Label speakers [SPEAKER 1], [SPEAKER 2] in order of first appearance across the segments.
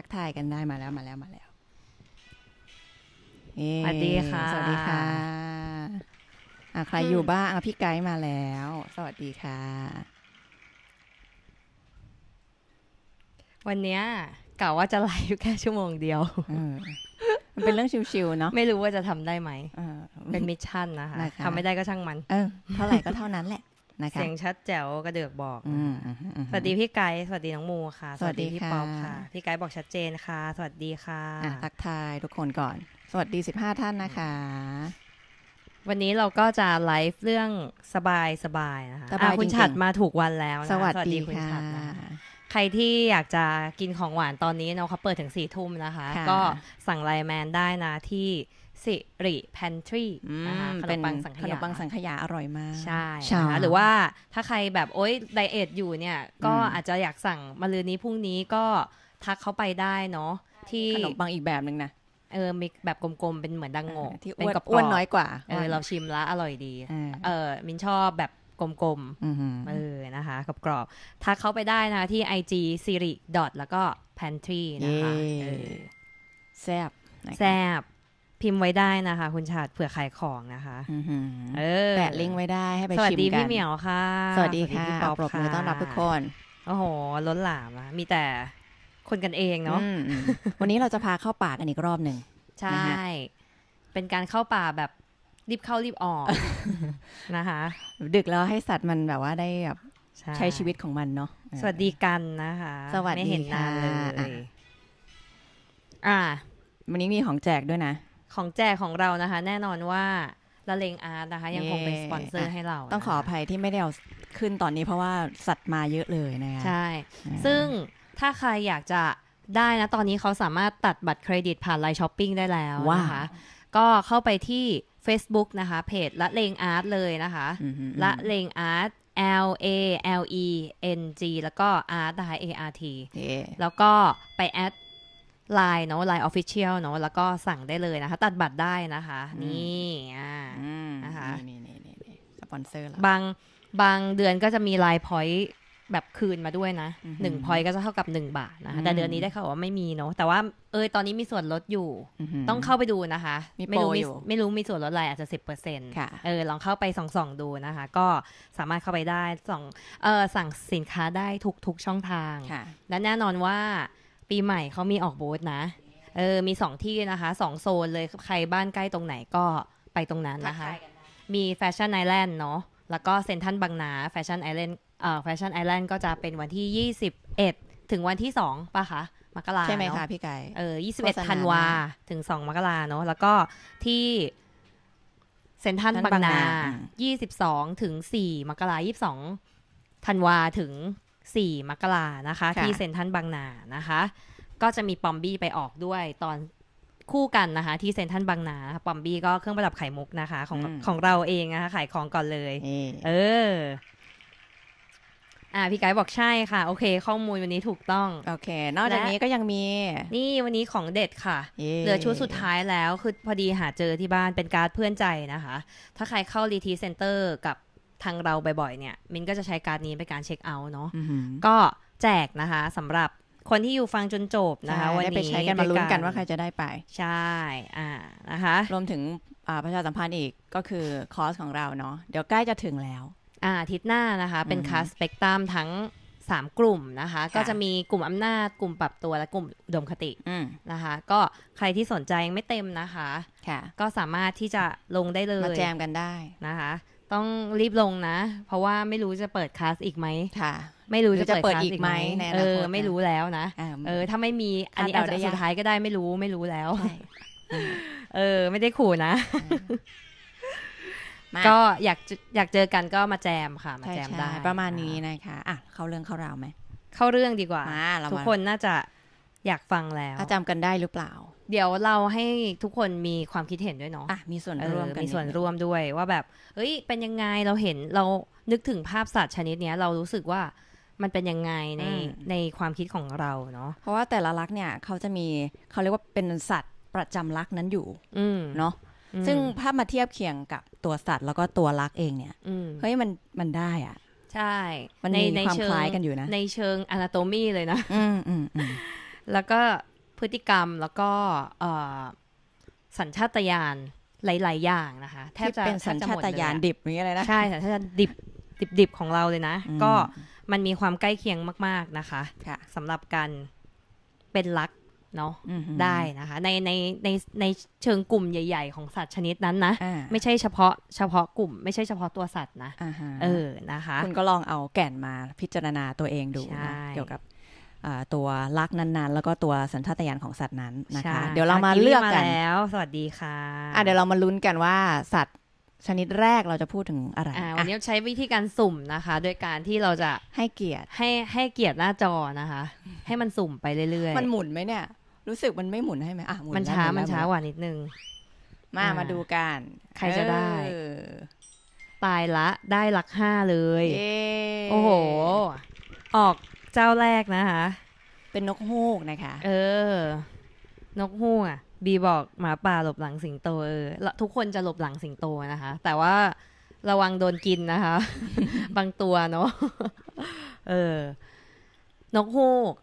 [SPEAKER 1] ักทายกันได้มาแล้วมาแล้วมาแล้วสวัสดีค่ะ สวัสดีค่ะอะใครอยู่บ้างพี่ไกด์มาแล้ว สวัสดีค่ะ วันเนี้ยกะว่าจะไลฟ์แค่ชั่วโมงเดียวมันเป็นเรื่องชิวๆเนาะ ไม่รู้ว่าจะทำได้ไหมเป็นมิชชั่นนะคะทำไม่ได้ก็ช่างมัน เออเท่าไหร่ก็เท่านั้นแหละนะคะเสียงชัดแจ๋วกระเดือกบอก สวัสดีพี่ไกด์สวัสดีน้องมูค่ะ สวัสดีพี่ป๊อปค่ะพี่ไกด์บอกชัดเจนค่ะ สวัสดีค่ะทักทายทุกคนก่อน สวัสดีสิบห้าท่านนะคะ วันนี้เราก็จะไลฟ์เรื่องสบายสบายนะคะคุณฉัดมาถูกวันแล้วนะสวัสดีคุณฉัดใครที่อยากจะกินของหวานตอนนี้เนาะเขาเปิดถึงสี่ทุ่มนะคะ ก็สั่งไลแมนได้นะ ที่สิริแพนทรีนะคะ ขนมปัง สังขยา ขนมปังสังขยา อร่อยมาก ใช่หรือว่าถ้าใครแบบโอ๊ยไดเอทอยู่เนี่ย ก็อาจจะอยากสั่งมาลือนี้พรุ่งนี้ก็ทักเขาไปได้เนาะที่ ขนมปังอีกแบบหนึ่งนะเออ มีแบบกลมๆ เป็นเหมือนดังโงที่อ้วนอ้วนน้อยกว่า เออ เราชิมแล้วอร่อยดี เออ มินชอบแบบกลมๆเออนะคะกับกรอบถ้าเขาไปได้นะที่ IG siri แล้วก็ pantry นะคะแซบแซบพิมพ์ไว้ได้นะคะ คุณชาติเผื่อขายของนะคะเออ แปะลิงก์ไว้ได้ให้ไปชิมกันสวัสดีพี่เหมียวค่ะ สวัสดีค่ะปอปรบมือต้อนรับทุกคน โอ้โห ล้นหลามอะมีแต่คนกันเองเนาะวันนี้เราจะพาเข้าป่ากันอีกรอบหนึ่ง ใช่ เป็นการเข้าป่าแบบรีบเข้ารีบออกนะคะ ดึกแล้วให้สัตว์มันแบบว่าได้แบบใช้ชีวิตของมันเนาะสวัสดีกันนะคะสวัสดีไม่เห็นนานเลยอ่าวันนี้มีของแจกด้วยนะของแจกของเรานะคะ แน่นอนว่าละเลงอาร์ตนะคะ ยังคงเป็นสปอนเซอร์ให้เรา ต้องขออภัยที่ไม่ได้เอาขึ้นตอนนี้เพราะว่าสัตว์มาเยอะเลยนะคะใช่ ซึ่งถ้าใครอยากจะได้นะตอนนี้เขาสามารถตัดบัตรเครดิตผ่านไลน์ช้อปปิ้งได้แล้วนะคะ ก็เข้าไปที่ Facebook นะคะ เพจละเลงอาร์ตเลยนะคะ ละเลงอาร์ต L A L E N G แล้วก็ Art นะคะ A R T แล้วก็ไปแอดไลน์เนาะไลน์ออฟฟิเชียลเนาะแล้วก็สั่งได้เลยนะคะ ตัดบัตรได้นะคะ นี่อ่านะคะนี่นี่นี่สปอนเซอร์บางบางเดือนก็จะมีไลน์พอยต์แบบคืนมาด้วยนะหนึ่งพอยต์ก็จะเท่ากับหนึ่งบาทนะคะแต่เดือนนี้ได้ข่าวว่าไม่มีเนาะแต่ว่าเออตอนนี้มีส่วนลดอยู่ต้องเข้าไปดูนะคะ ไม่รู้ไม่รู้มีส่วนลดอะไรอาจจะสิบเปอร์เซ็นต์เออลองเข้าไปส่องส่องดูนะคะ ก็สามารถเข้าไปได้ส่องเออสั่งสินค้าได้ทุกทุกช่องทาง และแน่นอนว่าปีใหม่เขามีออกบูธนะเออมีสองที่นะคะ สองโซนเลย ใครบ้านใกล้ตรงไหนก็ไปตรงนั้นนะคะ มีแฟชั่นไอแลนด์เนาะแล้วก็เซนทันบางนาแฟชั่นไอแลนด์เอ่อแฟชั่นไอแลนด์ก็จะเป็นวันที่ 21 ถึงวันที่2ป่ะคะมกราใช่ไหมคะ พี่ไก่ เออ 21ธันวา ถึง 2มกราเนาะแล้วก็ที่เซนทันบางนา22 ถึง 4มกรา22ธันวาถึง4 มกรานะคะ ที่เซนทันบางนานะคะ ก็จะมีปอมบี้ไปออกด้วยตอนคู่กันนะคะที่เซนทันบางนา ปอมบี้ก็เครื่องประดับไข่มุกนะคะของของเราเองนะคะขายของก่อนเลยเออพี่ไกด์บอกใช่ค่ะโอเค ข้อมูลวันนี้ถูกต้องโอเค นอกจากนี้ก็ยังมี นี่วันนี้ของเด็ดค่ะเหลือชุดสุดท้ายแล้ว คือพอดีหาเจอที่บ้านเป็นการ์ดเพื่อนใจนะคะ ถ้าใครเข้ารีทีเซ็นเตอร์กับทางเราบ่อยๆเนี่ยมินก็จะใช้การนี้เป็นการเช็คเอาท์เนาะก็แจกนะคะสำหรับคนที่อยู่ฟังจนจบนะคะวันนี้ไปใช้กันมาลุ้นกันว่าใครจะได้ไป ใช่ อ่านะคะ รวมถึงประชาสัมพันธ์อีกก็คือคอร์สของเราเนาะเดี๋ยวใกล้จะถึงแล้วอ่าทิตหน้านะคะเป็นคาสเปกตัมทั้งสามกลุ่มนะคะ ก็จะมีกลุ่มอำนาจกลุ่มปรับตัวและกลุ่มดมคตินะคะ ก็ใครที่สนใจยังไม่เต็มนะคะก็สามารถที่จะลงได้เลยมาแจมกันได้นะคะต้องรีบลงนะเพราะว่าไม่รู้จะเปิดคลาสอีกไหมค่ะ ไม่รู้จะเปิดอีกไหมเออ ไม่รู้แล้วนะเออ ถ้าไม่มีอันนี้อาจจะสุดท้ายก็ได้ไม่รู้ไม่รู้แล้วเออ ไม่ได้ขู่นะ ก็อยากอยากเจอกันก็มาแจมค่ะ มาแจมได้ ประมาณนี้นะคะอ่ะเข้าเรื่องเข้าราวไหมเข้าเรื่องดีกว่าทุกคนน่าจะอยากฟังแล้วจำกันได้หรือเปล่าเดี๋ยวเราให้ทุกคนมีความคิดเห็นด้วยเนาะะมีส่วนร่วมกัน มีส่วนร่วมด้วย ว่าแบบ เฮ้ยเป็นยังไงเราเห็นเรานึกถึงภาพสัตว์ชนิดเนี้ยเรารู้สึกว่ามันเป็นยังไงใน ในความคิดของเราเนาะเพราะว่าแต่ละลักเนี่ยเขาจะมีเขาเรียกว่าเป็นสัตว์ประจำลักนั้นอยู่เนาะซึ่งภาพมาเทียบเคียงกับตัวสัตว์ แล้วก็ตัวลักเองเนี่ยเฮ้ยมันมันได้อ่ะ ใช่ในในเชิงคล้ายกันอยู่นะในเชิงอนาโตมีเลยนะอืมอืมแล้วก็พฤติกรรมแล้วก็สัญชาตญาณหลายๆอย่างนะคะ แทบจะเป็นสัญชาตญาณดิบนี่อะไรนะใช่สัญชาตญาณดิบดิบบของเราเลยนะ ก็มันมีความใกล้เคียงมาก ๆนะคะสำหรับการเป็นรักเนาะได้นะคะ ในในในในเชิงกลุ่มใหญ่ๆ ของสัตว์ชนิดนั้นนะไม่ใช่เฉพาะ เฉพาะกลุ่ม ไม่ใช่เฉพาะตัวสัตว์นะเออนะคะคุณก็ลองเอาแก่นมาพิจารณาตัวเองดูเกี่ยวกับตัวลักนั้นๆ แล้วก็ตัวสัญชาตญาณของสัตว์นั้นนะคะ เดี๋ยวเรามาเลือกกันแล้วสวัสดีค่ะ อ่ะเดี๋ยวเรามาลุ้นกันว่าสัตว์ชนิดแรกเราจะพูดถึงอะไรวันนี้ใช้วิธีการสุ่มนะคะ โดยการที่เราจะให้เกียรติ ให้ให้เกียรติหน้าจอนะคะ ให้มันสุ่มไปเรื่อยๆมันหมุนไหมเนี่ยรู้สึกมันไม่หมุนให้ไหมอ่ะมันช้ามันช้ากว่านิดนึงมามาดูกัน ใครจะได้ตายละได้หลักห้าเลยโอ้โห ออกจ้าแรกนะคะ เป็นนกฮูกนะคะ เออ นกฮูกอ่ะ บีบอกหมาป่าหลบหลังสิงโตเออ ทุกคนจะหลบหลังสิงโตนะคะ แต่ว่าระวังโดนกินนะคะ บางตัวเนาะ เออ นกฮูก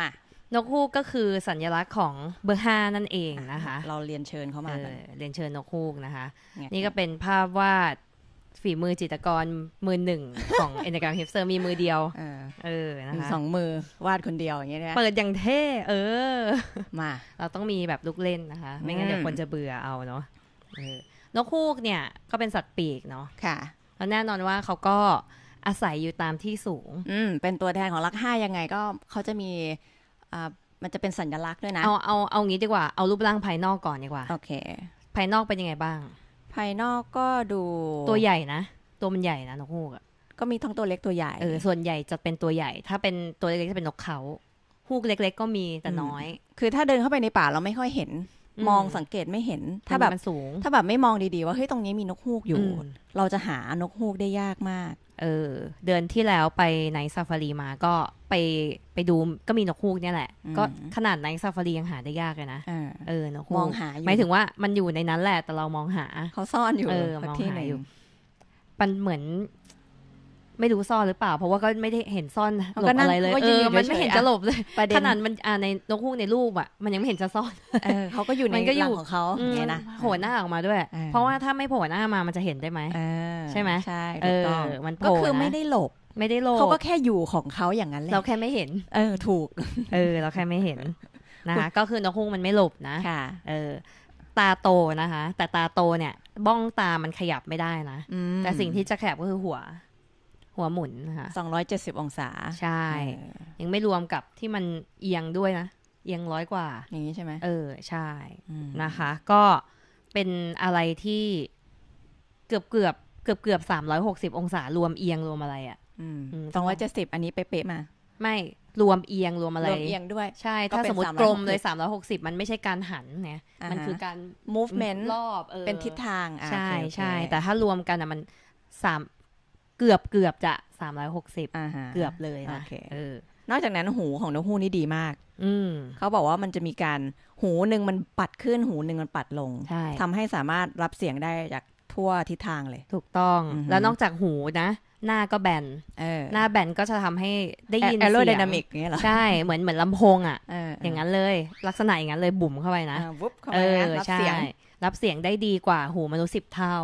[SPEAKER 1] มา นกฮูกก็คือสัญลักษณ์ของเบอร์ห้านั่นเองนะคะ เราเรียนเชิญเข้ามาเเรียนเชิญนกฮูกนะคะ นี่ก็เป็นภาพวาดฝีมือจิตกรมือหนึ่ง ของเอเนกรามเฮฟเซอร์มีมือเดียวเออนะคะสองมือวาดคนเดียวอย่างเงี้ยเปิดอย่างเท่ เออ มา เราต้องมีแบบลูกเล่นนะคะ ไม่งั้นเดี๋ยวคนจะเบื่อเอาเนาะนกคูกเนี่ยก็เป็นสัตว์ปีกเนาะค่ะ แล้วแน่นอนว่าเขาก็อาศัยอยู่ตามที่สูง อืม เป็นตัวแทนของลักห้ายังไงก็เขาจะมีอ่ามันจะเป็นสัญลักษณ์ด้วยนะเอาเอาเอางี้ดีกว่าเอารูปร่างภายนอกก่อนดีกว่าโอเค ภายนอกเป็นยังไงบ้างภายนอกก็ดูตัวใหญ่นะ ตัวมันใหญ่นะนกฮูกอะก็มีทั้งตัวเล็กตัวใหญ่เออส่วนใหญ่จะเป็นตัวใหญ่ ถ้าเป็นตัวเล็กจะเป็นนกเขาฮูกเล็กๆก็มีแต่น้อย คือถ้าเดินเข้าไปในป่าเราไม่ค่อยเห็นมองสังเกตไม่เห็น ถ้าแบบสูง ถ้าแบบไม่มองดี ๆ ว่า เฮ้ย ตรงนี้มีนกฮูกอยู่ เราจะหานกฮูกได้ยากมาก เออ เดือนที่แล้วไปในซาฟารีมาก็ไปไปดูก็มีนกฮูกเนี่ยแหละ ก็ขนาดในซาฟารียังหาได้ยากเลยนะเออนกฮูกมองหาหมายถึงว่ามันอยู่ในนั้นแหละแต่เรามองหาเขาซ่อนอยู่เออมองหาอยู่ มันเหมือนไม่รู้ซ่อนหรือเปล่า เพราะว่าก็ไม่ได้เห็นซ่อนหลบอะไรเลยเออมันไม่เห็นจะหลบเลยขนาดมันอ่าในนกฮูกในรูปอ่ะมันยังไม่เห็นจะซ่อนเขาก็อยู่ในก็อยู่ของเขาเนี่ยนะโผล่หน้าออกมาด้วย เพราะว่าถ้าไม่โผล่หน้ามามันจะเห็นได้ไหมใช่ไหมใช่ถูกต้องมันก็คือไม่ได้หลบ ไม่ได้โลเขาก็แค่อยู่ของเขาอย่างนั้นแหละเราแค่ไม่เห็น เออ ถูกเออ เราแค่ไม่เห็นนะคะก็คือนกฮูกมันไม่หลบนะค่ะเออตาโตนะคะ แต่ตาโตเนี่ย บ้องตามันขยับไม่ได้นะแต่สิ่งที่จะขยับก็คือหัวหัวหมุนค่ะสองร้อยเจ็ดสิบองศาใช่ ยังไม่รวมกับที่มันเอียงด้วยนะเอียงร้อยกว่าอย่างนี้ใช่ไหมเออใช่นะคะ ก็เป็นอะไรที่เกือบเกือบเกือบเกือบสามร้อยหกสิบองศา รวมเอียงรวมอะไรอ่ะสองร้อยเจ็ดสิบอันนี้เป๊ะๆมา ไม่รวมเอียงรวมอะไรรวมเอียงด้วยใช่ถ้าสมมติกลมเลยสามร้อยหกสิบมันไม่ใช่การหันเนี่ยมันคือการ movement รอบเป็นทิศทางใช่ใช่แต่ถ้ารวมกันอ่ะมันสามกือบเกือบจะสามร้อยหกสิบเกือบเลยนะออนอกจากนั้นหูของนกฮูกนี่ดีมากอืเขาบอกว่ามันจะมีการหูหนึ่งมันปัดขึ้นหูหนึ่งมันปัดลง ทำทำให้สามารถรับเสียงได้จากทั่วทิศทางเลย ถูกต้องอแล้วนอกจากหูนะ หน้าก็แบนเออหน้าแบนก็จะทำให้ได้ยินเสียงใช่ เหมือนเหมือนลำโพงอ่ะ อย่างนั้นเลยลักษณะอย่างนั้นเลยบุ๋มเข้าไปนะวุบเข้าอไปอรับใชเสียงรับเสียงได้ดีกว่าหูมนุษย์สิบเท่า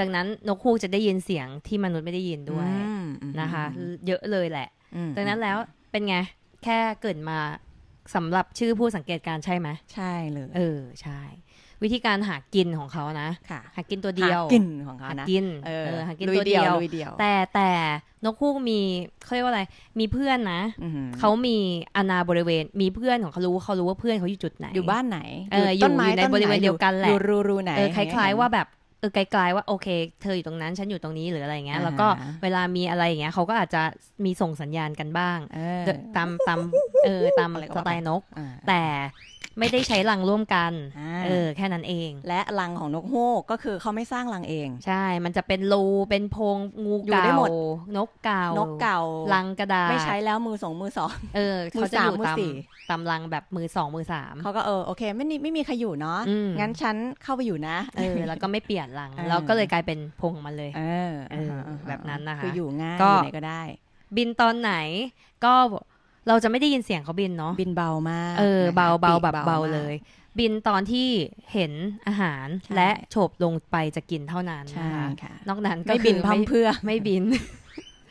[SPEAKER 1] ดังนั้น นกฮูกจะได้ยินเสียงที่มนุษย์ไม่ได้ยินด้วย นะคะ เยอะเลยแหละ ดังนั้นแล้วเป็นไง แค่เกิดมาสำหรับชื่อผู้สังเกตการใช่ไหมใช่เลย เออ ใช่วิธีการหากินของเขานะหากินตัวเดียวหากินของเขานะหากินเออหากินตัวเดียว แต่แต่นกคู่มีเขาเรียกว่าอะไร มีเพื่อนนะ เขามีอนาบริเวณ มีเพื่อนของเขารู้เขารู้ว่าเพื่อนเขาอยู่จุดไหน อยู่บ้านไหนเอออยู่ในบริเวณเดียวกันแหละูรูรูไหน คล้าย ๆ ว่าแบบเออไกลๆว่าโอเค เธออยู่ตรงนั้น ฉันอยู่ตรงนี้หรืออะไรเงี้ย แล้วก็เวลามีอะไรอย่างเงี้ยเขาก็อาจจะมีส่งสัญญาณกันบ้างตามตามเออตามสไตล์นก แต่ไม่ได้ใช้รังร่วมกัน เออแค่นั้นเอง และรังของนกฮูกก็คือเขาไม่สร้างรังเอง ใช่ มันจะเป็นรู เป็นโพงงูเก่านกเก่า นกเก่ารังกระดาษ ไม่ใช้แล้วมือสองมือสอง เออเขาจะอยู่ตามตามรังแบบมือสองมือสาม เขาก็เออโอเค ไม่ไม่มีใครอยู่เนาะ งั้นฉันเข้าไปอยู่นะ เออแล้วก็ไม่เปลี่ยนรัง แล้วก็เลยกลายเป็นพงมันเลย เออแบบนั้นนะคะคืออยู่ง่ายไหนก็ได้ บินตอนไหนก็เราจะไม่ได้ยินเสียงเขาบินเนาะบินเบามากเออ เบาเบาแบบเบาเลย บินตอนที่เห็นอาหารและโฉบลงไปจะกินเท่านั้นค่คะนอกนั้นก็บินพัมเพื่อไม่บิน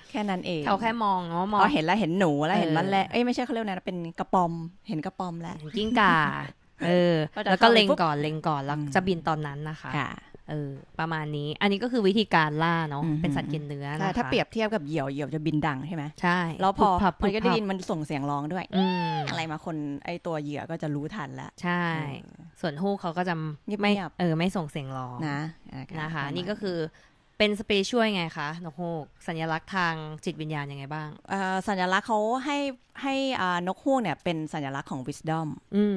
[SPEAKER 1] แค่นั้นเองเขาแค่มองเนาะมองเห็นแล้วเห็นหนูแล้วเห็นมันแล้วเอ้ยไม่ใช่เขาเรียกนะเป็นกระปอม เห็นกระปอมแล้วกิ้งก่าเออแล้วก็เล็งก่อนเล็งก่อนแล้วจะบินตอนนั้นนะคะเออประมาณนี้ อันนี้ก็คือวิธีการล่าเนาะ เป็นสัตว์กินเนื้อนะถ้าเปรียบเทียบกับเหยี่ยวเหยี่ยวจะบินดังใช่ไหม ใช่ แล้วพอมันก็ได้ยินมันส่งเสียงร้องด้วยอะไรมาคนไอตัวเหยื่อก็จะรู้ทันละใช่ ส่วนฮูกเขาก็จะ ไม่ เออไม่ส่งเสียงร้องนะ นะคะ นี่ก็คือเป็นสเปช่วยไงคะ นกฮูก สัญลักษณ์ทางจิตวิญญาณยังไงบ้าง สัญลักษณ์เขาให้ให้นกฮูกเนี่ยเป็นสัญลักษณ์ของ wisdom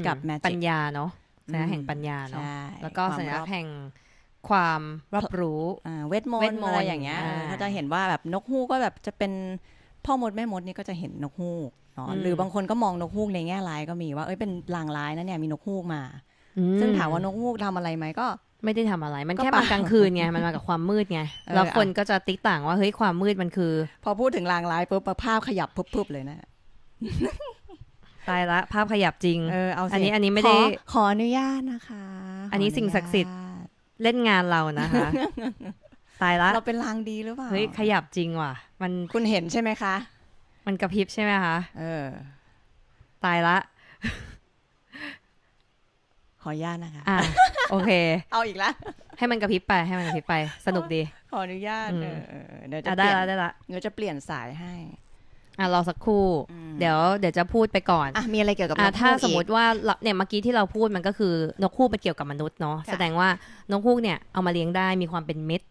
[SPEAKER 1] กับ magic ปัญญาเนาะสัแห่งปัญญาเนาะแล้วก็สัญลักษณ์แห่งความรับรู้เวทมนต์อะไรอย่างเงี้ยเขาจะเห็นว่าแบบนกฮูกก็แบบจะเป็น พ่อมดแม่มดนี่ก็จะเห็นนกฮูกเนาะหรือบางคนก็มองนกฮูกในแง่ร้ายก็มีว่าเอ้ยเป็นลางร้ายนะเนี่ยมีนกฮูกมาซึ่งถามว่านกฮูกทำอะไรไหมก็ไม่ได้ทำอะไร มันแค่มากลางคืนไงมันมากับความมืดไงแล้วคนก็จะติ๊กต่างว่าเฮ้ยความมืดมันคือ พอพูดถึงลางร้ายปุ๊บภาพขยับปุ๊บเลยนะตายละภาพขยับจริงเออเอาอันนี้อันนี้ไม่ได้ขออนุญาตนะคะ อันนี้สิ่งศักดิ์สิทธิ์เล่นงานเรานะคะ ตายละ เราเป็นลางดีหรือเปล่า เฮ้ยขยับจริงว่ะ มันคุณเห็นใช่ไหมคะ มันกระพริบใช่ไหมคะ เออ ตายละ ขออนุญาตนะคะ อ่ะโอเค เอาอีกละให้มันกระพริบไป ให้มันกระพริบไป สนุกดี ขออนุญาตเออเดี๋ยวจะได้ละได้ละเดี๋ยวจะเปลี่ยนสายให้อ่ะรอสักครู่ เดี๋ยวเดี๋ยวจะพูดไปก่อน อ่ะมีอะไรเกี่ยวกับนกคู่ถ้าสมมติว่าเนี่ยเมื่อกี้ที่เราพูดมันก็คือนกคู่มันเกี่ยวกับมนุษย์เนาะแสดงว่านกคู่เนี่ยเอามาเลี้ยงได้มีความเป็นมิตร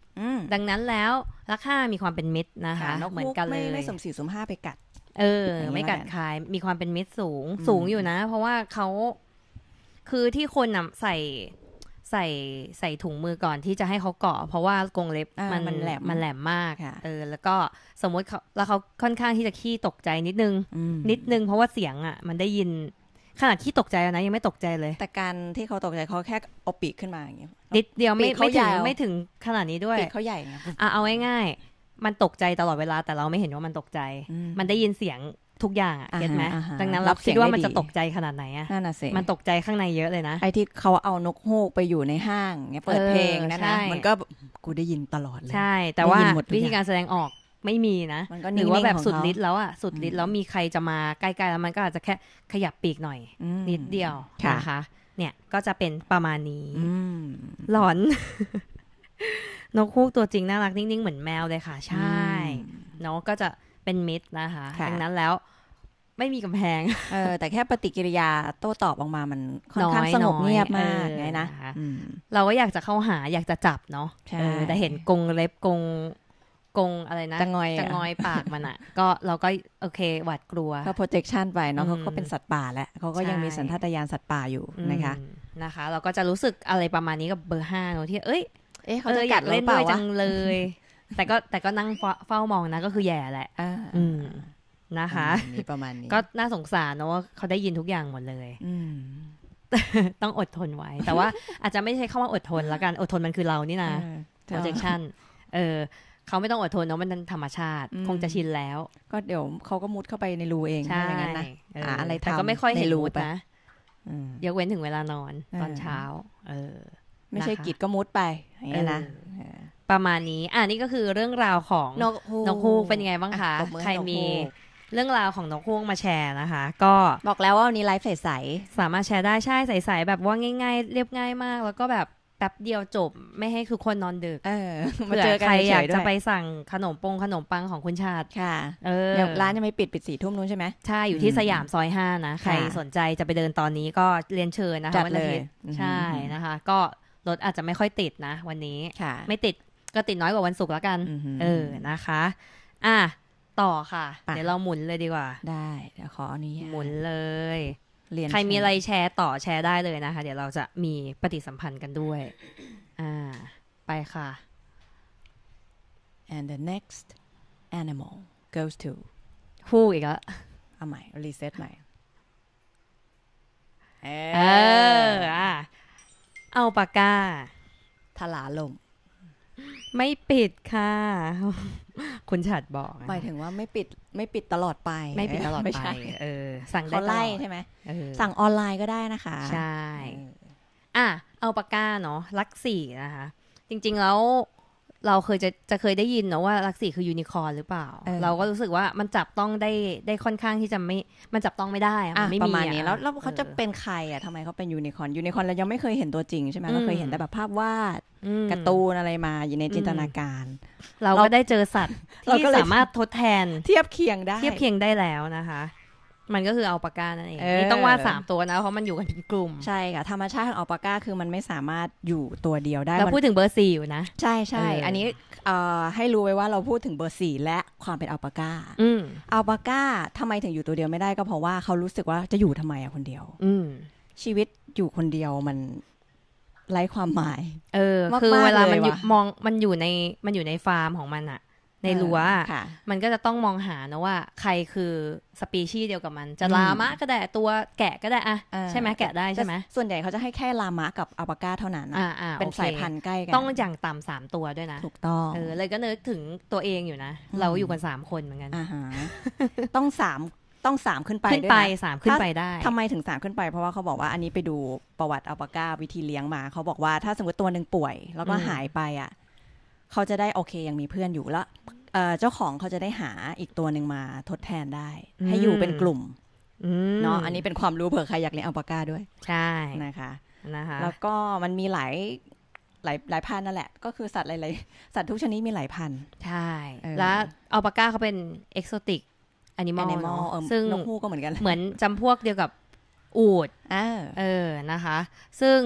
[SPEAKER 1] ดังนั้นแล้วราคามีความเป็นมิตรนะคะเหมือนกันเลยไม่ไม่สมสี่สมห้าไปกัด เออ ไม่กัดขาย มีความเป็นมิตรสูงสูงอยู่นะ เพราะว่าเขาคือที่คนนำใส่ใส่ใส่ถุงมือก่อนที่จะให้เขาเกาะเพราะว่ากรงเล็บมันมันแหลมมันแหลมมากเออแล้วก็สมมติเขาแล้วเขาค่อนข้างที่จะขี้ตกใจนิดนึง นิดนึง เพราะว่าเสียงอ่ะมันได้ยินขนาดที่ตกใจนะยังไม่ตกใจเลย แต่การที่เขาตกใจเขาแค่เอาปีกขึ้นมาอย่างเงี้ยนิดเดียวไม่ไม่ถึงไม่ถึงขนาดนี้ด้วยปีกเขาใหญ่อ่ะเอาง่ายๆมันตกใจตลอดเวลา แต่เราไม่เห็นว่ามันตกใจมันได้ยินเสียงทุกอย่างเก็ตไหม ดังนั้นเราคิดว่ามันจะตกใจขนาดไหนอะนั่นะสิมันตกใจข้างในเยอะเลยนะ ไอ้ที่เขาเอานกฮูกไปอยู่ในห้างเเปิดเพลงนะนะ มันก็กูได้ยินตลอดเลย ใช่ แต่ว่าวิธีการแสดงออกไม่มีนะ หรือว่าแบบสุดฤทธิ์แล้วอ่ะสุดฤทธิ์แล้วมีใครจะมาใกล้ ๆ แล้วมันก็อาจจะแค่ขยับปีกหน่อย นิดเดียวนะคะเนี่ยก็จะเป็นประมาณนี้ หลอน นกฮูกตัวจริงน่ารักนิ่งๆเหมือนแมวเลยค่ะ ใช่เนาะก็จะเป็น มิตรนะคะดังนั้นแล้วไม่มีกำแพง เออ แต่แค่ปฏิกิริยาโต้ตอบออกมามันค่อนข้างสงบเงียบมากไงนะเราก็อยากจะเข้าหาอยากจะจับเนาะแต่เห็นกงเล็บกงกงอะไรนะจะงอยจะงอยปากมันอ่ะ ก็เราก็ โอเค หวาดกลัวก็ projection ไปเนาะเขาก็เป็นสัตว์ป่าแหละเขาก็ยังมีสัญชาตญาณสัตว์ป่าอยู่นะคะนะคะ เราก็จะรู้สึกอะไรประมาณนี้กับเบอร์ห้าเนาะที่เอ้ยเอ้เขาจะกัดเล่นด้วยจังเลยแต่ก็แต่ก็นั่งเฝ้ามองนะก็คือแย่แหละอืม นะคะประมาณนี้ก็น่าสงสารเนาะว่าเขาได้ยินทุกอย่างหมดเลย อืต้องอดทนไว้ แต่ว่าอาจจะไม่ใช่เข้ามาอดทนละกัน อดทนมันคือเรานี่นะ projection เออเขาไม่ต้องอดทนเนาะมันธรรมชาติ คงจะชินแล้ว ก็เดี๋ยวเขาก็มุดเข้าไปในรูเองใช่ไหมงั้นนะอะไรทำก็ไม่ค่อยเห็นรูนะยกเว้นถึงเวลานอน ตอนเช้า เออ ไม่ใช่กิจก็มุดไปอย่างนี้นะประมาณนี้ อ่านี่ก็คือเรื่องราวของนกฮูกเป็นยังไงบ้างคะ ใครมีเรื่องราวของนกฮูกมาแชร์นะคะ ก็บอกแล้วว่าวันนี้ไลฟ์ใสสามารถแชร์ได้ ใช่ใสใสแบบว่า ง่าย ๆ เรียบง่ายมาก แล้วก็แบบแป๊บเดียวจบ ไม่ให้คือคนนอนดึก เออ มาเจอใครอยากจะไปสั่งขนมปงขนมปังของคุณชาติ ค่ะ เออ ร้านจะไม่ปิดปิดสี่ทุ่มนู้นใช่ไหมใช่ อยู่ที่สยามซอยห้านะ ใครสนใจจะไปเดินตอนนี้ก็เรียนเชิญนะคะวันอาทิตย์ ใช่ นะคะ ก็รถอาจจะไม่ค่อยติดนะ วันนี้ไม่ติดก็ติดน้อยกว่าวันศุกร์แล้วกัน เออ นะคะ อ่ะ ต่อค่ะ เดี๋ยวเราหมุนเลยดีกว่า ได้ เดี๋ยวขออนุญาตหมุนเลยเรียนใครมีอะไรแชร์ต่อแชร์ได้เลยนะคะ เดี๋ยวเราจะมีปฏิสัมพันธ์กันด้วย อ่า ไปค่ะ and the next animal goes to ฮู้อีกแล้วเอาใหม่ รีเซ็ตใหม่ เออเอาปากกาทลาลมไม่ปิดค่ะ คุณฉัดบอกหมายถึงว่าไม่ปิดไม่ปิดตลอดไป ไม่ปิดตลอดไป เออ สั่งได้ไล่ใช่ไหมสั่งออนไลน์ก็ได้นะคะ ใช่ อ่ะ เอาปากกาเนาะลักสี่นะคะ จริง ๆ แล้วเราเคยจะจะเคยได้ยินเนาะว่าลักษีคือยูนิคอร์หรือเปล่า เราก็รู้สึกว่ามันจับต้องได้ได้ค่อนข้างที่จะไม่มันจับต้องไม่ได้มไม่มีประมาณนี้แล้วแล้วเขาจะเป็นใครอ่ะทำไมเขาเป็นยูนิคอร์ยูนิคอร์เรายังไม่เคยเห็นตัวจริงใช่ไหมเราเคยเห็นแต่แบบภาพวาดการ์ตูนอะไรมาอยู่ในจินตนาการ เราก็ได้เจอสัตว์ ที่สามารถทดแทนเทียบเคียงได้ เทียบเคียงได้แล้วนะคะมันก็คือเอาปากกานั่นเอง นี่ต้องว่าสามตัวนะ เพราะมันอยู่กันเป็นกลุ่ม ใช่ค่ะธรรมชาติของอัลปาก้าคือมันไม่สามารถอยู่ตัวเดียวได้เราพูดถึงเบอร์สี่อยู่นะ ใช่ใช่อันนี้ให้รู้ไว้ว่าเราพูดถึงเบอร์สี่และความเป็นอัลปาก้าอัลปาก้าทำไมถึงอยู่ตัวเดียวไม่ได้ก็เพราะว่าเขารู้สึกว่าจะอยู่ทำไมอะคนเดียว อืชีวิตอยู่คนเดียวมันไร้ความหมาย เออคือเวลามันมองมันอยู่ในมันอยู่ในฟาร์มของมันอะในรั้วมันก็จะต้องมองหานะว่า ใครคือสปีชีส์เดียวกับมัน จะลามะก็ได้ ตัวแกะก็ได้อะใช่ไหมแกะได้ใช่ไหมส่วนใหญ่เขาจะให้แค่ลามะกับอัลปาก้าเท่านั้นเป็นสายพันธุ์ใกล้กัน ต้องอย่างต่ำสามตัวด้วยนะ ถูกต้องเออเลยก็นึกถึงตัวเองอยู่นะ เราอยู่กันสามคนเหมือนกันต้องสามต้องสามขึ้นไปขึ้นไปสามขึ้นไปได้ทำไมถึงสามขึ้นไป เพราะว่าเขาบอกว่าอันนี้ไปดูประวัติอัลปาก้าวิธีเลี้ยงมา เขาบอกว่าถ้าสมมติตัวหนึ่งป่วยแล้วก็หายไปอ่ะเขาจะได้โอเคยังมีเพื่อนอยู่ละเจ้าของเขาจะได้หาอีกตัวหนึ่งมาทดแทนได้ ให้อยู่เป็นกลุ่มเนาะ อันนี้เป็นความรู้เผื่อใครอยากเลี้ยงอัลปาก้าด้วย ใช่ นะคะ นะคะ แล้วก็มันมีหลายหลายหลายพันนั่นแหละ ก็คือสัตว์หลายๆสัตว์ทุกชนิดมีหลายพัน ใช่ แล้วอัลปาก้าเขาเป็นเอกโซติกแอนิมอลซึ่งนกฮูกก็เหมือนกัน เหมือนจำพวกเดียวกับอูด เออ นะคะ ซึ่ง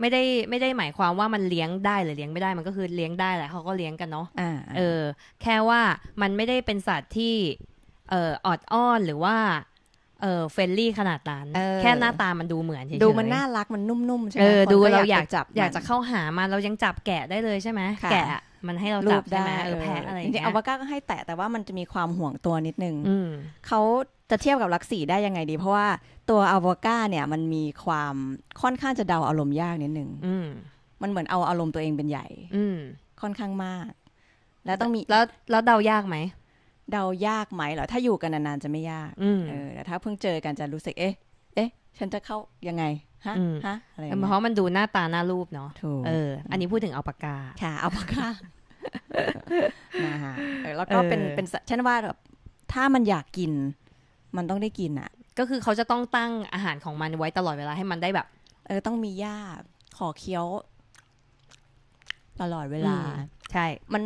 [SPEAKER 1] ไม่ได้ไม่ได้หมายความว่ามันเลี้ยงได้หรือเลี้ยงไม่ได้ มันก็คือเลี้ยงได้แหละเขาก็เลี้ยงกันเนาะเออ แค่ว่ามันไม่ได้เป็นสัตว์ที่เออออดอ้อน หรือว่าเออเฟรนลี่ขนาดนั้นแค่หน้าตามันดูเหมือนเฉยๆดูมันน่ารักมันนุ่มๆใช่ไหมเออดูเราอยากจับ อยากจะเข้าหามันเรายังจับแกะได้เลยใช่ไหมแกะมันให้เราจับได้ไหมเออแพ้อะไรจริงๆอวกาก็ให้แตะแต่ว่ามันจะมีความห่วงตัวนิดนึงเขาจะเทียบกับลักสีได้ยังไงดี เพราะว่าตัวอวกาเนี่ยมันมีความค่อนข้างจะเดาอารมณ์ยากนิดนึงมันเหมือนเอาอารมณ์ตัวเองเป็นใหญ่ อืค่อนข้างมาก แล้วต้องมีแล้วแล้วเดายากไหมเดายากไหมเหรอถ้าอยู่กันนานๆจะไม่ยากเออแต่ถ้าเพิ่งเจอกันจะรู้สึกเอ๊ะ เอ๊ะ ฉันจะเข้ายังไง ฮะฮะอะไรเพราะมันดูหน้าตาหน้ารูปเนาะถูกเอออันนี้พูดถึงเอาปากกา ค่ะเอาปากกานะฮะแล้วก็เป็นเป็น เช่นว่าแบบ ถ้ามันอยากกิน มันต้องได้กินอ่ะ ก็คือเขาจะต้องตั้งอาหารของมันไว้ตลอดเวลาให้มันได้แบบ เออต้องมีหญ้าขอเคี้ยวตลอดเวลา ใช่ มัน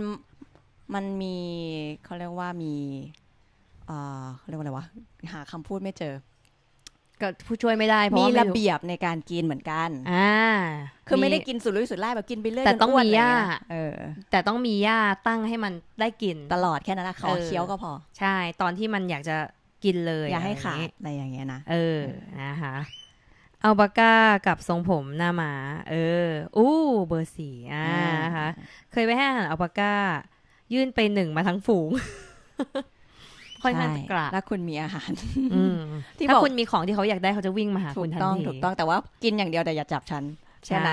[SPEAKER 1] มันมีเขาเรียกว่ามีเออเเรียกว่าอะไรวะหาคำพูดไม่เจอก็ผู้ช่วยไม่ได้เพราะมีระเบียบในการกินเหมือนกันอ่าคือไม่ได้กินสุดรุ่ยสุดไล่แบบกินไปเรื่อยแต่ต้องมีหญ้าเออ แต่ต้องมีหญ้าตั้งให้มันได้กินตลอดแค่นั้นนะขอเคี้ยวก็พอ ใช่ ตอนที่มันอยากจะกินเลยอย่าให้ขาดอะไรอย่างเงี้ยนะ เออนะคะอัลบาก้ากับทรงผมหน้าหมาเออ อู้ เบอร์สี่อ่านะคะเคยไปให้อาหารอัลบาก้า ยื่นไปหนึ่งมาทั้งฝูงค่อนข้างกระถ้าคุณมีอาหารที่ถ้าคุณมีของที่เขาอยากได้เขาจะวิ่งมาหาคุณทันทีถูกต้องแต่ว่ากินอย่างเดียวแต่อย่าจับฉัน ใช่น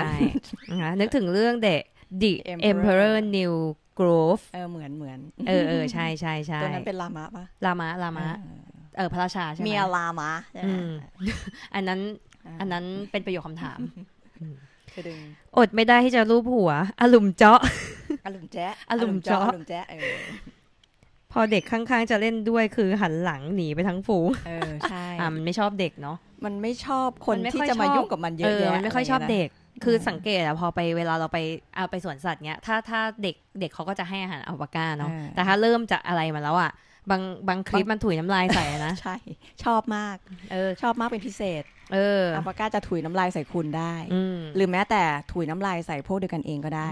[SPEAKER 1] ะนึกถึงเรื่องเด็ก The Emperor New Grove เออเหมือนเหมือนเออเออใช่ใช่ใช่ตัวนั้นเป็นลามะปะลามะลามะ เออพระราชาใช่ไหมมีลามะใช่ไหมอันนั้นอันนั้นเป็นประโยคคำถามอดไม่ได้ที่จะรูปหัวอลุมเจาะ อลุมแจ๊ะอลุมเจาะอลุมแจ๊ะพอเด็กข้างๆ จะเล่นด้วยคือหันหลังหนีไปทั้งฝูงเออใช่อ่ามันไม่ชอบเด็กเนาะ มันไม่ชอบคนที่จะมายุ่งกับมันเยอะๆยมันไม่ค่อยชอบเด็ก คือสังเกตอะพอไปเวลาเราไปเอาไปสวนสัตว์เนี้ยถ้าถ้าเด็กเด็กเขาก็จะให้อาหารอัลปาก้าเนาะ แต่ถ้าเริ่มจากอะไรมาแล้วอะบางบางคลิปมันถุยน้ำลายใส่นะ ใช่ ชอบมาก เออชอบมากเป็นพิเศษเอออัลปาก้าจะถุยน้ำลายใส่คุณได้ หรือแม้แต่ถุยน้ำลายใส่พวกเดียวกันเองก็ได้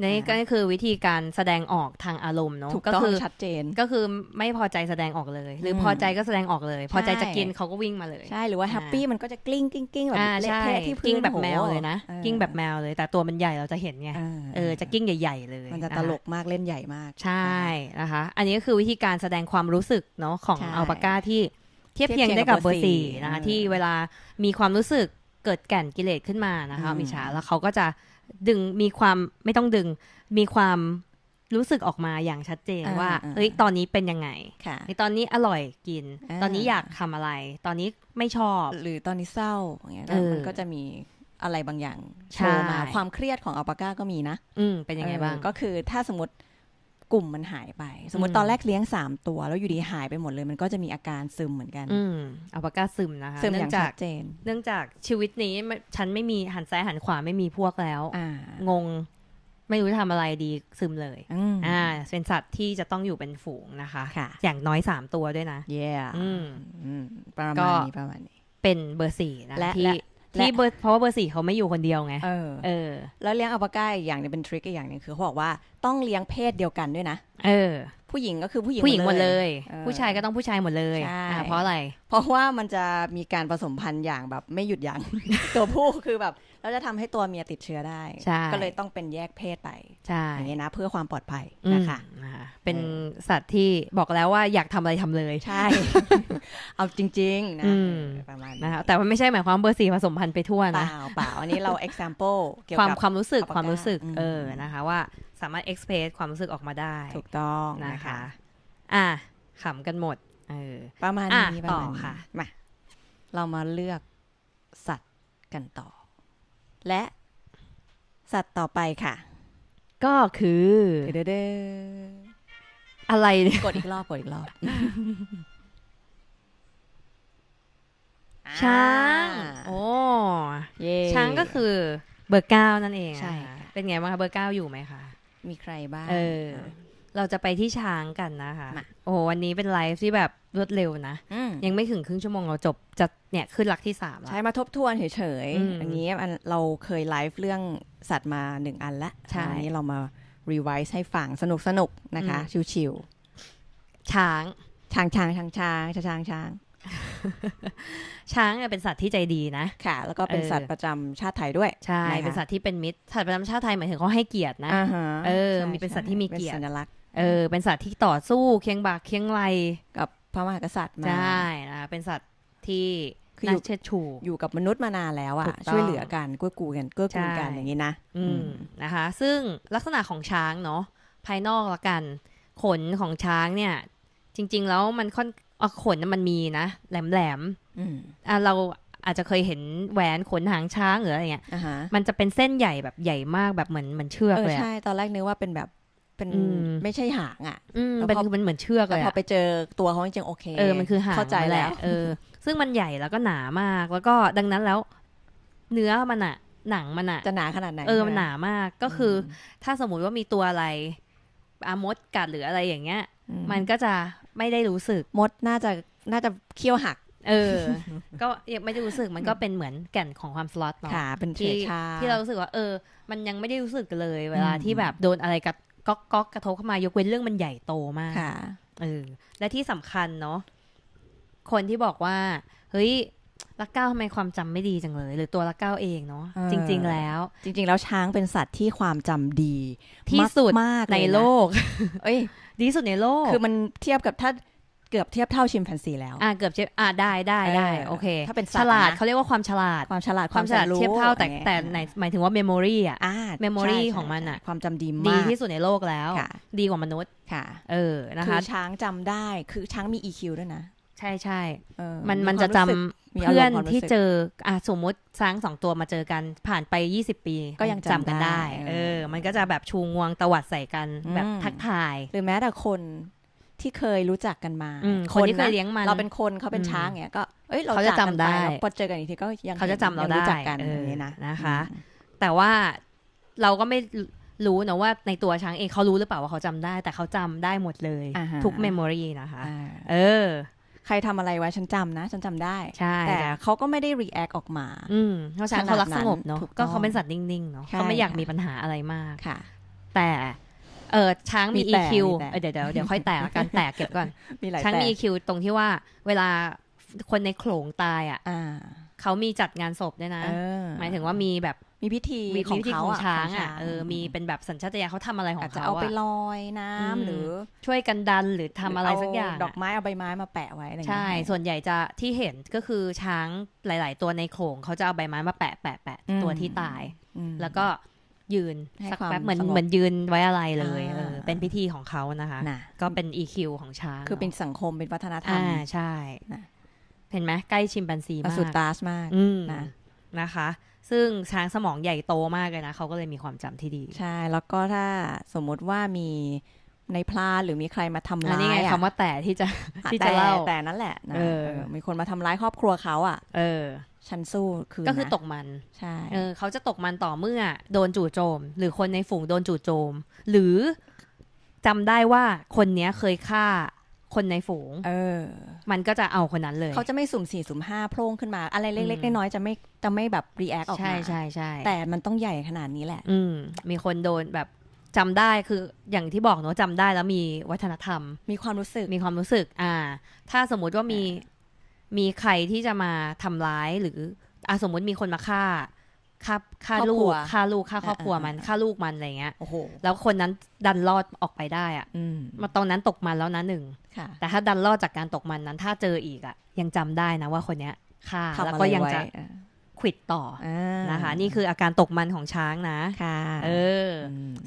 [SPEAKER 1] นี่ก็คือวิธีการแสดงออกทางอารมณ์เนาะก็คือชัดเจนก็คือไม่พอใจแสดงออกเลย หรือพอใจก็แสดงออกเลย พอใจจะกินเขาก็วิ่งมาเลย ใช่หรือว่าแฮปปี้มันก็จะกลิ้งกิ้งกิ้งแบบเละเทะที่พื้นแบบแมวเลยนะกิ้งแบบแมวเลย แต่ตัวมันใหญ่เราจะเห็นไงเออจะกิ้งใหญ่ ๆ เลย มันจะตลกมากเล่นใหญ่มาก ใช่นะคะอันนี้ก็คือวิธีการแสดงความรู้สึกเนาะของอัลปาก้าที่เทียบเทียงได้กับเบอร์สี่นะคะที่เวลามีความรู้สึกเกิดแก่นกิเลสขึ้นมานะคะมิชาแล้วเขาก็จะดึงมีความไม่ต้องดึงมีความรู้สึกออกมาอย่างชัดเจนว่าเอ้ยตอนนี้เป็นยังไงในตอนนี้อร่อยกิน ตอนนี้อยากทำอะไร ตอนนี้ไม่ชอบหรือตอนนี้เศร้าอย่างเงี้ยมันก็จะมีอะไรบางอย่างโชว์มาความเครียดของอัลปาก้าก็มีนะอืเป็นยังไงบ้างก็คือถ้าสมมติกลุ่มมันหายไป สมมติตอนแรกเลี้ยงสามตัว แล้วอยู่ดีหายไปหมดเลย มันก็จะมีอาการซึมเหมือนกันอัลปาก้าซึมนะคะซึมอย่างชัดเจนเนื่องจากชีวิตนี้ฉันไม่มีหันซ้ายหันขวา ไม่มีพวกแล้วงง ไม่รู้จะทำอะไรดีซึมเลยอ่าเป็นสัตว์ที่จะต้องอยู่เป็นฝูงนะคะคะอย่างน้อยสามตัวด้วยนะเย่ประมาณนี้ประมาณนี้ เป็นเบอร์สี่นะที่ที่เบอร์ เพราะว่าเบอร์สี่เขาไม่อยู่คนเดียวไงเออแล้วเลี้ยงอัลปาก้าอีกอย่างนึงเป็นทริคอีกอย่างนึงคือเขาบอกว่าต้องเลี้ยงเพศเดียวกันด้วยนะ เออ ผู้หญิงก็คือผู้หญิงผู้หญิงหมดเลย ผู้ชายก็ต้องผู้ชายหมดเลย เพราะอะไร เพราะว่ามันจะมีการผสมพันธุ์อย่างแบบไม่หยุดยั้งตัวผู้คือแบบเราจะทำให้ตัวเมียติดเชื้อได้ ก็เลยต้องเป็นแยกเพศไป อย่างนี้นะเพื่อความปลอดภัยนะคะ เป็นสัตว์ที่บอกแล้วว่าอยากทำอะไรทำเลย ใช่ เอาจริงๆนะ ประมาณนะคะแต่มันไม่ใช่หมายความเบอร์สี่ผสมพันธุ์ไปทั่วนะ เปล่าเปล่าอันนี้เรา example เกี่ยวกับความความรู้สึกความรู้สึก เออ นะคะว่าสามารถเอ็กซ์เพรสความรู้สึกออกมาได้ ถูกต้องนะคะ อ่ะขำกันหมดเออประมาณนี้ต่อค่ะมาเรามาเลือกสัตว์กันต่อ และสัตว์ต่อไปค่ะ ก็คือเด้อเด้ออะไรกดอีกรอบกดอีกรอบช้างโอ้ช้างก็คือ เบอร์เก้านั่นเองใช่เป็นไงบ้างคะเบอร์เก้าอยู่ไหมคะมีใครบ้าง เออ เราจะไปที่ช้างกันนะคะโอ้วันนี้เป็นไลฟ์ที่แบบรวดเร็วนะ ยังไม่ถึงครึ่งชั่วโมงเราจบ จะเนี่ยขึ้นหลักที่สามแล้ว ใช่มาทบทวนเฉยๆ อันนี้เราเคยไลฟ์เรื่องสัตว์มาหนึ่งอันละใช่อันนี้เรามารีไวซ์ให้ฟังสนุกสนุกนะคะ ชิวๆ ช้าง ช้าง ช้างช้าง ช้างช้างช้างช้างเป็นสัตว์ที่ใจดีนะ ค่ะ แล้วก็เป็นสัตว์ประจำชาติไทยด้วย ใช่ เป็นสัตว์ที่เป็นมิตรสัตว์ประจำชาติไทยหมายถึงเขาให้เกียรตินะ เออ มีเป็นสัตว์ที่มีเกียรติสัญลักษณ์ เออ เป็นสัตว์ที่ต่อสู้เคียงบ่าเคียงไหลกับพระมหากษัตริย์มา ใช่ นะ เป็นสัตว์ที่น่เชิดชูอยู่กับมนุษย์มานานแล้วอะช่วยเหลือกัน กู้กู กันกู้กูกันอย่างนี้นะอืมนะคะ ซึ่งลักษณะของช้างเนาะ ภายนอกละกัน ขนของช้างเนี่ย จริง ๆ แล้วมันค่อนขนมันมีนะ แหลมแหลมอ่าเราอาจจะเคยเห็นแหวนขนหางช้างหรืออะไรเงี้ยมันจะเป็นเส้นใหญ่แบบใหญ่มากแบบเหมือนเหมือนเชือกเลยใช่ตอนแรกนึกว่าเป็นแบบ
[SPEAKER 2] เป็นไม
[SPEAKER 1] ่ใช่หางอ่ะมันคือมันเหมือนเชือกเลยพอไปเจอตัวเขาจริงโอเคเออมันคือหางเข้าใจแล้ว เออ ซึ่งมันใหญ่แล้วก็หนามาก แล้วก็ดังนั้นแล้ว เนื้อมันอะหนังมันอะจะหนาขนาดไหนเออมันหนามากก็คือถ้าสมมติว่ามีตัวอะไรอามดกัดหรืออะไรอย่างเงี้ยมันก็จะไม่ได้รู้สึกมดน่าจะน่าจะเคี้ยวหัก เออก็ยังไม่ได้รู้สึกมันก็เป็นเหมือนแก่นของความสล็อตเนาะเป็นที่ที่เรารู้สึกว่าเออ มันยังไม่ได้รู้สึกเลย เวลาที่แบบโดนอะไรกัดก๊อกก๊อกกระทบเข้ามายกเว้นเรื่องมันใหญ่โตมากเออและที่สำคัญเนาะคนที่บอกว่าเฮ้ยลักเก้าทำไมความจำไม่ดีจังเลย หรือตัวลักเก้าเองเนาะจริงๆแล้ว จริงๆ แล้ว ช้างเป็นสัตว์ที่ความจำดีที่สุดมากในโลก เอ้ยดีสุดในโลก คือมันเทียบกับถ้าเกือบเทียบเท่าชิมแปนซีแล้ว อ่าเกือบเทียบอ่า ได้ได้ได้ โอเค ถ้าเป็นฉลาดเขาเรียกว่าความฉลาด ความฉลาดความฉลาด เทียบเท่าแต่แต่ไหน หมายถึงว่าเมมโมรีอ่ะเมมโมรีของมันอ่ะ ความจำดีมาก ดีที่สุดในโลกแล้ว ดีกว่ามนุษย์ ค่ะ เออนะคะช้างจำได้คือช้างมี EQ ด้วยนะใช่ใช่มันมันจะจำเพื่อนที่เจออ่ะสมมติสร้างสองตัวมาเจอกันผ่านไปยี่สิบปีก็ยังจำกันได้ เออ มันก็จะแบบชูงวงตวัดใส่กันแบบทักทายหรือแม้แต่คนที่เคยรู้จักกันมาคนที่เคยเลี้ยงมันเราเป็นคนเขาเป็นช้างเนี้ยก็ เอ้ยเราจะจำได้พอเจอกันอีกทีก็ยังเขาจะจำเราได้กันอย่างนี้นะนะคะ แต่ว่าเราก็ไม่รู้นะว่า ในตัวช้างเองเขารู้หรือเปล่าว่าเขาจำได้ แต่เขาจำได้หมดเลยทุกเมมโมรีนะคะ เออใครทำอะไรไว้ฉันจำนะ ฉันจำได้ แต่เขาก็ไม่ได้รีแอคออกมา อืมเขาใช้เขารักสงบเนาะก็เขาเป็นสัตว์นิ่งๆเนาะเขาไม่อยากมีปัญหาอะไรมากค่ะ แต่ เออช้างมี EQ เดี๋ยวเดี๋ยวเดี๋ยวค่อยแตกกันแตกเก็บก่อน ช้างมี EQ ตรงที่ว่าเวลาคนในโขลงตายอ่ะเขามีจัดงานศพด้วยนะ หมายถึงว่ามีแบบมีพิธีมีของเขาอช้าง อ่ะ เออ มีเป็นแบบสัญชาตญาณเขาทำอะไรของเขาอจะเอาไปลอยน้ำ หรือช่วยกันดันหรือทำอะไรสักอย่าง ดอกไม้เอาใบไม้มาแปะไว้ใช่ ส่วนใหญ่จะที่เห็นก็คือช้างหลาย ๆ ตัวในโขงเขาจะเอาใบไม้มาแปะแปะแปะตัวที่ตายแล้วก็ยืนสักแป๊บเหมือนเหมือนยืนไว้อะไรเลย เออ เป็นพิธีของเขานะคะ ก็เป็น EQ ของช้าง คือเป็นสังคมเป็นวัฒนธรรมอ่าใช่เห็นไหม ใกล้ชิมปันซีมากสุดตาสมากนะนะคะ ซึ่งช้างสมองใหญ่โตมากเลยนะเขาก็เลยมีความจำที่ดี ใช่ แล้วก็ถ้าสมมุติว่ามีในพลาหรือมีใครมาทำร้ายอันนี้ไงคำว่าแต่ที่จะที่จะเล่าแต่นั่นแหละนะมีคนมาทำร้ายครอบครัวเขาอ่ะเออฉันสู้คือก็คือตกมัน ใช่เออ เขาจะตกมันต่อเมื่อโดนจู่โจม หรือคนในฝูงโดนจู่โจม หรือจำได้ว่าคนเนี้ยเคยฆ่าคนในฝูง เออ มันก็จะเอาคนนั้นเลย เขาจะไม่สุ่มสี่สุ่มห้าโพร่งขึ้นมาอะไรเล็กๆน้อยๆจะไม่จะไม่แบบ รีแอคออกมาใช่ใช่ใช่แต่มันต้องใหญ่ขนาดนี้แหละ อืม มีคนโดนแบบจำได้คืออย่างที่บอกเนาะจำได้แล้วมีวัฒนธรรม มีความรู้สึกมีความรู้สึก อ่า ถ้าสมมุติว่ามีมีใครที่จะมาทำร้ายหรืออ่สมมุติมีคนมาฆ่าค่าค่าลูกค่าลูกค่าครอบครัวมันค่าลูกมันอะไรเงี้ยโอ้โหแล้วคนนั้นดันรอดออกไปได้อ่ะมาตอนนั้นตกมันแล้วนะหนึ่งแต่ถ้าดันรอดจากการตกมันนั้น ถ้าเจออีกอ่ะ ยังจำได้นะว่าคนเนี้ย ค่าแล้วก็ยังจะขิดต่อนะคะ นี่คืออาการตกมันของช้างนะค่ะ เออ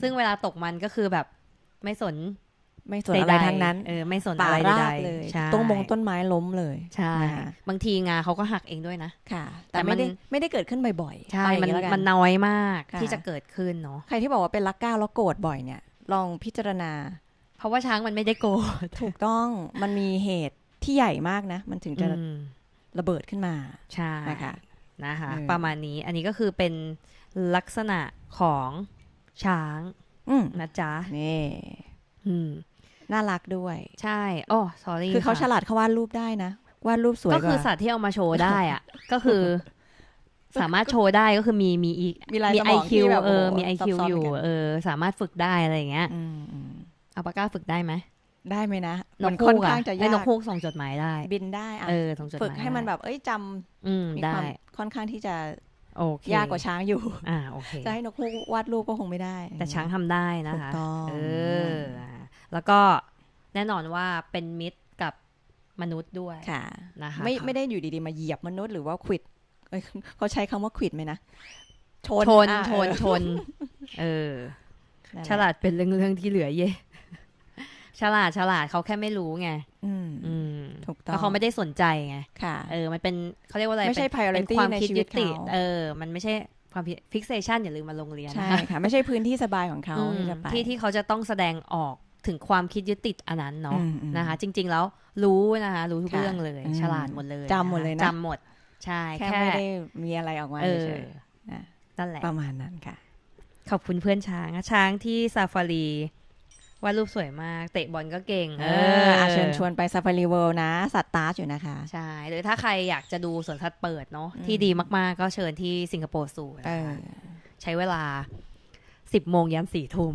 [SPEAKER 1] ซึ่งเวลาตกมันก็คือแบบไม่สนไม่สนอะไรทั้งนั้นเออไม่สนอะไรใดเลยต้งมงต้นไม้ล้มเลยใช่บางทีงาเขาก็หักเองด้วยนะ ค่ะ แต่ไม่ได้ไม่ได้เกิดขึ้นบ่อยๆใช่มันมันน้อยมากที่จะเกิดขึ้นเนาะใครที่บอกว่าเป็นรักก้าวแล้วโกรธบ่อยเนี่ย ลองพิจารณา เพราะว่าช้างมันไม่ได้โกรธถูกต้องมันมีเหตุที่ใหญ่มากนะ มันถึงจะระเบิดขึ้นมาใช่นะคะนะคะประมาณนี้ อันนี้ก็คือเป็นลักษณะของช้างนะจ๊ะนี่อืมน่ารักด้วย ใช่โอ้ s o รี่คือเขาฉลาดเขาวาดรูปได้นะวาดรูปสวยก็คือสัตว์ที่เอามาโชว์ได้อะก็คือสามารถโชว์ได้ก็คือมีมีอีกมีไอคิวเออมีไอคิวอยู่ เออ สามารถฝึกได้อะไรอย่างเงี้ยอัลปาก้าฝึกได้ไหมได้ไหมนะนกค่อนข้าง จะยากให้นกคูกส่งจดหมายได้ บินได้ เออส่งจดหมายฝึกให้มันแบบเอ้ยจำอืมได้ ค่อนข้างที่จะ
[SPEAKER 2] โอเคยากกว่าช้างอยู่อ่าโอเคจะให้
[SPEAKER 1] นกคูกวาดรูปก็คงไม่ได้ แต่ช้างทำได้นะคะถูกต้องเออแล้วก็แน่นอนว่าเป็นมิตรกับมนุษย์ด้วย ค่ะนะคะไม่ไม่ได้อยู่ดี ๆ มาเหยียบมนุษย์หรือว่าขิดเขาใช้คำว่าขิดไหมนะชนชนชนชนเออ ฉลาดเป็นเรื่องเรื่องที่เหลือเย่ฉลาดฉลาดเขาแค่ไม่รู้ไง อืมอืมถูกต้องเขาไม่ได้สนใจไง ค่ะเออ มันเป็นเขาเรียกว่าอะไรไม่ใช่พาร o r i t y ความคิดยึติเออมันไม่ใช่ความฟิกเซชันอย่าลืมมาโรงเรียนใช่ค่ะ ไม่ใช่พื้นที่สบายของเขาที่ที่เขาจะต้องแสดงออกถึงความคิดยึดติดอันนั้นเนาะนะคะ จริงๆแล้วรู้นะคะ รู้ทุกเรื่องเลย ฉลาดหมดเลยจำหมดเลยนะจำหมด ใช่ แค่ไม่ได้มีอะไรออกมาเฉยนั่นแหละประมาณนั้นค่ะ ขอบคุณเพื่อนช้างช้างที่ซาฟารีวาดรูปสวยมาก เตะบอลก็เก่ง เออเชิญชวนไปซาฟารีเวิลด์นะ สัตว์ตาร์อยู่นะคะ ใช่ หรือถ้าใครอยากจะดูสวนสัตว์เปิดเนาะที่ดีมากๆ ก็เชิญที่สิงคโปร์สูนะคะใช้เวลาสิบโมงยันสี่ทุ่ม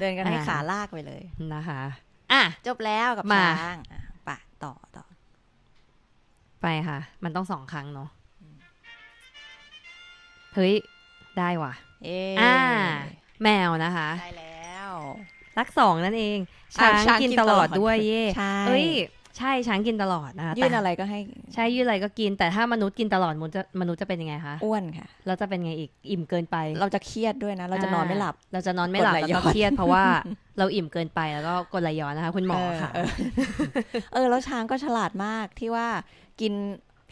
[SPEAKER 1] เดินกันให้ขาลากไปเลยนะคะ อ่ะ จบแล้วกับช้าง ปะต่อต่อ ไปค่ะ มันต้องสองครั้งเนาะ เฮ้ย ได้ว่ะอ่าแมวนะคะ ได้แล้ว รักสองนั่นเอง ช้างกินตลอดด้วยเย่ใช่ใช่ ช้างกินตลอดนะคะยื่นอะไรก็ให้ใช่ ยื่นอะไรก็กิน แต่ถ้ามนุษย์กินตลอดมนุษย์จะมนุษย์จะเป็นยังไงคะอ้วนค่ะเราจะเป็นไงอีกอิ่มเกินไป เราจะเครียดด้วยนะ เราจะนอนไม่หลับ เราจะนอนไม่หลับแล้วก็เครียดเพราะว่า เราอิ่มเกินไปแล้วก็กลย้อนนะคะคุณหมอค่ะเออ แล้วช้างก็ฉลาดมากที่ว่ากิน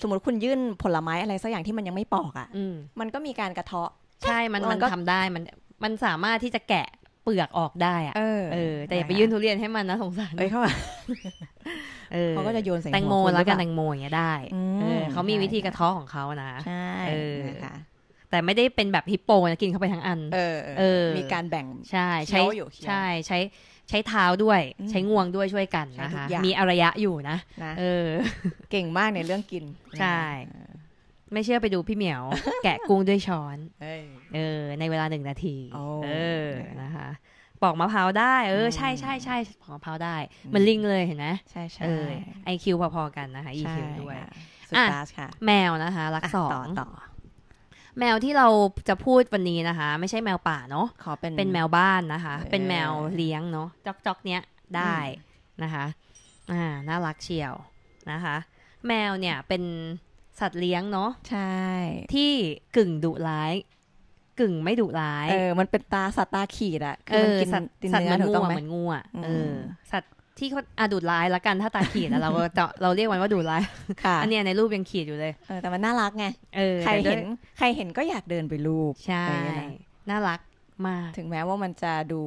[SPEAKER 1] สมมติคุณยื่นผลไม้อะไรสักอย่างที่มันยังไม่ปอกอ่ะมันก็มีการกระเทาะใช่มันมันทำได้มันมันสามารถที่จะแกะปลือกออกได้อะเออเออ แต่อย่าไปยื่นทุเรียนให้มันนะสงสารเอ้ยเข้ามาเขาก็จะโยนใส่แตงโมแล้วกันแตงโมอย่างได้ เออเขามีวิธีกระท้อของเขานะ ใช่ เออแต่ไม่ได้เป็นแบบฮิปโปนะกินเข้าไปทั้งอัน เออเออ มีการแบ่ง ใช่ ใช้ ใช่ใช้ใช้เท้าด้วย ใช้งวงด้วยช่วยกันนะคะ มีอารยะอยู่นะ เออ เก่งมากในเรื่องกิน ใช่ไม่เชื่อไปดูพี่เหมียวแกะกุ้งด้วยช้อน เออ ในเวลาหนึ่งนาทีเออ นะคะ ปอกมะพร้าวได้ เออ ใช่ใช่ใช่ปอกมะพร้าวได้ มันลิงเลยเห็นไหม ใช่ใช่ไอคิวพอ ๆ กันนะคะ อีคิวด้วยอ่ะ แมวนะคะรักสองต่อ แมวที่เราจะพูดวันนี้นะคะ ไม่ใช่แมวป่าเนาะขอเป็นเป็นแมวบ้านนะคะ เป็นแมวเลี้ยงเนาะจอกจอกเนี้ยได้นะคะ อ่า น่ารักเชียว นะคะ แมวเนี่ยเป็นสัตว์เลี้ยงเนาะใช่ ที่กึ่งดุร้าย กึ่งไม่ดุร้ายเออมันเป็นตาสัตว์ตาขีดอะคือมันกินสัตว์เหมือมันงูเหมือนงูอะเออสัตว์ที่เขาอะดุร้ายละกันถ้าตาขีดอะเราก็เราเรียกมันว่าดุร้าย ค่ะอันเนี้ยในรูปยังขีดอยู่เลยเออแต่มันน่ารักไงเออใครเห็นใครเห็นก็อยากเดินไปรูปใช่ น่ารักมาก ถึงแม้ว่ามันจะดู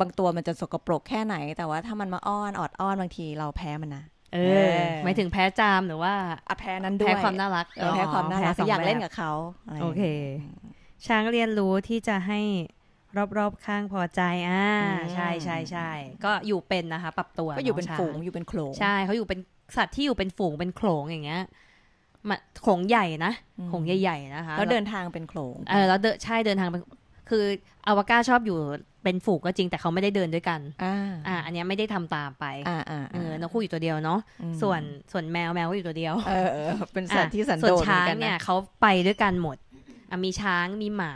[SPEAKER 1] บางตัวมันจะสกปรกแค่ไหน แต่ว่า ถ้ามันมาอ้อนออดอ้อนบางทีเราแพ้มันนะเออหมายถึงแพ้จามหรือว่าอแพ้นั้นด้วยแพ้ความน่ารักแพ้ความน่ารักอยากเล่นกับเขาโอเค ช้างเรียนรู้ที่จะให้รอบๆข้างพอใจอ่าใช่ใช่ใช่ก็อยู่เป็นนะคะปรับตัวก็อยู่เป็นฝูงอยู่เป็นโขลงใช่เขาอยู่เป็นสัตว์ที่อยู่เป็นฝูงเป็นโขลงอย่างเงี้ยมาโขงใหญ่นะโขงใหญ่ๆนะคะแล้วเดินทางเป็นโขงเออแล้วเดินใช่เดินทางเป็นคืออวกาชอบอยู่เป็นฝูงก็จริง แต่เขาไม่ได้เดินด้วยกันอ่าอันนี้ไม่ได้ทำตามไปอ่าอ่าเออนกคู่อยู่ตัวเดียวเนาะส่วนส่วนแมวแมวก็อยู่ตัวเดียวเออเป็นสัตว์ที่สันโดษส่วนช้างเนี่ย เขาไปด้วยกันหมดมีช้างมีหมา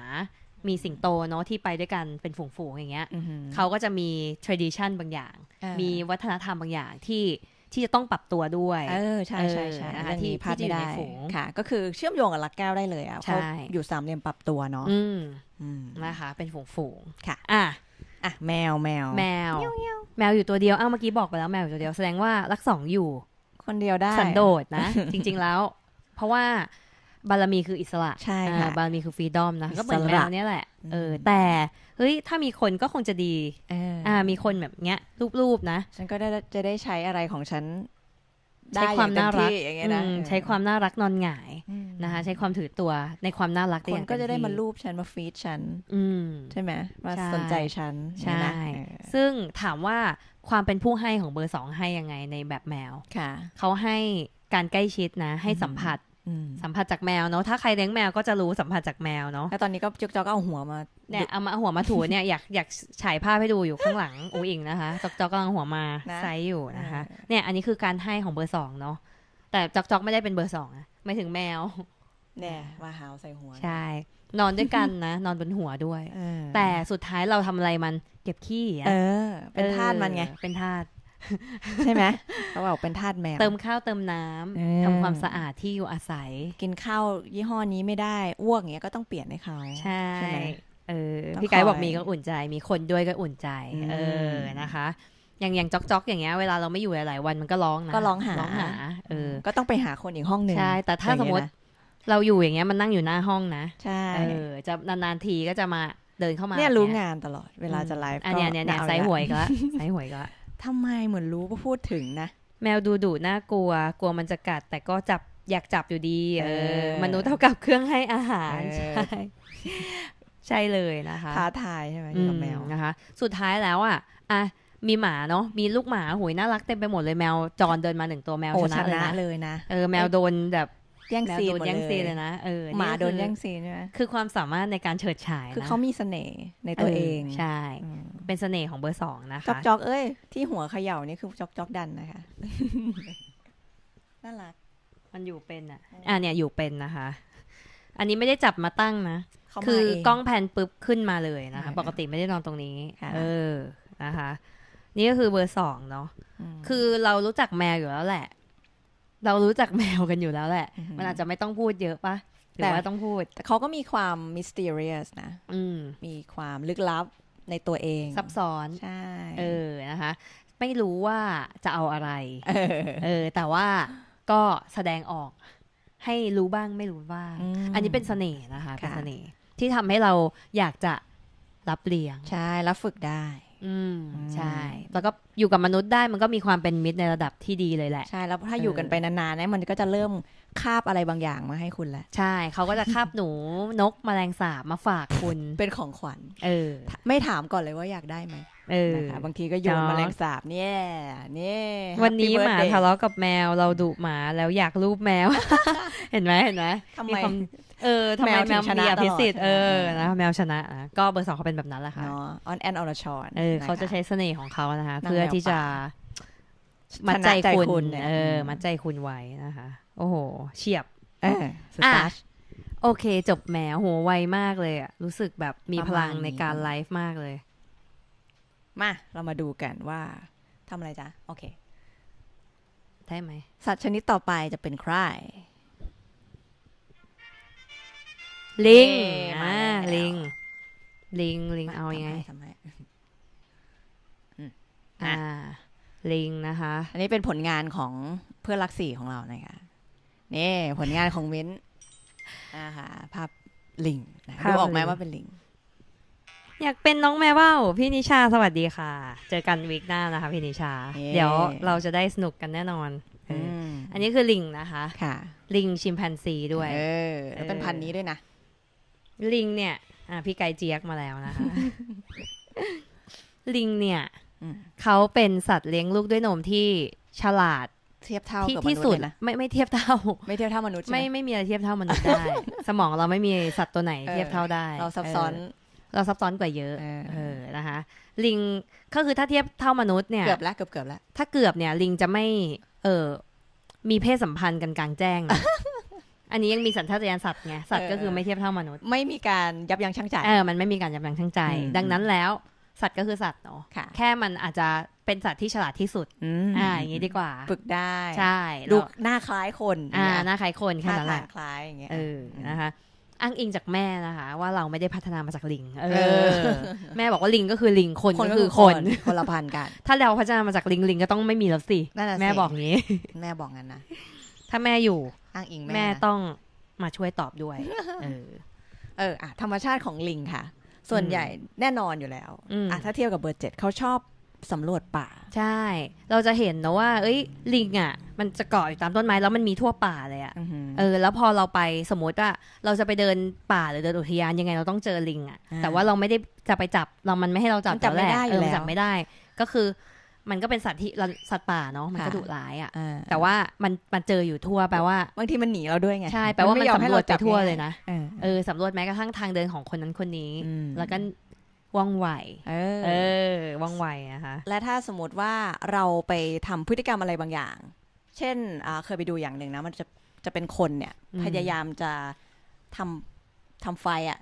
[SPEAKER 1] มีสิงโตเนาะที่ไปด้วยกันเป็นฝูงฝูงอย่างเงี้ยเขาก็จะมี tradition บางอย่าง มีวัฒนธรรมบางอย่างที่ที่จะต้องปรับตัวด้วย เออ ใช่ใช่ใช่นะคะที่พลาดไม่ได้ค่ะ ก็คือเชื่อมโยงกับลักแก้วได้เลยอ่ะเขาอยู่สามเหลี่ยมปรับตัวเนาะนะคะ เป็นฝูงฝูงค่ะอ่ะอ่ะแมวแมวแมว แมวอยู่ตัวเดียว อ้าว เมื่อกี้บอกไปแล้วแมวอยู่ตัวเดียว แสดงว่ารักสองอยู่คนเดียวได้สันโดษนะ จริงๆแล้ว เพราะว่าบารมีคืออิสระ ใช่ค่ะ บารมีคือฟรีดอมนะก็เหมือนแมวเนี้ยแหละเออ แต่เฮ้ยถ้ามีคนก็คงจะดีอ่า มีคนแบบเงี้ยรูปๆนะฉันก็ได้จะได้ใช้อะไรของฉัน
[SPEAKER 2] ใช้ความน่ารัก อย่างเงี้ยนะ
[SPEAKER 1] ใช้ความน่ารักนอนหงายนะคะใช้ความถือตัว ในความน่ารักคนก็จะได้มารูปฉันมาฟีดฉันใช่ไหมมาสนใจฉันใช่ไหมซึ่งถามว่าความเป็นผู้ให้ของเบอร์สองให้ยังไงในแบบแมวค่ะเขาให้การใกล้ชิดนะ ให้สัมผัสสัมผัสจากแมวเนาะถ้าใครเลี้ยงแมวก็จะรู้สัมผัสจากแมวเนาะแล้วตอนนี้ก็จุกจอกเอาหัวมาเนี่ยเอามาหัวมาถูเนี่ย อยากอยากฉายภาพให้ดูอยู่ข้างหลังอูอิงนะคะจอกจอกกำลังหัวมาไซอยู่นะคะ เนี่ย อันนี้คือการให้ของเบอร์สองเนาะแต่จอกจอกไม่ได้เป็นเบอร์สองอะไม่ถึงแมว เนี่ยมาหาวใส่หัวใช่นอนด้วยกันนะนอนบนหัวด้วยแต่สุดท้ายเราทำอะไรมันเก็บขี้อะเป็นทาสมันไงเป็นทาสใช่ไหมเขาบอกเป็นทาสแมวเติมข้าวเติมน้ำทำความสะอาดที่อยู่อาศัย กินข้าวยี่ห้อนี้ไม่ได้อ้วกเงี้ยก็ต้องเปลี่ยนให้เขาใช่ไหมเออพี่ไกด์บอกมีก็อุ่นใจมีคนด้วยก็อุ่นใจ เออนะคะอย่างอย่างจ๊อกจอกอย่างเงี้ย เวลาเราไม่อยู่หลายวันมันก็ร้องนะก็ร้องหาร้องหาเออก็ต้องไปหาคนอีกห้องหนึ่งใช่แต่ถ้าสมมติเราอยู่อย่างเงี้ยมันนั่งอยู่หน้าห้องนะใช่เออจะนานๆทีก็จะมาเดินเข้ามาเนี่ยรู้งานตลอดเวลาจะไลฟ์อันเนี้ยเนี่ยใส่หวยก็ใส่หวยก็ทำไมเหมือนรู้ว่าพูดถึงนะ แมวดูดุน่ากลัว กลัวมันจะกัดแต่ก็จับอยากจับอยู่ดี เออ มนุษย์เท่ากับเครื่องให้อาหารใช่ ใช่เลยนะคะ ท้าทายใช่ไหมกับแมวนะคะ สุดท้ายแล้วอ่ะ อ่ะ มีหมาเนาะมีลูกหมาหุยน่ารักเต็มไปหมดเลยแมวจรเดินมาหนึ่งตัวแมวชนะเลยนะเออแมวโดนแบบย่งซีนแย่งซีนเลยนะเออหมาโดนย่งซีนใช่ไหมคือความสามารถในการเฉิดฉายคือเขามีเสน่ห์ในตัวเองใช่เป็นเสน่ห์ของเบอร์สองนะคะจอกจอกเอ้ยที่หัวเขย่านี่คือจอกจอกดันนะคะน่ารักมันอยู่เป็นอ่ะอ่าเนี่ยอยู่เป็นนะคะ อันนี้ไม่ได้จับมาตั้งนะคือกล้องแผ่นปุ๊บขึ้นมาเลยนะคะ ปกติไม่ได้นอนตรงนี้เออนะคะนี่ก็คือเบอร์สองเนาะคือเรารู้จักแมวอยู่แล้วแหละเรารู้จักแมวกันอยู่แล้วแหละ มันอาจจะไม่ต้องพูดเยอะปะแต่ว่าต้องพูดแต่เขาก็มีความมิสเตอรียสนะ มีความลึกลับในตัวเอง ซับซ้อน ใช่ เออนะคะ ไม่รู้ว่าจะเอาอะไร เออ แต่ว่าก็แสดงออก ให้รู้บ้างไม่รู้บ้าง อันนี้เป็นเสน่ห์นะคะเป็นเสน่ห์ที่ทำให้เราอยากจะรับเลี้ยง ใช่ รับฝึกได้อืมใช่ แล้วก็อยู่กับมนุษย์ได้มันก็มีความเป็นมิตรในระดับที่ดีเลยแหละใช่ แล้วถ้าอยู่กันไปนานๆเนี่ยมันก็จะเริ่มคาบอะไรบางอย่างมาให้คุณแหละใช่เขาก็จะคาบหนูนกมแมลงสาบมาฝากคุณเป็นของขวัญ เออ ไม่ถามก่อนเลยว่าอยากได้ไหมเออนะคะบางทีก็โยนมแมลงสาบเนี่ยเนี่ยวันนี้หมาทะเลาะกับแมวเราดุหมาแล้วอยากรูปแมว เห็นไหมเห็นไหมทำไมเออทำไมแมวชนะพิสิทธิ์เออนะแมวชนะนะ ก็เบอร์สองเขาเป็นแบบนั้นแหละค่ะออนแอนอรชอนเออ เขาจะใช้เสน่ห์ของเขานะคะ เพื่อที่จะ มัดใจคุณ เออ มัดใจคุณไว้นะคะ โอ้โห เฉียบเออสตาร์โอเค จบแหมโห ไวมากเลยอะ รู้สึกแบบมีพลังในการไลฟ์มากเลย มา เรามาดูกันว่าทำอะไรจ๊ะโอเค ได้ไหม สัตว์ชนิดต่อไปจะเป็นใครลิงมาลิง ลิงลิงเอายังไง อ่า ลิงนะคะ อันนี้เป็นผลงานของเพื่อนรักสีของเรานะคะนี่ผลงานของเิ้นนะคะภาพลิงดูออกไหมว่าเป็นลิง อยากเป็นน้องแมวเบ้าพี่นิชาสวัสดีค่ะ เจอกันวีคหน้านะคะพี่นิชา เดี๋ยวเราจะได้สนุกกันแน่นอน อันนี้คือลิงนะคะ ค่ะ ลิงชิมแพนซีด้วย เออ เป็นพันนี้ด้วยนะลิงเนี่ยอ่พี่ไก่เจี๊ยกมาแล้วนะคะลิงเนี่ยเขาเป็นสัตว์เลี้ยงลูกด้วยนมที่ฉลาดเทียบเท่าที่ที่สุดไม่ไม่เทียบเท่า ไม่เทียบเท่ามนุษย์ไม่ไม่มีอะไรเทียบเท่ามนุษย์ได้สมองเราไม่มีสัตว์ตัวไหนเทียบเท่าได้ เราซับซ้อน เราซับซ้อนกว่าเยอะเออนะคะ ลิงก็คือถ้าเทียบเท่ามนุษย์เนี่ยเกือบแล้วเกือบเกือบแล้ว ถ้าเกือบเนี่ย ลิงจะไม่ เออมีเพศสัมพันธ์กันกลางแจ้งอันนี้ยังมีสัญชาตญาณสัตว์ไงสัตว์ก็คือไม่เทียบเท่ามนุษย์ไม่มีการยับยั้งชั่งใจเออมันไม่มีการยับยั้งชั่งใจ ดังนั้นแล้วสัตว์ก็คือสัตว์เนาะแค่มันอาจจะเป็นสัตว์ที่ฉลาดที่สุดอ่าอย่างนี้ดีกว่า ฝึกได้ใช่ดูหน้าคล้ายคนอ่าหน้าคล้ายคนค่ะหน้าคล้ายอย่างเงี้ยเออนะคะอ้างอิงจากแม่นะคะ ว่าเราไม่ได้พัฒนามาจากลิงเออ แม่บอกว่าลิงก็คือลิง คนก็คือคนคนละพันกันถ้าเราพัฒนามาจากลิงลิงก็ต้องไม่มีแล้วสิแม่บอกงี้ แม่บอกงั้นนะถ้าแม่อยู่อ้างอิงแม่แม่ต้องมาช่วยตอบด้วย เออ เอออะธรรมชาติของลิงค่ะ ส่วนใหญ่แน่นอนอยู่แล้วอ่ะถ้าเทียบกับเบอร์เจ็ดเขาชอบสำรวจป่า ใช่ เราจะเห็นนะว่า เอ้ย ลิงอ่ะมันจะเกาะอยู่ตามต้นไม้แล้วมันมีทั่วป่าเลยอ่ะ เออ แล้วพอเราไปสมมติว่าเราจะไปเดินป่าหรือเดินอุทยานยังไงเราต้องเจอลิงอ่ะ่แต่ว่าเราไม่ได้จะไปจับ เรามันไม่ให้เราจับจับไม่ได้อล้เออจับไม่ได้ ก็คือมันก็เป็นสัตว์ที่สัตว์ป่าเนาะมันก็ดุร้ายอ่ะแต่ว่ามันมันเจออยู่ทั่ว แปลว่าบางทีมันหนีเราด้วยไง ใช่แปลว่ามันสำรวจไปทั่วเลยนะเออสำรวจแม้กระทั่งทางเดินของคนนั้นคนนี้ แล้วก็ว่องไว เออเออว่องไวนะคะและถ้าสมมติว่าเราไปทำพฤติกรรมอะไรบางอย่าง เช่นเคยไปดูอย่างหนึ่งนะมันจะจะเป็นคนเนี่ย พยายามจะทำทำไฟอ่ะ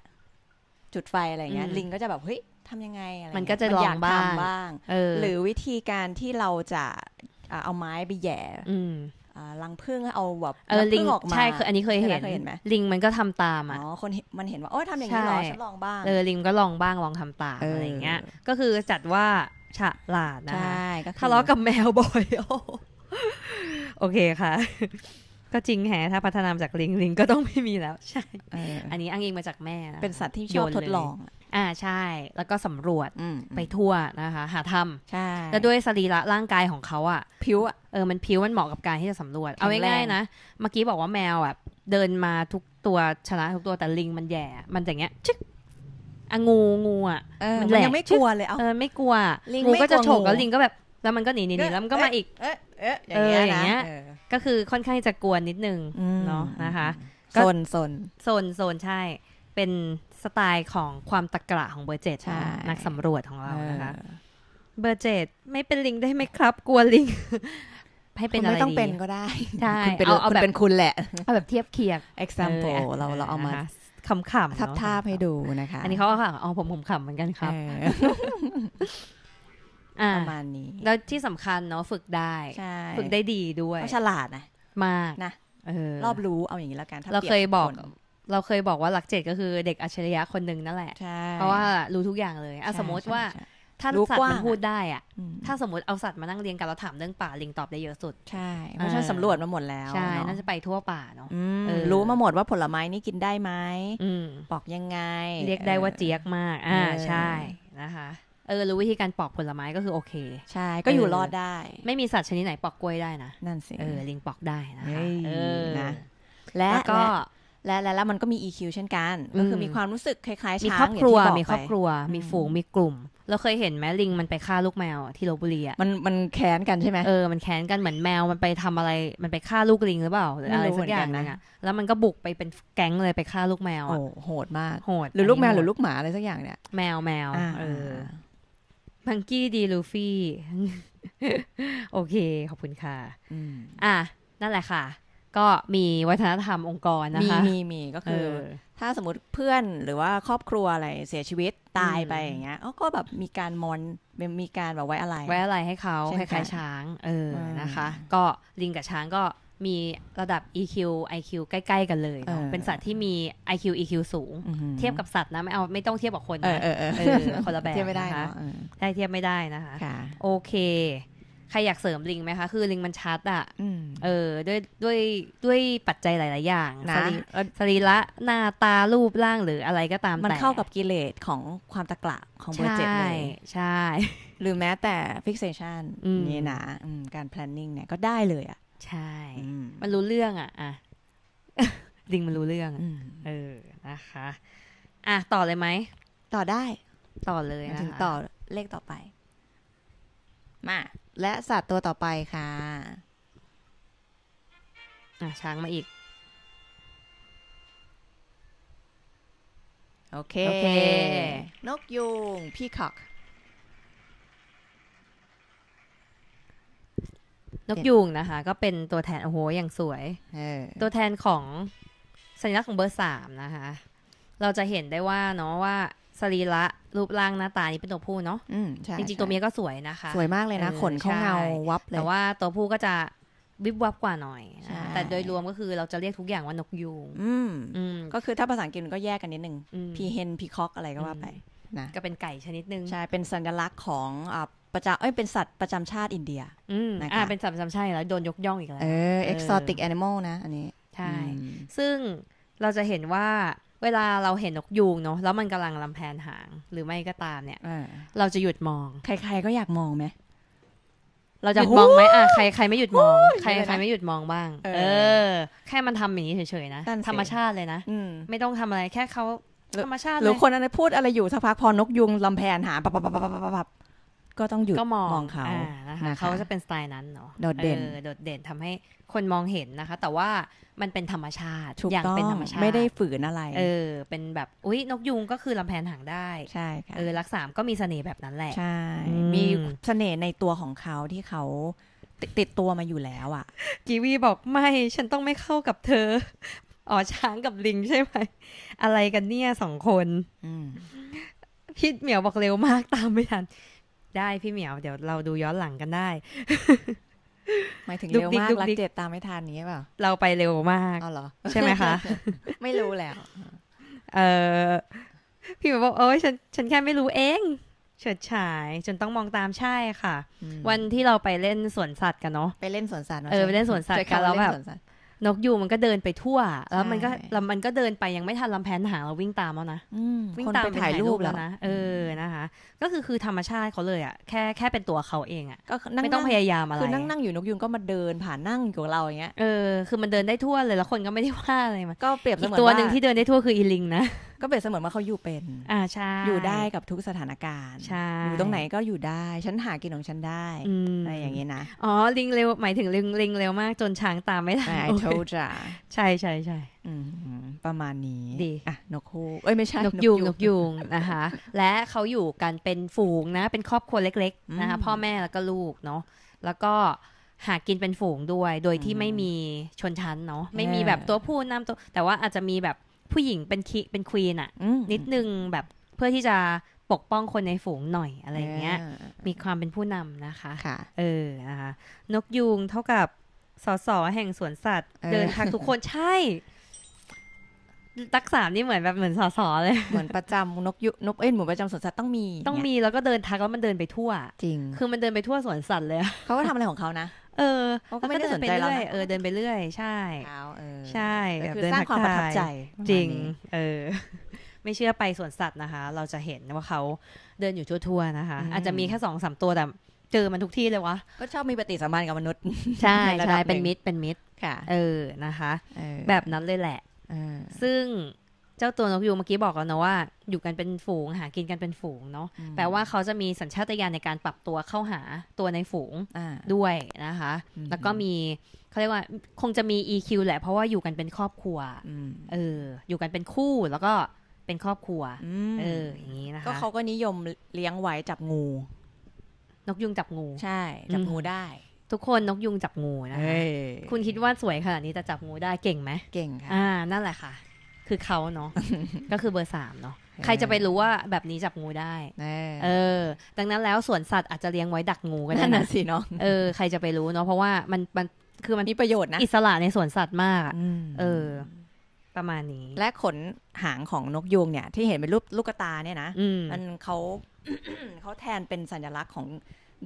[SPEAKER 1] จุดไฟอะไรเงี้ยลิงก็จะแบบเฮ้ยทำยังไงอะไรมันก็จะลองบ้างางออหรือวิธีการที่เราจะเอาไม้ไปแย่ลังพึ่งเอาแบบลิงออกมาใช่คืออันนี้เคยเห็นเห็นไหมลิงมันก็ทำตามอ่ะอ๋อคนมันเห็นว่า โอ้ยทำอย่างนี้หรอฉันลองบ้างเออ ลิงก็ลองบ้างลองทำตามอะไรเงี้ย ก็คือจัดว่าฉลาดนะใช่ทะเลาะกับแมวบ่อย โอเคค่ะ ก็จริงแฮถ้าพัฒนาจากลิง ลิงก็ต้องไม่มีแล้ว ใช่อันนี้อ้างอิงมาจากแม่เป็นสัตว์ที่ชอบทดลองอ่าใช่แล้วก็สำรวจไปทั่วนะคะ หาทำใช่แล้วด้วยสรีระร่างกายของเขาอ่ะผิวเออมันผิวมันเหมาะกับการที่จะสำรวจ เอาง่ายๆนะ เมื่อกี้บอกว่าแมวแบบเดินมาทุกตัวชนะทุกตัวแต่ลิงมันแย่มันอย่างเงี้ยชึกงูงูอ่ะมันยังไม่กลัวเลยเออไม่กลัวงูก็จะฉกแล้วลิงก็แบบ แล้วมันก็หนีหนีแล้วมันก็มาอีกอเอออย่างเงี้ยก็คือค่อนข้างจะกลัวนิดนึงเนาะนะคะโซนโซนโซนโซนใช่เป็นสไตล์ของความตะกระของเบอร์เจตนักสำรวจของเรานะคะเบอร์เจตไม่เป็นลิงได้ไหมครับ กลัวลิง ให้เป็นอะไรไม่ต้องเป็นก็ได้ใช่เอาเอาแบบเป็นคุณแหละ เอาแบบเทียบเคียง example เราเราเอามาขำๆทับทาบให้ดูนะคะอันนี้เขาค่เอาผมผมขำเหมือนกันครับประมาณนี้ แล้วที่สำคัญเนาะฝึกได้ ฝึกได้ดีด้วยฉลาดนะมากนะรอบรู้เอาอย่างนี้แล้วกันเราเคยบอกเราเคยบอกว่าหลักเจ็ดก็คือเด็กอัจฉริยะคนหนึ่งนั่นแหละเพราะว่ารู้ทุกอย่างเลยอสมมติว่า ถ้าสัตว์มันพูดได้อ่ะ ถ้าสมมติเอาสัตว์มานั่งเรียงกันเราถามเรื่องป่าลิงตอบได้เยอะสุดใช่เพราะฉันสำรวจมาหมดแล้วใช่น่าจะไปทั่วป่าเนาะรู้มาหมดว่าผลไม้นี่กินได้ไหมปอกยังไง เรียกได้ว่าเจี๊ยกมาก อ่าใช่นะคะ เออรู้วิธีการปอกผลไม้ก็คือโอเค ใช่ ก็อยู่รอดได้ ไม่มีสัตว์ชนิดไหนปอกกล้วยได้นะ นั่นสิเออลิงปอกได้นะคะเออนะและก็และแล้วมันก็มี EQ เช่นกันก็คือมีความรู้สึกคล้ายๆ ช้างมีครอบครัว มีครอบครัว มีฝูง มีกลุ่มเราเคยเห็นไหมลิงมันไปฆ่าลูกแมวที่ลบบุรีอ่ะมันมันแค้นกันใช่ไหมเออ มันแค้นกันเหมือนแมวมันไปทำอะไร มันไปฆ่าลูกลิงหรือเปล่าหรืออะไรสักอย่างนอ่ะ แล้วมันก็บุกไปเป็นแก๊งเลยไปฆ่าลูกแมวอ่ะโหดมากโหด หรือลูกแมวหรือลูกหมาอะไรสักอย่างเนี่ย แมว แมว เออมังกี้ดีลูฟี่ โอเค ขอบคุณค่ะ อ่ะ นั่นแหละค่ะก็มีวัฒนธรรมองค์กรนะคะมีมีก็คือ ถ้าสมมติเพื่อนหรือว่าครอบครัวอะไรเสียชีวิตตายไปอย่างเงี้ยก็แบบมีการมอน มีการแบบไว้อะไร ไว้อะไรให้เขาคล้าย ๆ ช้างเออนะคะ ก็ลิงกับช้างก็มีระดับ EQ IQ ใกล้ๆกันเลยเเป็นสัตว์ที่มี IQ EQ สูง เทียบกับสัตว์นะ ไม่เอาไม่ต้องเทียบกับคนนะคนละแบบเทียบไม่ได้ใช่เทียบไม่ได้นะคะโอเคใครอยากเสริมลิงไหมคะ คือลิงมันชัดอ่ะ เออ ด้วยด้วยด้วยปัจจัยหลาย ๆ อย่างนะสรีระหน้า ตารูป ร่างหรืออะไรก็ตามมันเข้ากับกิเลสของความตะกละของเบอร์เจ็ดเลย ใช่ หรือแม้แต่ฟิกเซชันนี่นะการแพลนนิ่งเนี่ย ก็ได้เลยอ่ะ ใช่ มันรู้เรื่องอ่ะ อ่ะ ลิงมันรู้เรื่องเออ นะคะ อ่ะ ต่อเลยไหม ต่อได้ ต่อเลยนะคะถึงต่อเลขต่อไป มาและสัตว์ตัวต่อไปค่ะ อ่ะ ช้างมาอีก โอเคนกยูงพี่คอกนกยูงนะคะก็เป็นตัวแทน โอ้โห อย่างสวย ตัวแทนของสัญลักษณ์ของเบอร์สามนะคะ เราจะเห็นได้ว่าเนาะว่าสรีระรูปร่างหน้าตานี่เป็นตัวผู้เนาะจริงๆ ตัวเมียก็สวยนะคะสวยมากเลยนะขนเขาเงาวับเลยแต่ว่าตัวผู้ก็จะ วิบวับกว่าหน่อยแต่โดยรวมก็คือเราจะเรียกทุกอย่างว่านกยูงก็คือถ้าภาษาอังกฤษก็แยกกันนิดนึงพีเฮนพีคอกอะไรก็ว่าไปนะก็เป็นไก่ชนิดนึง ใช่เป็นสัญลักษณ์ของประจำเอ้ยเป็นสัตว์ประจำชาติอินเดียนะคะเป็นสัตว์ประจำชาติแล้วโดนยกย่องอีกแล้วเออ exotic animal นะอันนี้ใช่ซึ่งเราจะเห็นว่าเวลาเราเห็นนกยูงเนาะแล้วมันกำลังลำแพนหาง หรือไม่ก็ตามเนี่ยเราจะหยุดมอง ใครๆ ก็อยากมองไหมเราจะมองไหมอ่ะใครใครไม่หยุดมองใครใครไม่หยุดมองบ้างเออแค่มันทำอย่างนี้เฉยๆนะธรรมชาติเลยนะไม่ต้องทำอะไร แค่เขาธรรมชาติหรือคนอะไรพูดอะไรอยู่สักพักพอนกยุงลำแพนหาปับปับปับปับปับก็ต้องหยุดมองเขา เขาจะเป็นสไตล์นั้นเนาะโดดเด่นโดดเด่นทำให้คนมองเห็นนะคะ แต่ว่ามันเป็นธรรมชาติอย่างเป็นธรรมชาติ ไม่ได้ฝืนอะไรเออเป็นแบบอุ้ยนกยุงก็คือลำแพนหางได้ ใช่ค่ะเออรักสามก็มีเสน่ห์แบบนั้นแหละ ใช่ มีเสน่ห์ในตัวของเขาที่เขา ติดตัวมาอยู่แล้ว อ่ะ กีวีบอกไม่ ฉันต้องไม่เข้ากับเธอ อ๋อช้างกับลิงใช่ไหมอะไรกันเนี่ยสองคนพี่เหมียวบอกเร็วมากตามไม่ทันได้พี่เหมียวเดี๋ยวเราดูย้อนหลังกันได้ หมายถึงเร็วมากรักเจ็ดตามไม่ทันนี้เปล่า เราไปเร็วมากอ๋อเหรอใช่ไหมคะ ไม่รู้แล้วเออพี่บอกเอ้ยฉันฉันแค่ไม่รู้เอง เฉิดฉายจนต้องมองตามใช่ค่ะ วันที่เราไปเล่นสวนสัตว์กันเนาะไปเล่นสวนสัตว์เออไปเล่นสวนสัตว์กันแล้วแบบนกยูมันก็เดินไปทั่ว แล้วมันก็ลมันก็เดินไปยังไม่ทันลำแพนหาเราวิ่งตามแล้วนะวิ่งตามไปถ่ายรูปแล้วนะ เออ นะคะ ก็คือคือธรรมชาติเขาเลยอ่ะแค่แค่เป็นตัวเขาเองอ่ะก็ไม่ต้องพยายามอะไรคือนั่งนั่งอยู่นกยูงก็มาเดินผ่านนั่งอยู่กับเราอย่างเงี้ย เออ คือมันเดินได้ทั่วเลย แล้วคนก็ไม่ได้ว่าอะไรมันก็เปรียบเสมือนตัวหนึ่งที่เดินได้ทั่วคืออีลิงนะก็เปรียบเสมือนว่าเขาอยู่เป็นอ่าใช่อยู่ได้กับทุกสถานการณ์ใช่อยู่ตรงไหนก็อยู่ได้ฉันหากินของฉันได้อะไรอย่างนี้นะอ๋อลิงเร็วหมายถึงลิงลิงเร็วมากจนช้างตามไม่ทันไอโทจ่าใช่ใช่ใช่ประมาณนี้ดีอ่ะนกคู่เอ้ยไม่ใช่นกยุงนกยุงนะคะและเขาอยู่กันเป็นฝูงนะ เป็นครอบครัวเล็กๆนะคะพ่อแม่แล้วก็ลูกเนาะแล้วก็หากินเป็นฝูงด้วย โดยที่ไม่มีชนชั้นเนาะไม่มีแบบตัวผู้นำตัวแต่ว่าอาจจะมีแบบผู้หญิงเป็นคีเป็นควีนอะนิดนึงแบบเพื่อที่จะปกป้องคนในฝูงหน่อยอะไรเงี้ย มีความเป็นผู้นำนะคะคะเออนะคะนกยูงเท่ากับสสแห่งสวนสัตว์ เดินทางทุกคนใช่ตักสามนี่เหมือนแบบเหมือนสอสอเลยเหมือนประจำ นกยุนกเอ็นหมูประจำสวนสัตว์ต้องมีต้องมีแล้วก็เดินทักแล้วมันเดินไปทั่ว จริง คือมันเดินไปทั่วสวนสัตว์เลยเขาก็ทำอะไรของเขานะเออก็ไม่ได้สนใจเรื่อยเออ เดินไปเรื่อย ใช่ ใช่แบบเดินสร้างความประทับใจ จริง เออ ไม่เชื่อไปสวนสัตว์นะคะ เราจะเห็นว่าเขาเดินอยู่ทั่วๆ นะคะ อาจจะมีแค่สองสามตัวแต่ เจอมันทุกที่เลยวะ ก็ชอบมีปฏิสัมพันธ์กับมนุษย์ ใช่ใช่เป็นมิตรเป็นมิตรค่ะ เออ นะคะ แบบนั้นเลยแหละ ซึ่งเจ้าตัวนกยูงเมื่อกี้บอกแล้วนะว่า อยู่กันเป็นฝูง หา กินกันเป็นฝูงเนาะแปลว่าเขาจะมีสัญชาตญาณในการปรับตัวเข้าหาตัวในฝูงด้วยนะคะ แล้วก็มีเขาเรียกว่าคงจะมี EQ แหละ เพราะว่าอยู่กันเป็นครอบครัวเอออยู่กันเป็นคู่แล้วก็เป็นครอบครัวเอออย่างนี้นะคะก็เขาก็นิยมเลี้ยงไว้จับงู นกยุงจับงู ใช่จับงูได้ ทุกคนนกยุงจับงูนะคะคุณคิดว่าสวยขนาดนี้จะจับงูได้เก่งไหมเก่งค่ะอ่า นั่นแหละค่ะคือเขาเนาะก็คือเบอร์สามเนาะใครจะไปรู้ว่าแบบนี้จับงูได้เออดังนั้นแล้วสวนสัตว์อาจจะเลี้ยงไว้ดักงูกันนะนสิเนาะเออใครจะไปรู้เนาะเพราะว่ามันมันคือมันมีประโยชน์นะอิสระในสวนสัตว์มากเออ ประมาณนี้ และขนหางของนกยูงเนี่ยที่เห็นเป็นรูปลูกตาเนี่ยนะมันเขาเขาแทนเป็นสัญลักษณ์ของ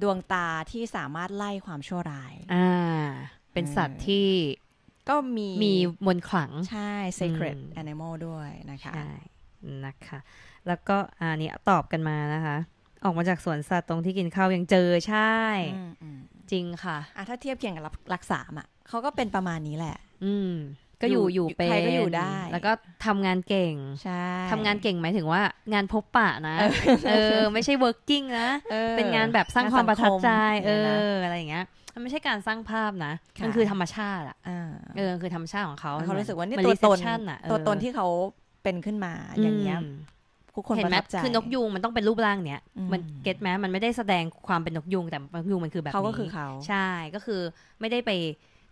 [SPEAKER 1] ดวงตาที่สามารถไล่ความชั่วร้าย อ่า เป็นสัตว์ที่ก็มีมีมนขลังใช่ sacred animal ด้วยนะคะใช่นะคะ แล้วก็อันนี้ตอบกันมานะคะ ออกมาจากสวนสัตว์ตรงที่กินข้าวยังเจอใช่จริงค่ะ อ่ะ ถ้าเทียบเคียงกับรักษาอ่ะเขาก็เป็นประมาณนี้แหละ อืมก็อยู่อยู่เป็นใครก็อยู่ได้ แล้วก็ทำงานเก่ง ใช่ทำงานเก่งหมายถึงว่างานพบปะนะ เออ ไม่ใช่ working นะ เป็นงานแบบสร้างความประทับใจ เอออะไรอย่างเงี้ยมันไม่ใช่การสร้างภาพนะ มันคือธรรมชาติอ่ะเออคือธรรมชาติของเขา เขารู้สึกว่านี่ตัวตนตัวตนที่เขาเป็นขึ้นมา อย่างเงี้ย
[SPEAKER 2] ทุกคนเห็นไหม คือน
[SPEAKER 1] กยูงมันต้องเป็นรูปร่างเนี้ย มันเก็ตไหมมันไม่ได้แสดงความเป็นนกยูงแต่นกยูงมันคือแบบนี้เขาก็คือเขา ใช่ ก็คือไม่ได้ไป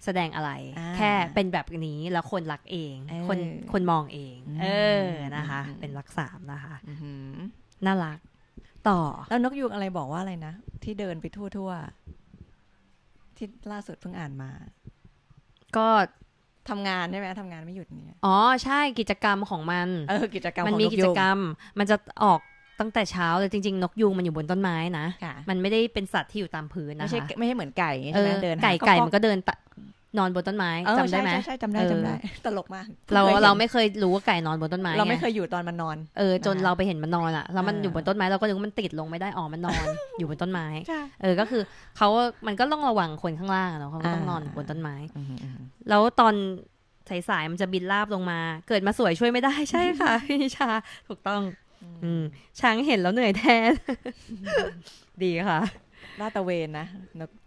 [SPEAKER 1] แสดงอะไร แค่เป็นแบบนี้แล้วคนรักเอง คนคนมองเอง เออ นะคะ เป็นรักสามนะคะน่ารัก ต่อ แล้วนกยูงอะไรบอกว่าอะไรนะ ที่เดินไปทั่ว ๆที่ล่าสุดเพิ่งอ่านมา ก็ทำงานใช่ไหมทำงานไม่หยุดเนี่ย อ๋อ ใช่กิจกรรมของมัน เออ กิจกรรมมันมีกิจกรรม มันจะออกตั้งแต่เช้าแต่จริงๆนกยูงมันอยู่บนต้นไม้นะ มันไม่ได้เป็นสัตว์ที่อยู่ตามพื้นนะคะไม่ใช่ไม่ใช่เหมือนไก่ใช่ไหมเดินไก่ไก่มันก็เดินนอนบนต้นไม้จำได้ไหมใช่จำได้จำได้ตลกมากเราเราไม่เคยรู้ว่าไก่นอนบนต้นไม้เราไม่เคยอยู่ตอนมันนอน เออจนเราไปเห็นมันนอนอ่ะแล้วมันอยู่บนต้นไม้เราก็รู้ว่ามันติดลงไม่ได้อ๋อมันนอน อยู่บนต้นไม้เออ ก็คือเขามันก็ต้องระวังคนข้างล่างเนาะเขาต้องนอนบนต้นไม้แล้วตอนสายๆมันจะบินลาบลงมา เกิดมาสวยช่วยไม่ได้ใช่ค่ะ พี่นิชา ถูกต้อง อืช้างเห็นแล้วเหนื่อยแทนดีค่ะลาตะเวนนะ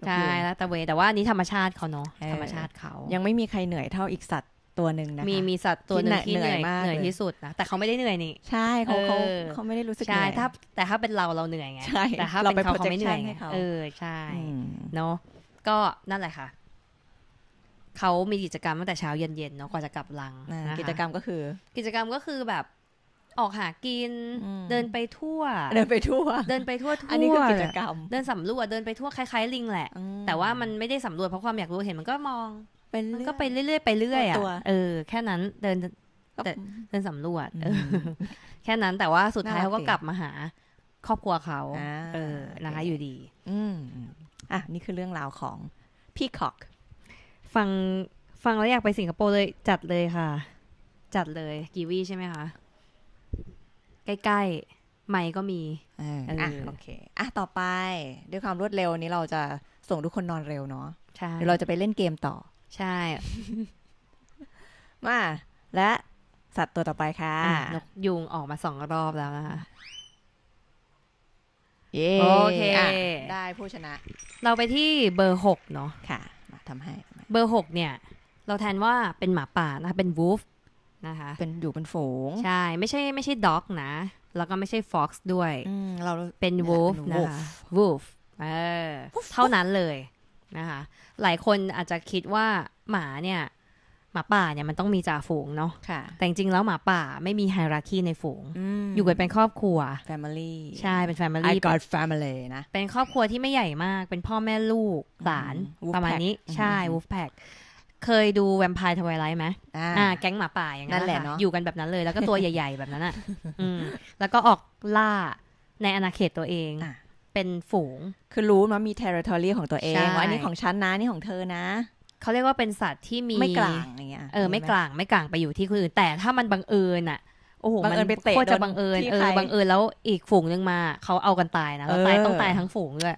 [SPEAKER 1] ใช่ลาตะเวน แต่ว่านี้ธรรมชาติเขาเนาะธรรมชาติเขา ยังไม่มีใครเหนื่อยเท่าอีกสัตว์ตัวหนึ่งนะมีมีสัตว์ตัวหนึ่งที่เหนื่อยมากเหนื่อยที่สุดนะแต่เขาไม่ได้เหนื่อยนี่ ใช่เขาเขาเขาไม่ได้รู้สึกใช่ถ้าแต่ถ้าเป็นเราเราเหนื่อยไงใช่แต่ถ้าเป็นเขาเขาไม่เหนื่อยเออใช่เนาะก็นั่นแหละค่ะ เขามีกิจกรรมตั้งแต่เช้าเย็นๆเนาะก่อนจะกลับลังกิจกรรมก็คือ กิจกรรมก็คือแบบออกหากินเดินไปทั่ว เดินไปทั่ว เดินไปทั่วทั่วอันนี้คือกิจกรรมเดินสำรวจเดินไปทั่วคล้ายๆลิงแหละ แต่ว่ามันไม่ได้สำรวจเพราะความอยากรู้เห็นมันก็มองมันก็ไปเรื่อยๆไปเรื่อยอ่ะเออแค่นั้นเดินเดินสำรวจเอแค่นั้นแต่ว่าสุดท้ายเขาก็กลับมาหา ครอบครัวเขาเออนะคะอยู่ดี อืมอ่ะนี่คือเรื่องราวของพี่คอกฟังฟังแล้วอยากไปสิงคโปร์เลยจัดเลยค่ะ จัดเลยกีวีใช่ไหมคะใกล้ๆไม่ก็มีอ่ะโอเค อ่ะ ต่อไป ด้วยความรวดเร็วนี้เราจะส่งทุกคนนอนเร็วเนาะ ใช่เราจะไปเล่นเกมต่อ ใช่ มาและสัตว์ตัวต่อไปค่ะ นกยุงออกมาสองรอบแล้วนะคะเย้โอเคได้ผู้ชนะ เราไปที่เบอร์หกเนาะ ค่ะมาทำให้ เบอร์หกเนี่ย เราแทนว่าเป็นหมาป่านะ เป็นวูฟนะคะเป็นอยู่เป็นฝูงใช่ไม่ใช่ไม่ใช่ด็อกนะ แล้วก็ไม่ใช่ฟ็อกซ์ด้วยเราเป็นวูฟนะคะวูฟเออเท่านั้นเลยนะคะหลายคนอาจจะคิดว่าหมาเนี่ย หมาป่าเนี่ยมันต้องมีจ่าฝูงเนาะะแต่จริงแล้วหมาป่าไม่มีไฮรักีในฝูงออยู่กันเป็นครอบครัว Family ใช่เป็น Family I got family นะ เป็นครอบครัวที่ไม่ใหญ่มากเป็นพ่อแม่ลูกหลานประมาณนี้ใช่วูฟแพ c k เคยดูแวมไพร์ทวายไลท์ไหมอ่าแก๊งหมาป่าอย่างนั้นแหละอยู่กันแบบนั้นเลย แล้วก็ตัวใหญ่ๆแบบนั้นอ่ะแล้วก็ออกล่าในอาณาเขตตัวเอง เป็นฝูง คือรู้มัมี t e เรทอรี่ของตัวเอง ว่าอันนี้ของฉันนะ นี่ของเธอนะ เขาเรียกว่าเป็นสัตว์ที่มีไม่กลางอย่างเงี้ย เออ ไม่กลางไม่กลางไปอยู่ที่คนอื่น แต่ถ้ามันบังเอิญอ่ะ โอ้โหบังเอิญไปเตะโคตรจะบังเอิญเออ บังเอิญแล้วอีกฝูงนึงมา เขาเอากันตายนะล้วตายต้องตายทั้งฝูงด้วย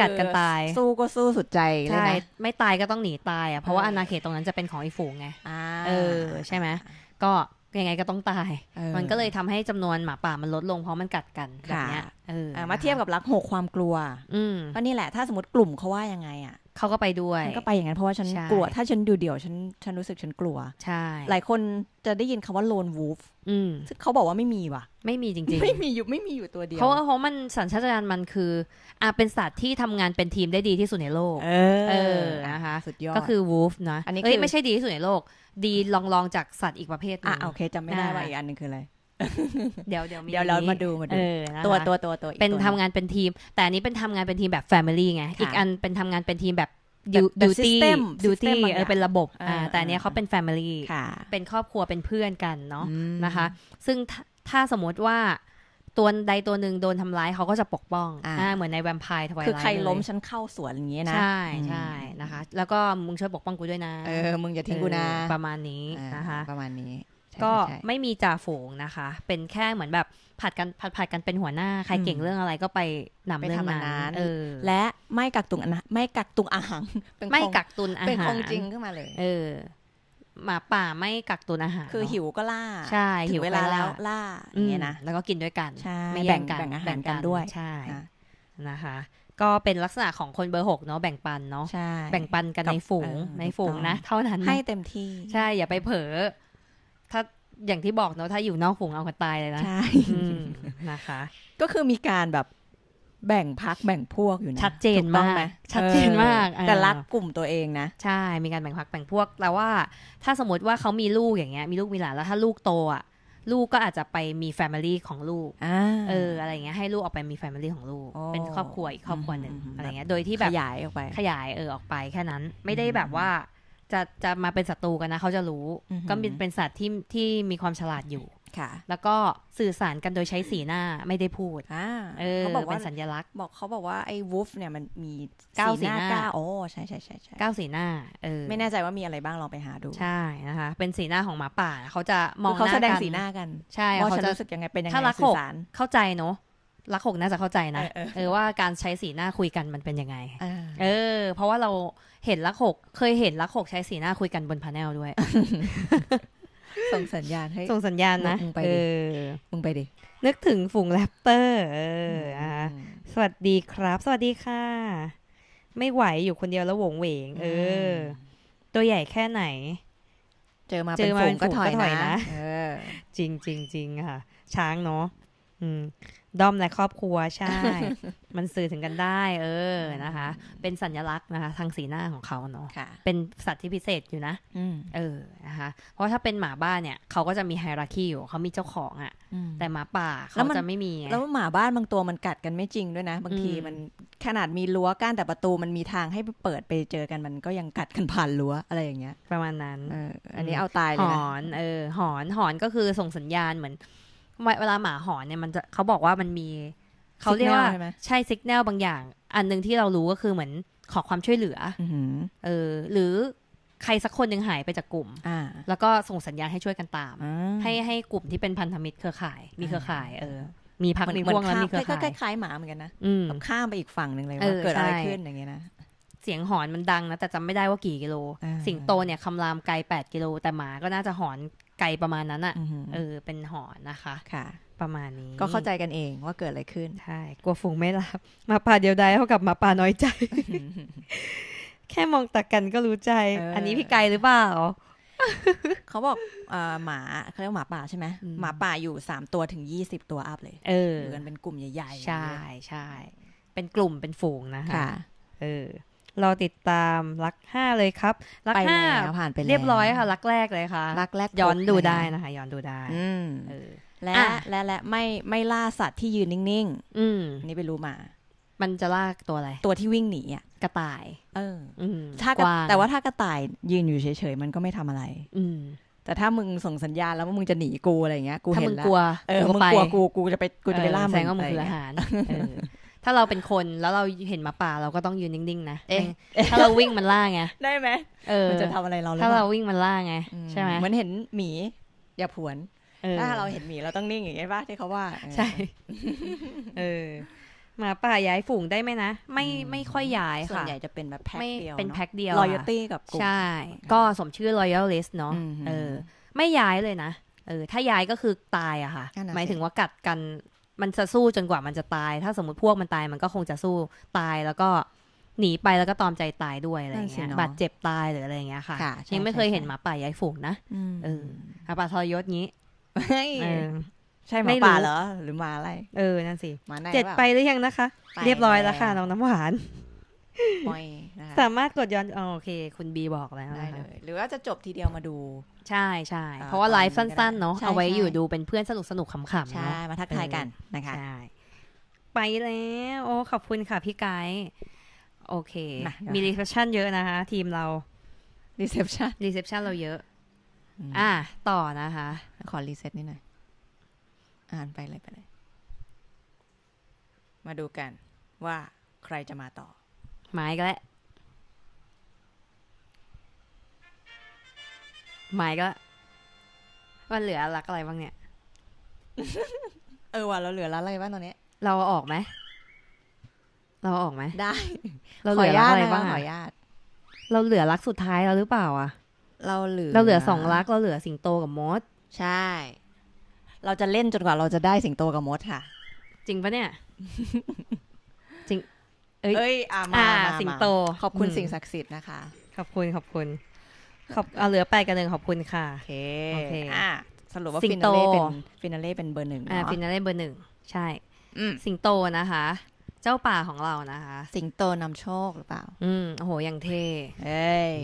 [SPEAKER 1] กัดกันตาย สู้ก็สู้สุดใจเลยนะไม่ตายก็ต้องหนีตายอ่ะเพราะว่าอาณาเขตตรงนั้นจะเป็นของอีฝูงไงเออใช่ไหมก็ยังไงก็ต้องตาย มันก็เลยทำให้จำนวนหมาป่ามันลดลงเพราะมันกัดกันแบบนี้มาเทียบกับรักหกความกลัวอืก็นี่แหละ ถ้าสมมติกลุ่มเขาว่ายังไงอ่ะเขาก็ไปด้วยฉันก็ไปอย่างนั้น เพราะว่าฉันกลัวถ้าฉันอยู่เดี่ยวฉันฉันรู้สึกฉันกลัวใช่หลายคนจะได้ยินคำว่าโลนวูฟซึ่งเขาบอกว่าไม่มีว่ะ ไม่มีจริงๆ ไม่มีอยู่ไม่มีอยู่ตัวเดียว เพราะว่าเพราะมันสัญชาตญาณมันคือ อ่าเป็นสัตว์ที่ทำงานเป็นทีมได้ดีที่สุดในโลก เออเออนะคะสุดยอด ก็คือ วูฟนะอันนี้ไม่ใช่ดีที่สุดในโลก ดีลองๆจากสัตว์อีกประเภทนึงอ่ะโอเคจำไม่ได้ว่าอีกอันนึงคืออะไรเดี๋ยวเดี๋ยวเดี๋ยวเรามาดูมาดูตัวตัวตัวตัว เป็นทำงานเป็นทีม แต่อันนี้เป็นทำงานเป็นทีมแบบแฟมิลี่ไงอีกอันเป็นทำงานเป็นทีมแบบดูตี้ดูตี้เออเป็นระบบแต่อันนี้เขาเป็นแฟมิลี่เป็นครอบครัวเป็นเพื่อนกันเนาะนะคะ ซึ่งถ้าสมมติว่าตัวใดตัวหนึ่งโดนทำร้ายเขาก็จะปกป้องอ่าเหมือนในแวมไพร์ทวายคือใครล้มฉันเข้าสวนอย่างนี้นะใช่ใช่นะคะ แล้วก็มึงช่วยปกป้องกูด้วยนะ เออมึงอย่าทิ้งกูนะประมาณนี้นะคะ ประมาณนี้ก็ไม่มีจ่าฝูงนะคะ เป็นแค่เหมือนแบบผัดกันผัดผัดกันเป็นหัวหน้า ใครเก่งเรื่องอะไรก็ไปนำเรื่องนั้นและไม่กักตุนไม่กักตุนอาหารไม่กักตุนอาหารเป็นของจริงขึ้นมาเลย เออหมาป่าไม่กักตุนอาหารคือหิวก็ล่า ใช่ หิวเวลาแล้ว ล่าอย่างเงี้ยนะแล้วก็กินด้วยกันไม่แบ่งกันแบ่งกันด้วย ใช่นะคะ ก็เป็นลักษณะของคนเบอร์หกเนาะแบ่งปันเนาะแบ่งปันกันในฝูงในฝูงนะเท่านั้นให้เต็มที่ ใช่อย่าไปเผลออย่างที่บอกเนาะถ้าอยู่นอกฝูงเอากันตายเลยนะใช่นะคะ ก็คือมีการแบบแบ่งพักแบ่งพวกอยู่นะชัดเจนมากชัดเจนมากแต่รักกลุ่มตัวเองนะใช่มีการแบ่งพักแบ่งพวก แต่ว่า ถ้าสมมติว่าเขามีลูกอย่างเงี้ย มีลูกมีหลานแล้ว ถ้าลูกโตอ่ะลูกก็อาจจะไปมีแฟมิลี่ของลูกเออ อะไรเงี้ยให้ลูกออกไปมีแฟมิลี่ของลูก เป็นครอบครัวอีกครอบครัวหนึ่งอะไรเงี้ยโดยที่แบบขยายออกไปขยายเออออกไปแค่นั้น ไม่ได้แบบว่าจะจะมาเป็นศัตรูกันนะเขาจะรู้ก็เป็นเป็นสัตว์ที่ที่มีความฉลาดอยู่ค่ะ แล้วก็สื่อสารกันโดยใช้สีหน้าไม่ได้พูดเขาบอกว่าเป็นสัญลักษณ์ บอกเขาบอกว่าไอ้วูฟเนี่ยมันมีเก้าสีหน้าเก้าโอ้ใช่ใช่ใช่ใช่เก้าสีหน้าเออไม่แน่ใจว่ามีอะไรบ้างลองไปหาดูใช่นะคะเป็นสีหน้าของหมาป่าเขาจะมองหน้ากันเขาแสดงสีหน้ากันใช่เขาจะรู้สึกยังไงเป็นยังไงสื่อสารเข้าใจเนาะรักหกน่าจะเข้าใจนะเออว่าการใช้สีหน้าคุยกันมันเป็นยังไงเออ เพราะว่าเราเห็นรักหกเคยเห็นรักหกใช้สีหน้าคุยกันบนพาแนลด้วยส่งสัญญาณให้ส่งสัญญาณนะมึงไปดิมึงไปดินึกถึงฝูงแรปเตอร์ เออสวัสดีครับ สวัสดีค่ะ ไม่ไหวอยู่คนเดียวแล้วหวงเหวงเออ ตัวใหญ่แค่ไหน เจอมาเป็นฝูงก็ถอยนะจริงจริงจริงค่ะ ช้างเนาะด้อมและครอบครัวใช่ มันสื่อถึงกันได้ เออนะคะ เป็นสัญลักษณ์นะคะทางสีหน้าของเขาเนาะเป็นสัตว์ที่พิเศษอยู่นะเออนะคะเพราะถ้าเป็นหมาบ้านเนี่ย เขาก็จะมีไฮรักีอยู่เขามีเจ้าของอะ่ะแต่หมาป่าเขาจะไม่มีแล้วหมาบ้านบางตัวมันกัดกันไม่จริงด้วยนะบางทีมันขนาดมีรั้วกั้นแต่ประตูมันมีทางให้เปิดไปเจอกัน มันก็ยังกัดกันผ่านรั้วอะไรอย่างเงี้ยประมาณนั้นอันนี้เอาตายเลยนะหอน เออ หอนหอนก็คือส่งสัญญาณเหมือนเวลาหมาหอนเนี่ยมันจะเขาบอกว่ามันมี เขาเรียกว่าใช่สัญญาณบางอย่าง อันหนึ่งที่เรารู้ก็คือเหมือนขอความช่วยเหลือเออ หรือใครสักคนหนึ่งหายไปจากกลุ่มแล้วก็ส่งสัญญาณให้ช่วยกันตามให้ให้กลุ่มที่เป็นพันธมิตรเครือข่าย มีเครือข่ายเออมีพักมีพวกแล้วมีเครือข่ายคล้ายๆหมาเหมือนกันนะแบบข้ามไปอีกฝั่งหนึ่งเลยว่าเกิดอะไรขึ้นอย่างเงี้ยนะเสียงหอนมันดังนะแต่จำไม่ได้ว่ากี่กิโล สิงโตเนี่ยคำรามไกล8กิโลแต่หมา ก็น่าจะหอนไกลประมาณนั้นอะ่ะ เออ เป็นหอนะคะ ค่ะ ประมาณนี้ ก็เข้าใจกันเองว่าเกิดอะไรขึ้น ใช่กลัวฝูงไม่รับ มาป่าเดียวดายเท่ากับมาป่าน้อยใจ แค่มองตากันก็รู้ใจ อันนี้พี่ไกลหรือเปล่า เขาบอกหมา เขาเรียกหมาป่าใช่ไหมหมาป่าอยู่สามตัวถึงยี่สิบตัวอัพเลย เออกันเป็นกลุ่มใหญ่ๆใช่ ใช่ เป็นกลุ่ม เป็นฝูงนะคะ เออเราติดตามรักห้าเลยครับรักห้าผ่านไปเรียบร้อยค่ะรักแรกเลยค่ะรักแรกย้อนดูได้นะคะย้อนดูได้และและและ ไม่ไม่ล่าสัตว์ที่ยืนนิ่งๆอืนี่ไปรู้มา มันจะล่าตัวอะไร ตัวที่วิ่งหนีอ่ะกระต่าย เออถ้าแต่ว่าถ้ากระต่าย ยืนอยู่เฉยๆมันก็ไม่ทำอะไร อืแต่ถ้ามึงส่งสัญญาณแล้วว่ามึงจะหนีกูอะไรเงี้ยกูเห็นแล้วถ้ามึงกลัวเออมึงกลัวกูกูจะไป กูจะไปล่ามึงแสดงว่ามึงคืออาหารถ้าเราเป็นคนแล้วเราเห็นหมาป่าเราก็ต้องยืนนิ่งๆ นะเอถ้าเราวิ่งมันล่าไงได้ไหมเออมันจะทำอะไรเราถ้าเราวิ่งมันล่าไงใช่ไหมเหมือนเห็นหมี อย่าผวนถ้าเราเห็นหมีเราต้องนิ่งอย่างนี้ป่ะที่เขาว่าใช่เออหมาป่าย้ายฝูงได้ไหมนะ ไม่ไม่ค่อยย้ายค่ะ ส่วนใหญ่จะเป็นแบบแพ็คเดียวเป็นแพ็คเดียว l o y a ตี้กับกลุ่มใช่ ก็สมชื่อ l อยัลลิสเนาะเออ ไม่ย้ายเลยนะเออถ้าย้ายก็คือตายอะค่ะหมายถึงว่ากัดกันมันจะสู้จนกว่ามันจะตาย ถ้าสมมติพวกมันตาย มันก็คงจะสู้ตายแล้วก็หนีไปแล้วก็ตอมใจตายด้วยอะไรเงี้ยบาดเจ็บตายหรืออะไรเงี้ยค่ะยังไม่เคยเห็นหมาป่าย้ายฝูงนะเออหมาป่าทรยศงี้ใช่หมาป่าเหรอ หรือหมาอะไร เออนั่นสิเจ็ดไปหรือยังนะคะ เรียบร้อยแล้วค่ะน้องน้ำหวานมอยสามารถกดย้อน โอเค คุณบีบอกแล้วได้เลยหรือว่าจะจบทีเดียวมาดู ใช่ใช่เพราะว่าไลฟ์สั้นๆ เนาะเอาไว้อยู่ดูเป็นเพื่อนสนุกสนุกขำๆนาะมาทักทายกันนะคะไปแล้ว โอ้ขอบคุณค่ะพี่ไกด์โอเค มีรีเซพชันเยอะนะคะ ทีมเรารีเซพชันรีเซพชันเราเยอะ อ่าต่อนะคะ ขอรีเซ็ตนิดหน่อยอ่านไปเลยไปเลย มาดูกันว่าใครจะมาต่อมาีก็แล้วมาีก็ว่าเหลือรักอะไรบ้างเนี่ย เออว่ะเราเหลือรักอะไรบ้างตอนนี้ เราออกไหม เราออกไหม ได้ เราเหลือรักอะไรบ้างขอญาตเราเหลือรักสุดท้ายเราหรือเปล่า อ่ะ
[SPEAKER 2] เราเหลือ เราเหลือสองรัก
[SPEAKER 1] เราเหลือสิงโตกับมด ใช่ เราจะเล่นจนกว่าเราจะได้สิงโตกับมดค่ะ จริงปะเนี่ยเอ้ยอ่ามาสิงโต ขอบคุณสิ่งศักดิ์สิทธิ์นะคะ ขอบคุณขอบคุณ ขอบเอาเหลือไปกันหนึ่งขอบคุณค่ะโอเคอ่สรุปว่าฟินาเล่เป็นฟินาเล่เป็นเบอร์หนึ่งอ่าฟินาเล่เบอร์หนึ่งใช่สิงโตนะคะ เจ้าป่าของเรานะคะ สิงโตนำโชคหรือเปล่าอืมโอ้โหยังเท่เอ้ย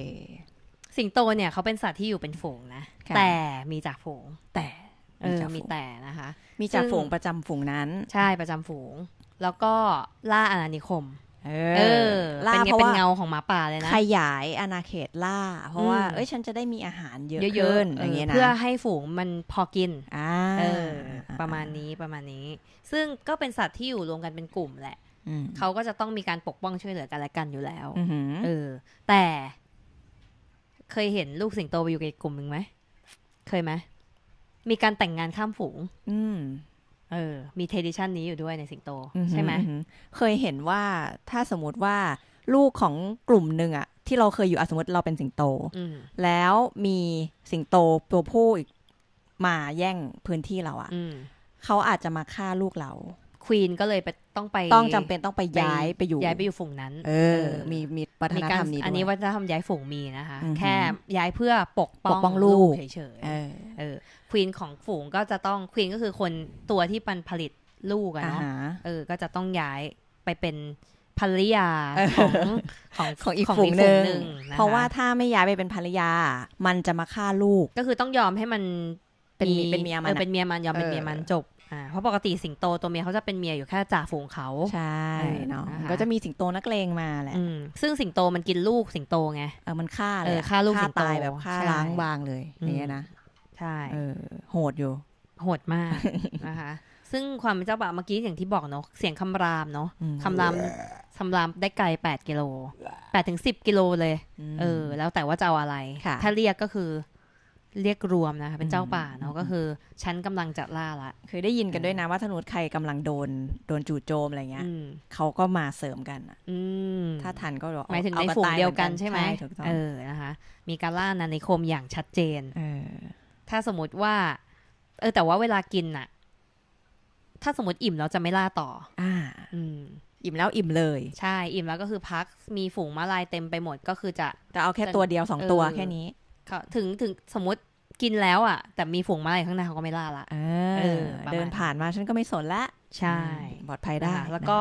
[SPEAKER 1] สิงโตเนี่ยเขาเป็นสัตว์ที่อยู่เป็นฝูงนะแต่มีจากฝูง แต่มีแต่นะคะ มีจากฝูงประจำฝูงนั้น ใช่ประจำฝูงแล้วก็ล่าอาณานิคม เออเออล่าเป็นเพราะเป็นว่าเงาของหมาป่าเลยนะขยายอาณาเขตล่า เพราะว่าเอ้ยฉันจะได้มีอาหาร เยอะเยอะนๆอย่างเงี้ยนะเพื่อให้ฝูงมันพอกิน อ่า เออ ประมาณนี้ประมาณนี้ ซึ่งก็เป็นสัตว์ที่อยู่รวมกันเป็นกลุ่ม แหละ อืเขาก็จะต้องมีการปกป้องช่วยเหลือกันและกันอยู่แล้วออืเออแต่ เคยเห็นลูกสิงโตไปอยู่กับกลุ่มหนึ่งไหมเคยไหมมีการแต่งงานข้ามฝูงมเออ มีเทดิชันนี้อยู่ด้วยในสิงโต ใช่ไหมเคยเห็นว่าถ้าสมมติว่าลูกของกลุ่มหนึ่งอะที่เราเคยอยู่อสมมติเราเป็นสิงโต แล้วมีสิงโตตัวผู้อีกมาแย่งพื้นที่เราอะเขาอาจจะมาฆ่าลูกเราควีนก็เลยไปต้องไปต้องจำเป็นต้องไปย้ายไปอยู่ย้ายไปอยู่ฝูงนั้นเออมีมีวัฒนธรรมนี้อันนี้วัฒนธรรมย้ายฝูงมีนะคะแค่ย้ายเพื่อปกป้องลูกเฉยๆเออควีนของฝูงก็จะต้องควีนก็คือคนตัวที่ปันผลิตลูกอะเนาะเออก็จะต้องย้ายไปเป็นภรรยาของของของอีกฝูงหนึ่งเพราะว่าถ้าไม่ย้ายไปเป็นภรรยามันจะมาฆ่าลูก ก็คือต้องยอมให้มันเป็นเป็นเมียมันเป็นเมียมันยอมเป็นเมียมัน จบเพราะปกติสิงโตตัวเมียเขาจะเป็นเมียอยู่แค่จ่าฝูงเขา ใช่เนาะก็จะมีสิงโตนักเลงมาแหละซึ่งสิงโตมันกินลูกสิงโตไงมันฆ่าเลยฆ่าลูกสิงโตแบบฆ่าล้างบางเลยนี่นะใช่เออโหดอยู่ โหดมากนะคะ ซึ่งความเป็นเจ้าบ่าวเมื่อกี้อย่างที่บอกเนาะเสียงคำรามเนาะคำรามคำรามได้ไกลแปดกิโลแปดถึงสิบกิโลเลยเออ แล้วแต่ว่าจะเอาอะไรถ้าเรียกก็คือเรียกรวมนะคะเป็นเจ้าป่าเนาะก็คือฉันกำลังจะล่าละเคยได้ยินกันด้วยนะ ว่าถนูใครกำลังโดน โดนจู่โจมอะไรเงี้ยเขาก็มาเสริมกันอืถ้าทันก็รอหมายถึงในฝูงเดียวกันใช่ไหมเออนะคะมีการล่านานโคมอย่างชัดเจน เออ ถ้าสมมติว่า เออ แต่ว่าเวลากินอะถ้าสมมติอิ่มเราจะไม่ล่าต่อ อ่า อืม อิ่มแล้วอิ่มเลย ใช่อิ่มแล้วก็คือพักมีฝูงมาลายเต็มไปหมด ก็คือจะจะเอาแค่ตัวเดียวสองตัวแค่นี้ถึงถึงสมมติกินแล้วอ่ะแต่มีฝูงอะไรข้างหน้าเขาก็ไม่ล่าละเดินผ่านมาฉันก็ไม่สนละใช่ปลอดภัยได้ แล้วก็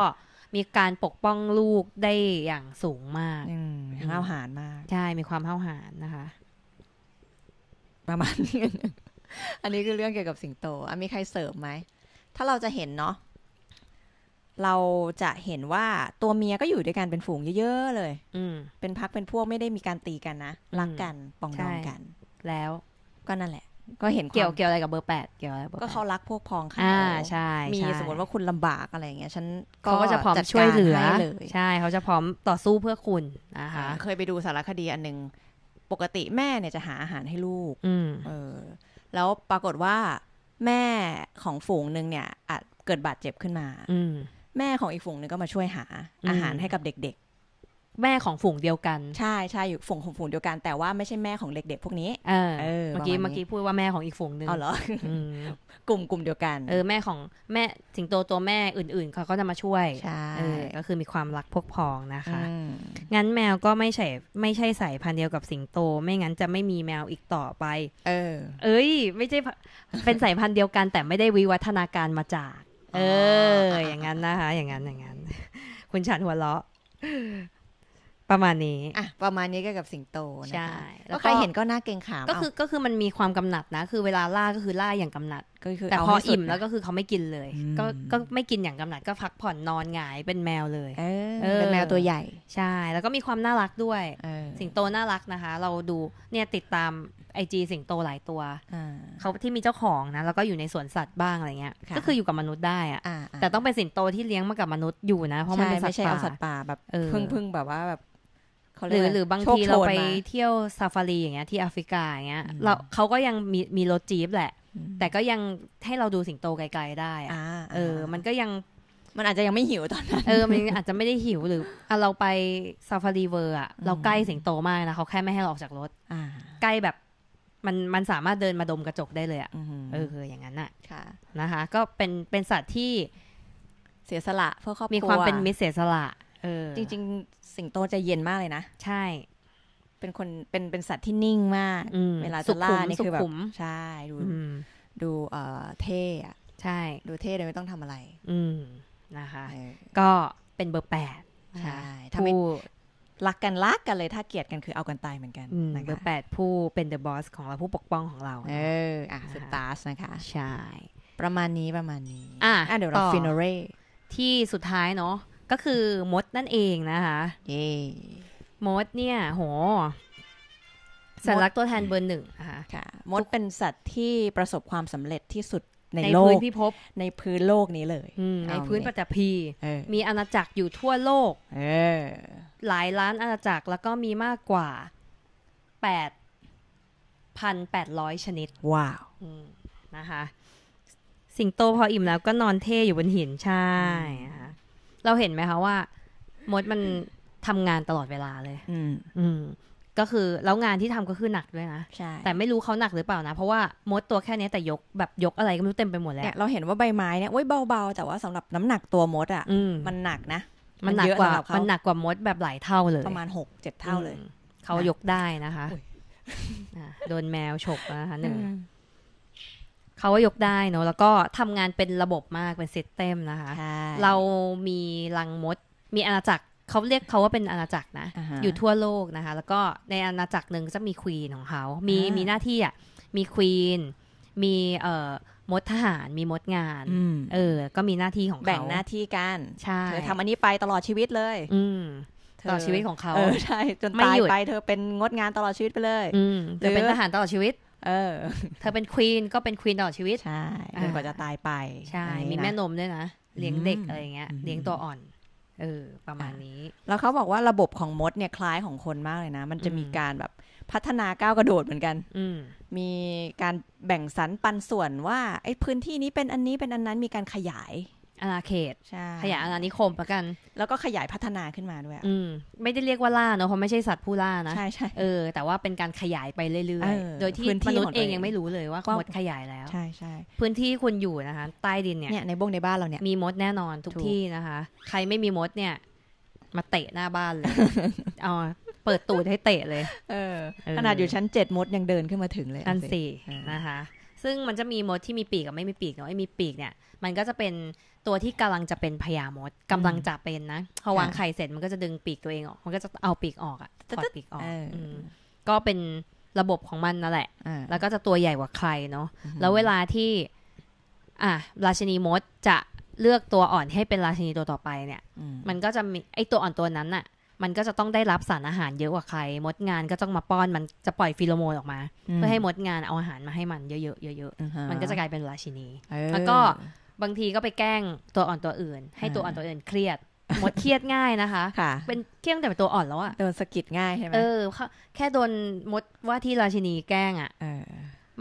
[SPEAKER 1] มีการปกป้องลูกได้อย่างสูงมากห้าวหาญมากใช่ มีความห้าวหาญนะคะ ประมาณนี้อันนี้คือเรื่องเกี่ยวกับสิงโตมีใครเสริมไหมถ้าเราจะเห็นเนาะเราจะเห็นว่าตัวเมียก็อยู่ด้วยกันเป็นฝูงเยอะๆเลย อืเป็นพักเป็นพวกไม่ได้มีการตีกันนะรักกันปองดองกันแล้วก็นั่นแหละ ก็เห็นเกี่ยวเกี่ยวอะไรกับเบอร์แปดเกี่ยวอะไรก็เขารักพวกพ้องค่ะอ่าใช่มีสมมติว่าคุณลำบากอะไรอย่างเงี้ยฉันก็จะพร้อมช่วยเหลือ ใช่เขาจะพร้อมต่อสู้เพื่อคุณนะคะเคยไปดูสารคดีอันหนึ่งปกติแม่เนี่ยจะหาอาหารให้ลูกเออ แล้วปรากฏว่าแม่ของฝูงหนึ่งเนี่ยอาจเกิดบาดเจ็บขึ้นมา อืแม่ของอีกฝูงหนึ่งก็มาช่วยหาอาหารให้กับเด็กๆ แม่ของฝูงเดียวกัน ใช่ใช่อยู่ฝูงของฝูงเดียวกันแต่ว่าไม่ใช่แม่ของเด็กๆ พวกนี้เออเมื่อกี้เมื่อกี้พูดว่าแม่ของอีกฝูงหนึ่งอ๋อเหรอกลุ่มกลุ่มเดียวกัน เออแม่ของแม่สิงโตตัวแม่อื่นๆ เขาก็จะมาช่วยใช่ก็คือมีความรักพวกพ้องนะคะ งั้นแมวก็ไม่ใช่ ไม่ใช่สายพันธุ์เดียวกับสิงโต ไม่งั้นจะไม่มีแมวอีกต่อไป เออ เอ้ย ไม่ใช่เป็นสายพันธุ์เดียวกันแต่ไม่ได้วิวัฒนาการมาจากเออ อย่างนั้นนะคะ อย่างนั้น อย่างนั้น คุณฉันหัวเราะประมาณนี้ อ่ะ ประมาณนี้ก็กับสิงโตนะคะใช่แล้วใครเห็นก็น่าเกรงขามก็คือ ก็คือมันมีความกำหนัดนะ คือเวลาล่าก็คือล่าอย่างกำหนัดก็คือแต่พออิ่มแล้วก็คือเขาไม่กินเลย ก็ก็ไม่กินอย่างกำหนัดก็พักผ่อนนอนหงายเป็นแมวเลยเป็นแมวตัวใหญ่ ใช่แล้วก็มีความน่ารักด้วยสิงโตน่ารักนะคะ เราดูเนี่ยติดตามไอจีสิงโตหลายตัวเขาที่มีเจ้าของนะแล้วก็อยู่ในสวนสัตว์บ้างอะไรเงี้ย ก็คืออยู่กับมนุษย์ได้อะแต่ต้องเป็นสิงโตที่เลี้ยงมากับมนุษย์อยู่นะเพราะมันเป็นสัตว์ป่าสัตว์ป่าแบบพึ่งพึ่งแบบว่าแบบหรือหรือบางทีเราไปเที่ยวซาฟารีอย่างเงี้ย ที่แอฟริกาอย่างเงี้ยเราเขาก็ยังมีมีรถจี๊ปแหละแต่ก็ยังให้เราดูสิงโตไกลๆได้อะเออ มันก็ยัง มันอาจจะยังไม่หิวตอนนั้น เออ มันอาจจะไม่ได้หิวหรือเราไปซาฟารีเวอร์อ่ะ เราใกล้สิงโตมากนะ เขาแค่ไม่ให้เราออกจากรถใกล้แบบมันมันสามารถเดินมาดมกระจกได้เลยอ่ะเออ อย่างนั้นอะนะคะก็เป็นเป็นสัตว์ที่เสียสละเพื่อครอบครัว มีความเป็นมิตรเสียสละเออจริงๆ สิงโตจะเย็นมากเลยนะ ใช่เป็นคนเป็นเป็นสัตว์ที่นิ่งมาก เวลาจะล่านี่คือแบบใช่ดูดูเอ่อเท่อะใช่ ดูเท่เลยไม่ต้องทำอะไร อืมนะคะ ก็เป็นเบอร์แปดใช่ถ้าไม่รักกันรักกันเลยถ้าเกลียดกันคือเอากันตายเหมือนกันเบอร์แปดผู้เป็นเดอะบอสของเราผู้ปกป้องของเราเอออ่ะสตาร์สนะคะใช่ ประมาณนี้ประมาณนี้ อ่ะ เดี๋ยวเรา ฟินอเร ที่สุดท้ายเนาะก็คือมดนั่นเองนะคะเยมดเนี่ยโหสัตว์ลักตัวแทนเบอร์หนึ่งค่ะมดเป็นสัตว์ที่ประสบความสำเร็จที่สุด
[SPEAKER 2] ในโลกพิภ
[SPEAKER 1] พในพื้นโลกนี้เลย ในพื้นปฐพีมีอาณาจักรอยู่ทั่วโลกหลายล้านอาณาจักรแล้วก็มีมากกว่าแปดพันแปดร้อยชนิด ว้าวนะคะ สิงโตพออิ่มแล้วก็นอนเท่อยู่บนหิน ใช่เราเห็นไหมคะว่ามดมันทำงานตลอดเวลาเลย อืม อืม ก็คือแล้วงานที่ทำก็คือหนักด้วยนะใช่ แต่ไม่รู้เขาหนักหรือเปล่านะ เพราะว่ามดตัวแค่นี้ แต่ยกแบบยกอะไร ก็ไม่รู้เต็มไปหมดแล้วเนี่ยเราเห็นว่าใบไม้เนี่ยโอ้ยเบาๆ แต่ว่าสำหรับน้ำหนักตัวมดอ่ะ มันหนักนะ มันหนักกว่า มันหนักกว่ามดแบบหลายเท่าเลย ประมาณหกเจ็ดเท่าเลย เขายกได้นะคะโดนแมวฉกนะคะหนึ่ง เขาว่ายกได้เนอะแล้วก็ทำงานเป็นระบบมาก เป็นซิสเต็มนะคะ เรามีลังมด มีอาณาจักรเขาเรียกเขาว่าเป็นอาณาจักรนะ อยู่ทั่วโลกนะคะ แล้วก็ในอาณาจักรหนึ่งจะมีควีนของเขา มีมีหน้าที่อ่ะมีควีนมีเอ่อมดทหารมีมดงานเออก็มีหน้าที่ของเขาแบ่งหน้าที่กันใช่เธอทำอันนี้ไปตลอดชีวิตเลย อื
[SPEAKER 2] ตลอดชีวิตของเขาเออใช่จนตายไป
[SPEAKER 1] เธอเป็นงดงานตลอดชีวิตไปเลยอืเธอเป็นทหารตลอดชีวิต เออเธอเป็นควีนก็เป็นควีนตลอดชีวิตใช่จนกว่าจะตายไปใช่มีแม่นมด้วยนะเลี้ยงเด็กอะไรเงี้ยเลี้ยงตัวอ่อนเออประมาณนี้ แล้วเขาบอกว่าระบบของมดเนี่ย คล้ายของคนมากเลยนะ มันจะมีการแบบพัฒนาก้าวกระโดดเหมือนกัน อืมีการแบ่งสรรปันส่วนว่าไอ้พื้นที่นี้เป็นอันนี้เป็นอันนั้นมีการขยายอาณาเขตขยายอาณานิคมประกัน แล้วก็ขยายพัฒนาขึ้นมาด้วยอืมไม่ได้เรียกว่าล่าเนอะเพราะไม่ใช่สัตว์ผู้ล่านะใช่ใช่เออแต่ว่าเป็นการขยายไปเรื่อยๆ โดยที่มนุษย์เองยังไม่รู้เลยว่าหมดขยายแล้วใช่ใช่พื้นที่คุณอยู่นะคะใต้ดินเนี่ยในบงในบ้านเราเนี่ยมีมดแน่นอนทุกที่นะคะ ใครไม่มีมดเนี่ย มาเตะหน้าบ้านเลยเอาเปิดตูดให้เตะเลย เออ ขนาดอยู่ชั้นเจ็ดมดยังเดินขึ้นมาถึงเลยอันสี่นะคะ ซึ่งมันจะมีมดที่มีปีกกับไม่มีปีกเนาะไอ้มีปีกเนี่ย มันก็จะเป็นตัวที่กำลังจะเป็นพญามด กำลังจะเป็นนะพอวางไข่เสร็จ มันก็จะดึงปีกตัวเองออกมันก็จะเอาปีกออกอ่ะถอดปีกออกก็เป็นระบบของมันนั่นแหละแล้วก็จะตัวใหญ่กว่าใครเนาะแล้วเวลาที่ อ่ะราชินีมดจะเลือกตัวอ่อนให้เป็นราชินีตัวต่อไปเนี่ยมันก็จะมีไอตัวอ่อนตัวนั้นน่ะ มันก็จะต้องได้รับสารอาหารเยอะกว่าใคร มดงานก็ต้องมาป้อนมันจะปล่อยฟิโลโมนออกมาเพื่อให้มดงานเอาอาหารมาให้มัน เยอะๆเยอะๆมันก็จะกลายเป็นราชินีแล้วก็บางทีก็ไปแกล้งตัวอ่อนตัวอื่น ให้ตัวอ่อนตัวอื่นเครียดหมดเครียดง่ายนะคะ เป็นเครียดแต่เป็นตัวอ่อนแล้วอะโดนสะกิดง่ายใช่ไหมเออแค่โดนมดว่าที่ราชินีแกล้งอะ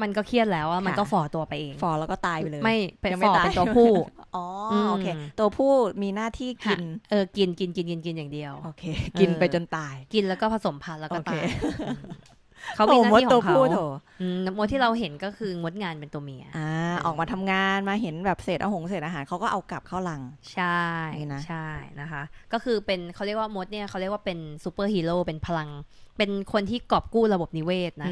[SPEAKER 1] มันก็เครียดแล้วอะมันก็ฝ่อตัวไปเองฝ่อแล้วก็ตายไปเลยไม่เป็นฝ่อเป็นตัวผู้อ๋
[SPEAKER 2] อโอเค
[SPEAKER 1] ตัวผู้มีหน้าที่กินเออกินกินกินกินกินอย่างเดียวโอเค กินไปจนตาย กินแล้วก็ผสมพันธุ์แล้วก็ตายเขาเปหน้าที่ของเขามดที่เราเห็นก็คืองดงานเป็นตัวเมีย อ่า ออกมาทำงานมาเห็นแบบเศษอาหงเศษอาหารเขาก็เอากลับเข้าลัง ใช่นะ ใช่นะคะ ก็คือเป็นเขาเรียกว่ามดเนี่ยเขาเรียกว่าเป็นซูเปอร์ฮีโร่เป็นพลัง เป็นคนที่กอบกู้ระบบนิเวศนะ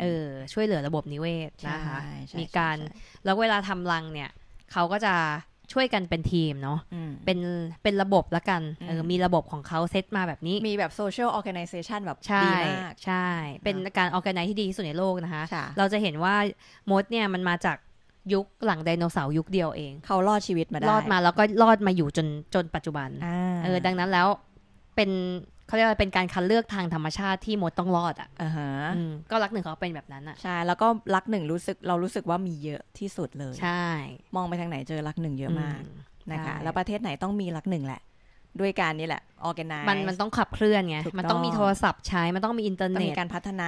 [SPEAKER 1] เออช่วยเหลือระบบนิเวศนะคะ มีการแล้วเวลาทำรัง เนี่ยเขาก็จะช่วยกันเป็นทีมเนาะเป็นเป็นระบบละกันเออมีระบบของเขาเซตมาแบบนี้มีแบบโซเชียลออแกไนเซชันแบบดีมากใช่เป็นการออแกไนที่ดีที่สุดในโลกนะคะเราจะเห็นว่ามดเนี่ยมันมาจากยุคหลังไดโนเสาร์ยุคเดียวเองเขารอดชีวิตมาได้ รอดมาแล้วก็รอดมาอยู่จนจนปัจจุบันเออดังนั้นแล้วเป็นเขาเรียกว่าเป็นการคัดเลือกทางธรรมชาติที่มดต้องรอดอ่ะอ่าฮะก็รักหนึ่งเขาเป็นแบบนั้นอ่ะ ใช่ แล้วก็รักหนึ่งรู้สึกเรารู้สึกว่ามีเยอะที่สุดเลย ใช่ มองไปทางไหนเจอรักหนึ่งเยอะมากนะคะ แล้วประเทศไหนต้องมีรักหนึ่งแหละ ด้วยการนี่แหละ ออแกนไนมันมันต้องขับเคลื่อนไง มันต้องมีโทรศัพท์ใช้ มันต้องมีอินเทอร์เน็ต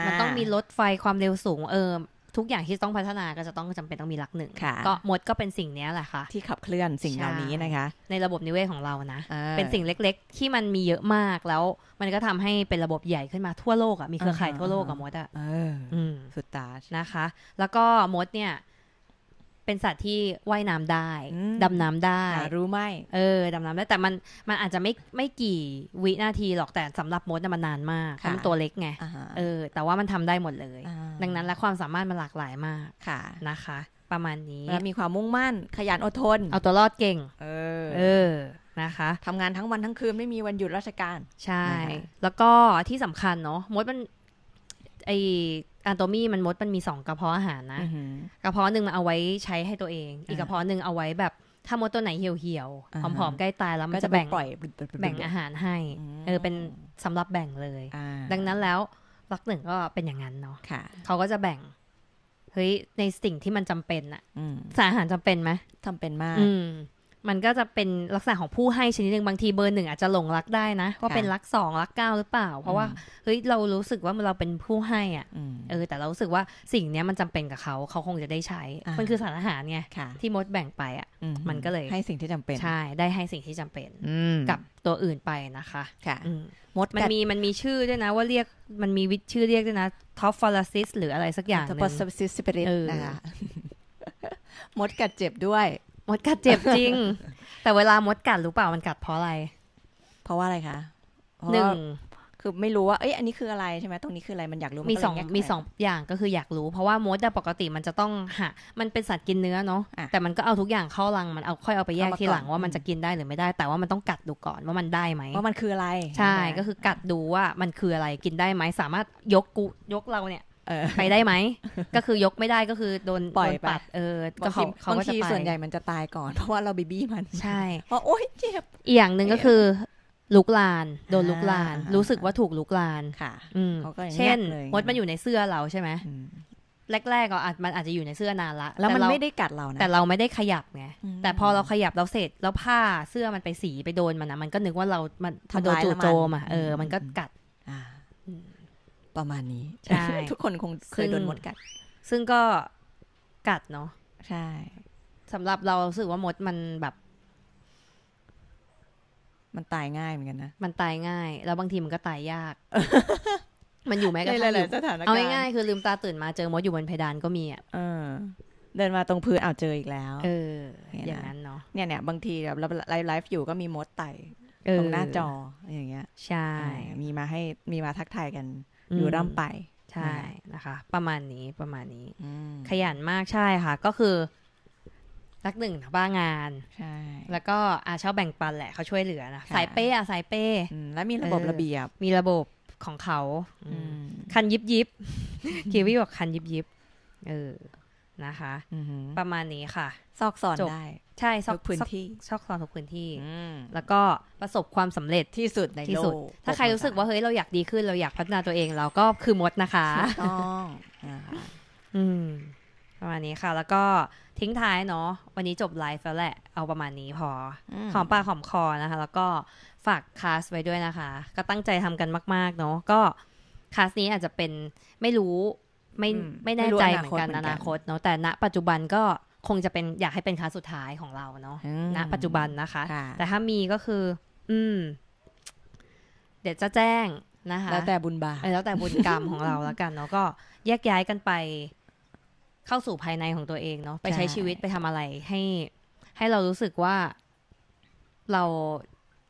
[SPEAKER 1] มันต้องมีรถไฟความเร็วสูงเออทุกอย่างที่ต้องพัฒนาก็จะต้องจำเป็นต้องมีหลักหนึ่งก็มดก็เป็นสิ่งนี้แหละค่ะ ที่ขับเคลื่อนสิ่งเหล่านี้นะคะ ในระบบนิเวศของเรานะ เป็นสิ่งเล็ก ๆ ที่มันมีเยอะมากแล้ว มันก็ทำให้เป็นระบบใหญ่ขึ้นมาทั่วโลกอ่ะมีเครือข่ายทั่วโลกกับมดอ่ะสุดตานะคะ แล้วก็มดเนี่ยเป็นสัตว์ที่ว่ายน้ำได้ดำน้ำได้รู้ไหม เออดำน้ำได้แต่มันมันอาจจะไม่ไม่กี่ วินาทีหรอกแต่สำหรับมดมันนานมากมันตัวเล็กไงเออ แต่ว่ามันทำได้หมดเลยดังนั้นและความสามารถมันหลากหลายมากค่ะนะคะ ประมาณนี้มีความมุ่งมั่นขยันอดทน เอาตัวรอดเก่ง เออ เออนะคะทำงานทั้งวันทั้งคืนไม่มีวันหยุดราชการ ใช่ แล้วก็ที่สำคัญเนาะมดมันไออันโตมี่มันมดมันมีสองกระเพาะอาหารนะกระเพาะหนึ่งมันเอาไว้ใช้ให้ตัวเอง อีกกระเพาะหนึ่งเอาไว้แบบถ้ามดตัวไหนเหี่ยวๆหผอมๆใกล้ตายแล้ว มันจะแบ่งปล่อยแบ่งอาหารให้เออเป็นสำหรับแบ่งเลยดังนั้นแล้วลักหนึ่งก็เป็นอย่างนั้นเนาะเขาก็จะแบ่งเฮ้ยในสิ่งที่มันจำเป็นอะสารอาหารจำเป็นไหมจาเป็นมากมันก็จะเป็นลักษณะของผู้ให้ชนิดหนึ่งบางทีเบอร์หนึ่งอาจจะหลงรักได้นะว่าเป็นรักสองรักเก้าหรือเปล่า เพราะว่าเฮ้ยเรารู้สึกว่าเราเป็นผู้ให้ อ่ะเออแต่เรารู้สึกว่าสิ่งนี้มันจำเป็นกับเขาเขาคงจะได้ใช้ มันคือสารอาหารไงที่มดแบ่งไปอ่ะมันก็เลยให้สิ่งที่จำเป็นใช่ได้ให้สิ่งที่จำเป็น กับตัวอื่นไปนะคะค่ะมดมันมีมันมีชื่อด้วยนะ ว่าเรียกมันมีวิชื่อ เรียกด้วยนะท็อปฟอลซิสหรืออะไรสักอย่างนึงท็อปฟอลซิสสเปริตนะคะมดกัดเจ็บด้วยมดกัดเจ็บจริง แต่เวลามดกัดรู้เปล่ามันกัดเพราะอะไร เพราะว่าอะไรคะหนึ่งคือไม่รู้ว่า เอ้ย อันนี้คืออะไรใช่ไหมตรงนี้คืออะไรมันอยากรู้ มีสองมีสองอย่างก็คืออยากรู้ เพราะว่ามดปกติมันจะต้องหะมันเป็นสัตว์กินเนื้อเนาะแต่มันก็เอาทุกอย่างเข้ารังมันเอาค่อยเอาไปแยกทีหลังว่ามันจะกินได้หรือไม่ได้ แต่ว่ามันต้องกัดดูก่อนว่ามันได้ไหมว่ามันคืออะไร ใช่ ก็คือกัดดูว่ามันคืออะไรกินได้ไหมสามารถยกกุยกเราเนี่ยไปได้ไหม ก็คือยกไม่ได้ก็คือโดนปล่อยปัด เออก็เขาเขาจะไปส่วนใหญ่มันจะตายก่อน เพราะว่าเราบีบี้มันใช่เพราะโอ๊ยเจ็บอีกอย่างหนึ่งก็คือลุกลาน โดนลุกลาน รู้สึกว่าถูกลุกลานค่ะ อืมเช่นมดมันอยู่ในเสื้อเราใช่ไหมแรก ๆก็อาจมันอาจจะอยู่ในเสื้อนานละแล้วมันไม่ได้กัดเรานะแต่เราไม่ได้ขยับไงแต่พอเราขยับเราเสร็จแล้วผ้าเสื้อมันไปสีไปโดนมันนะมันก็นึกว่าเรามันโดนจู่โจมอ่ะเออมันก็กัดประมาณนี้ใช่ทุกคนคงเคยโดนมดกัด ซึ่งก็กัดเนาะใช่สำหรับเราสึกว่ามดมันแบบ มันตายง่ายเหมือนกันนะมันตายง่าย แล้วบางทีมันก็ตายยากมันอยู่แม้กระทั่งอยู่เอาง่ายๆคือ ลืมตาตื่นมาเจอมดอยู่บนเพดานก็มีอ่ะเดินมาตรงพื้นเอาเจออีกแล้วเอออย่างนั้นเนาะเนี่ยเนี่ยบางทีแบบเราไลฟ์อยู่ก็มีมดไต่ตรงหน้าจอ อย่างเงี้ยใช่ มีมาให้มีมาทักทายกันอยู่ร่ำไปใช่นะคะ ประมาณนี้ประมาณนี้ขยันมากใช่ค่ะ ก็คือรักหนึ่งบ้างาน ใช่แล้วก็อาชอบแบ่งปันแหละเขาช่วยเหลือนะสายเป้อะสายเป้แล้วมีระบบระเบียบ มีระบบของเขาคันยิบยิบคิวี่บอกคันยิบยิบเออนะคะประมาณนี้ค่ะซอกสอนได้ใช่ซอกพื้นที่ซอกซอนทุกพื้นที่แล้วก็ประสบความสำเร็จที่สุดในโลกถ้าใครรู้สึกว่าเฮ้ยเราอยากดีขึ้นเราอยากพัฒนาตัวเอง เราก็คือมดนะคะต้องอืม ประมาณนี้ค่ะ แล้วก็ทิ้งท้ายเนาะวันนี้จบไลฟ์แล้วแหละเอาประมาณนี้พอหอมปากหอมคอนะคะ แล้วก็ ฝากคาสไว้ด้วยนะคะ ก็ตั้งใจทำกันมากๆเนาะก็คาสนี้อาจจะเป็นไม่รู้ไม่ไม่แน่ใจเหมือนกันอนาคตเนาะแต่ณปัจจุบันก็คงจะเป็นอยากให้เป็นครั้งสุดท้ายของเราเนาะณปัจจุบันนะคะ แต่ถ้ามีก็คือ อืมเดี๋ยวจะแจ้งนะคะแล้วแต่บุญบาปแล้วแต่บุญกรรมของเราแล้วกันเนาะก็แยกย้ายกันไป เข้าสู่ภายในของตัวเองเนาะไปใช้ชีวิตไปทำอะไร ให้ให้เรารู้สึกว่าเรา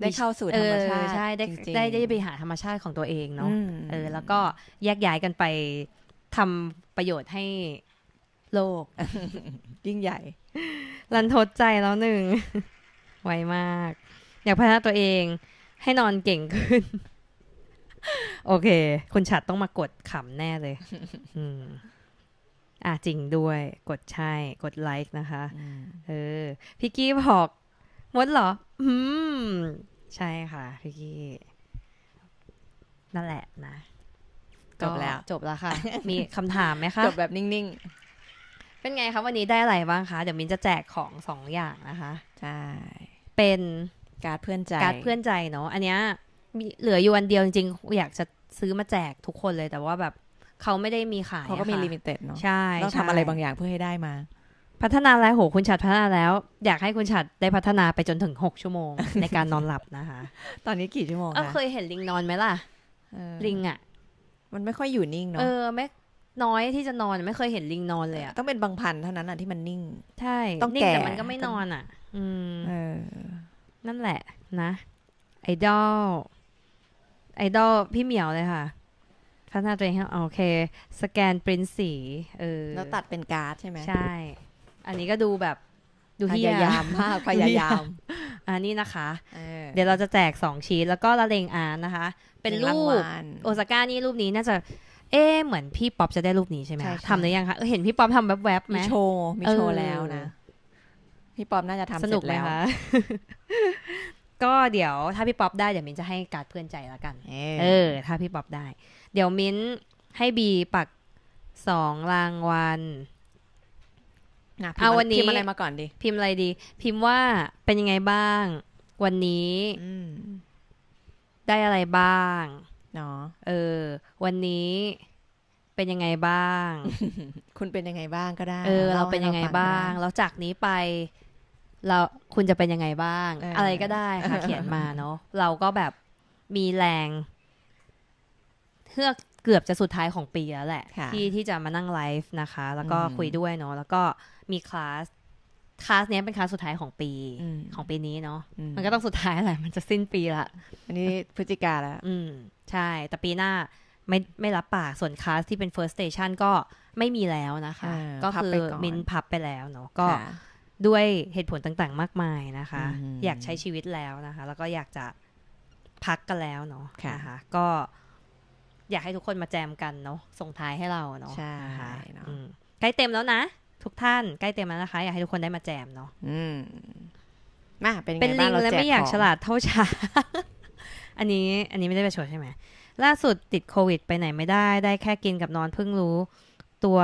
[SPEAKER 1] ได้เข้าสู่ธรรมชาติใช่ได้ได้ได้ไปหาธรรมชาติของตัวเองเนาะเออ แล้วก็แยกย้ายกันไปทำประโยชน์ให้โลก ยิ่งใหญ่ รันทดใจแล้วหนึ่งไวมาก อยากพัฒนาตัวเอง ให้นอนเก่งขึ้น โอเคคุณฉัดต้องมากดขำแน่เลยอ่ะจริงด้วย กดใช่ กดไลค์นะคะเออพี่กี้บอก มดเหรออืม ใช่ค่ะ พี่กี้นั่นแหละนะจบแล้ว จบแล้วค่ะ มีคำถามไหมคะ จบแบบนิ่งเป็นไงคะวันนี้ได้อะไรบ้างคะ เดี๋ยวมินจะแจกของสองอย่างนะคะใช่เป็นการเพื่อนใจการเพื่อนใจเนาะอันเนี้ยมีเหลืออยู่วันเดียวจริงๆ อยากจะซื้อมาแจกทุกคนเลย แต่ว่าแบบเขาไม่ได้มีขาย เขาก็มีลิมิเต็ดเนาะใช่ต้องทำอะไรบางอย่างเพื่อให้ได้มา พัฒนาแล้วโหคุณฉัดพัฒนาแล้ว อยากให้คุณฉัดได้พัฒนาไปจนถึงหกชั่วโมง ในการนอนหลับนะคะ ตอนนี้กี่ชั่วโมงอ่ะเคยเห็นลิงนอนไหมล่ะลิงอ่ะมันไม่ค่อยอยู่นิ่งเนาะเออไม่น้อยที่จะนอนไม่เคยเห็นลิงนอนเลยอะต้องเป็นบางพันเท่านั้นอะที่มันนิ่ง ใช่ต้องแก่แต่มันก็ไม่นอนอะอืมนั่นแหละนะ ไอดอลไอดอลพี่เหมียวเลยค่ะพัฒนาตัวเองให้โอเค สแกนปริ้นสีเออแล้วตัดเป็นการ์ด ใช่ไหมใช่ อันนี้ก็ดูแบบ ดูพยายามมากพยายาม อันนี้นะคะเดี๋ยวเราจะแจกสองชิ้นแล้วก็ละเลงอ่านนะคะ เป็นรูป โอซาก้านี่รูปนี้น่าจะเอ๊เหมือนพี่ป๊อปจะได้รูปนี้ใช่ไหมคะทำหรือยังคะเห็นพี่ป๊อปทำแวบๆไหมมีโชว์มีโชว์แล้วนะ พี่ป๊อปน่าจะทำสนุกแล้วก็เดี๋ยวถ้าพี่ป๊อปได้เดี๋ยวมิ้นจะให้การเพื่อนใจละกัน เออถ้าพี่ป๊อปได้ เดี๋ยวมิ้นให้บีปักสองรางวัลเอาวันนี้พิมอะไรมาก่อนดีพิมพ์อะไรดี พิมพ์ว่าเป็นยังไงบ้างวันนี้ได้อะไรบ้างเนาะ เออ วันนี้เป็นยังไงบ้าง คุณเป็นยังไงบ้างก็ได้ เออ เราเป็นยังไงบ้าง แล้วจากนี้ไป เราคุณจะเป็นยังไงบ้าง อะไรก็ได้ ค่ะเขียนมาเนาะ เราก็แบบมีแรงเพื่อเกือบจะสุดท้ายของปีแล้วแหละที่ที่จะมานั่งไลฟ์นะคะ แล้วก็คุยด้วยเนาะ แล้วก็มีคลาสคลาสเนี้ยเป็นคลาสสุดท้ายของปี ของปีนี้เนาะมันก็ต้องสุดท้ายแหละมันจะสิ้นปีละอันนี้พฤศจิกาละอืมใช่ แต่ปีหน้าไม่ไม่รับปากส่วนคลาสที่เป็น first station ก็ไม่มีแล้วนะคะ ก็คือมินพับไปแล้วเนาะก็ด้วยเหตุผลต่างๆ มากมายนะคะ อยากใช้ชีวิตแล้วนะคะ แล้วก็อยากจะพักกันแล้วเนาะนะคะก็ อยากให้ทุกคนมาแจมกันเนาะส่งท้ายให้เราเนาะใช่ใกล้เต็มแล้วนะทุกท่านใกล้เต็มแล้วนะคะอยากให้ทุกคนได้มาแจมเนาะอืม มาเป็นเป็นลิงและไม่อยากฉลาดเท่าชาอันนี้อันนี้ไม่ได้ไปชวนใช่ไหมล่าสุดติดโควิด ไปไหนไม่ได้ ได้แค่กินกับนอนเพิ่งรู้ ตัว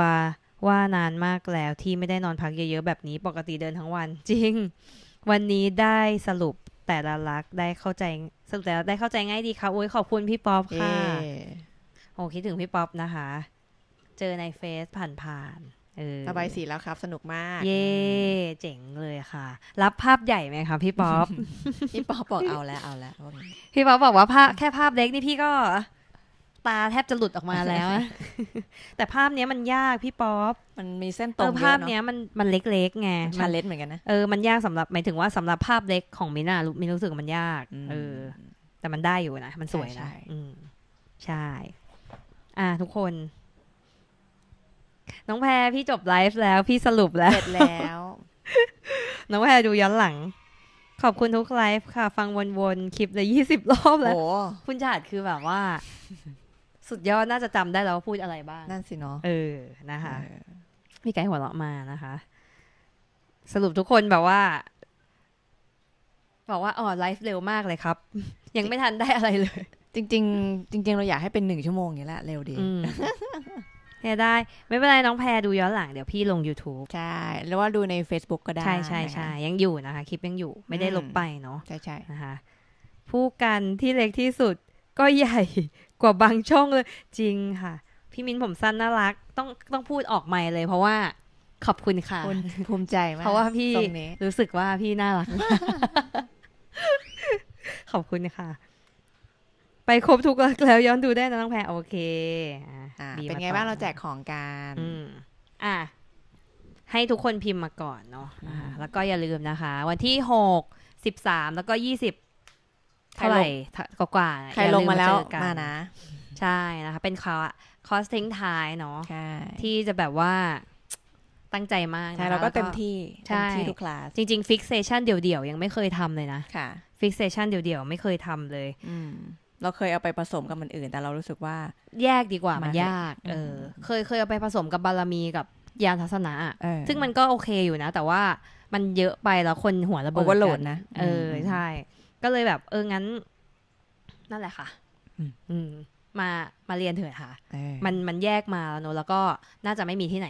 [SPEAKER 1] ว่านานมากแล้วที่ไม่ได้นอนพักเยอะๆแบบนี้ปกติเดินทั้งวัน จริง วันนี้ได้สรุปแต่ละลักได้เข้าใจสรุปแต่ได้เข้าใจง่ายดีค่ะโอ้ยขอบคุณพี่ป๊อปค่ะโอ้คิดถึงพี่ป๊อปนะคะ เจอในเฟซผ่านๆสบายสีแล้วครับ สนุกมาก เย่เจ๋งเลยค่ะ รับภาพใหญ่ไหมคะพี่ป๊อปพี่ป๊อปบอกเอาแล้ว เอาแล้ว พี่ป๊อปบอกว่าภาพแค่ภาพเล็กนี่พี่ก็ตาแทบจะหลุดออกมาแล้วแต่ภาพเนี้ยมันยากพี่ป๊อปมันมีเส้นตรงเยอะเนาะภาพเนี้ย มันมันเล็กๆไงมันเล็กเหมือนกันนะเออมันยากสำหรับหมายถึงว่าสำหรับภาพเล็กของมิน่ามินรู้สึกมันยากเออ แต่มันได้อยู่นะมันสวยนะใช่ อ่า ทุกคนน้องแพรพี่จบไลฟ์แล้ว พี่สรุปแล้วเสร็จแล้ว น้องแพรดูย้อนหลัง ขอบคุณทุกไลฟ์ค่ะฟังวนๆคลิปเลยยี่สิบรอบแล้วคุณชาติคือแบบว่า สุดยอดน่าจะจำได้แล้วพูดอะไรบ้างนั่นสิเนาะเออนะคะมีไกดหัวเราะมานะคะ สรุปทุกคนแบบว่า บอกว่าอ๋อไลฟ์เร็วมากเลยครับ ยังไม่ทันได้อะไรเลย จริง ๆ จริงๆ เราอยากให้เป็นหนึ่งชั่วโมงอย่างนี้แหละเร็วดีเนี่ยได้ ไม่เป็นไรน้องแพรดูย้อนหลัง เดี๋ยวพี่ลง YouTube ใช่หรือว่าดูใน Facebook ก็ได้ ใช่ใช่ใช่ยังอยู่นะคะ คลิปยังอยู่ไม่ได้ลบไปเนาะใช่ใช่นะคะผู้กันที่เล็กที่สุดก็ใหญ่กว่าบางช่องเลย จริงค่ะ พี่มิ้นผมสั้นน่ารัก ต้องต้องพูดออกใหม่เลย เพราะว่าขอบคุณค่ะภูมิใจมากเพราะว่าพี่ รู้สึกว่าพี่น่ารักขอบคุณค่ะไปครบทุกแล้วย้อนดูได้นะน้องแพรโอเคอ่าเป็นไงบ้าง เราแจกของกันอืมอ่ะ ให้ทุกคนพิมพ์มาก่อนเนาะแล้วก็อย่าลืมนะคะ วันที่หกสิบสาม แล้วก็ยี่สิบเท่าไหร่กว่ากว่าใครลงมาแล้วมานะ ใช่นะคะ เป็นคอคอสทิ้งท้ายเนาะที่จะแบบว่าตั้งใจมากใช่เราก็เต็มที่เต็มที่ ทุกคลาส จริงๆ ฟิกเซชันเดี่ยวๆ ยังไม่เคยทำเลยนะะฟิกเซชันเดี่ยวๆไม่เคยทำเลยเราเคยเอาไปผสมกับมันอื่น แต่เรารู้สึกว่า แยกดีกว่ามันยาก เออ เคยเคยเอาไปผสมกับบารมีกับยานทัศนะซึ่งมันก็โอเคอยู่นะ แต่ว่ามันเยอะไปแล้วคนหัวระเบิดกันนะ เออใช่ ก็เลยแบบ เอองั้น นั่นแหละค่ะมมามาเรียนเถิดค่ะมันมันแยกมาแล้วเนอะแล้วก็น่าจะไม่มีที่ไหน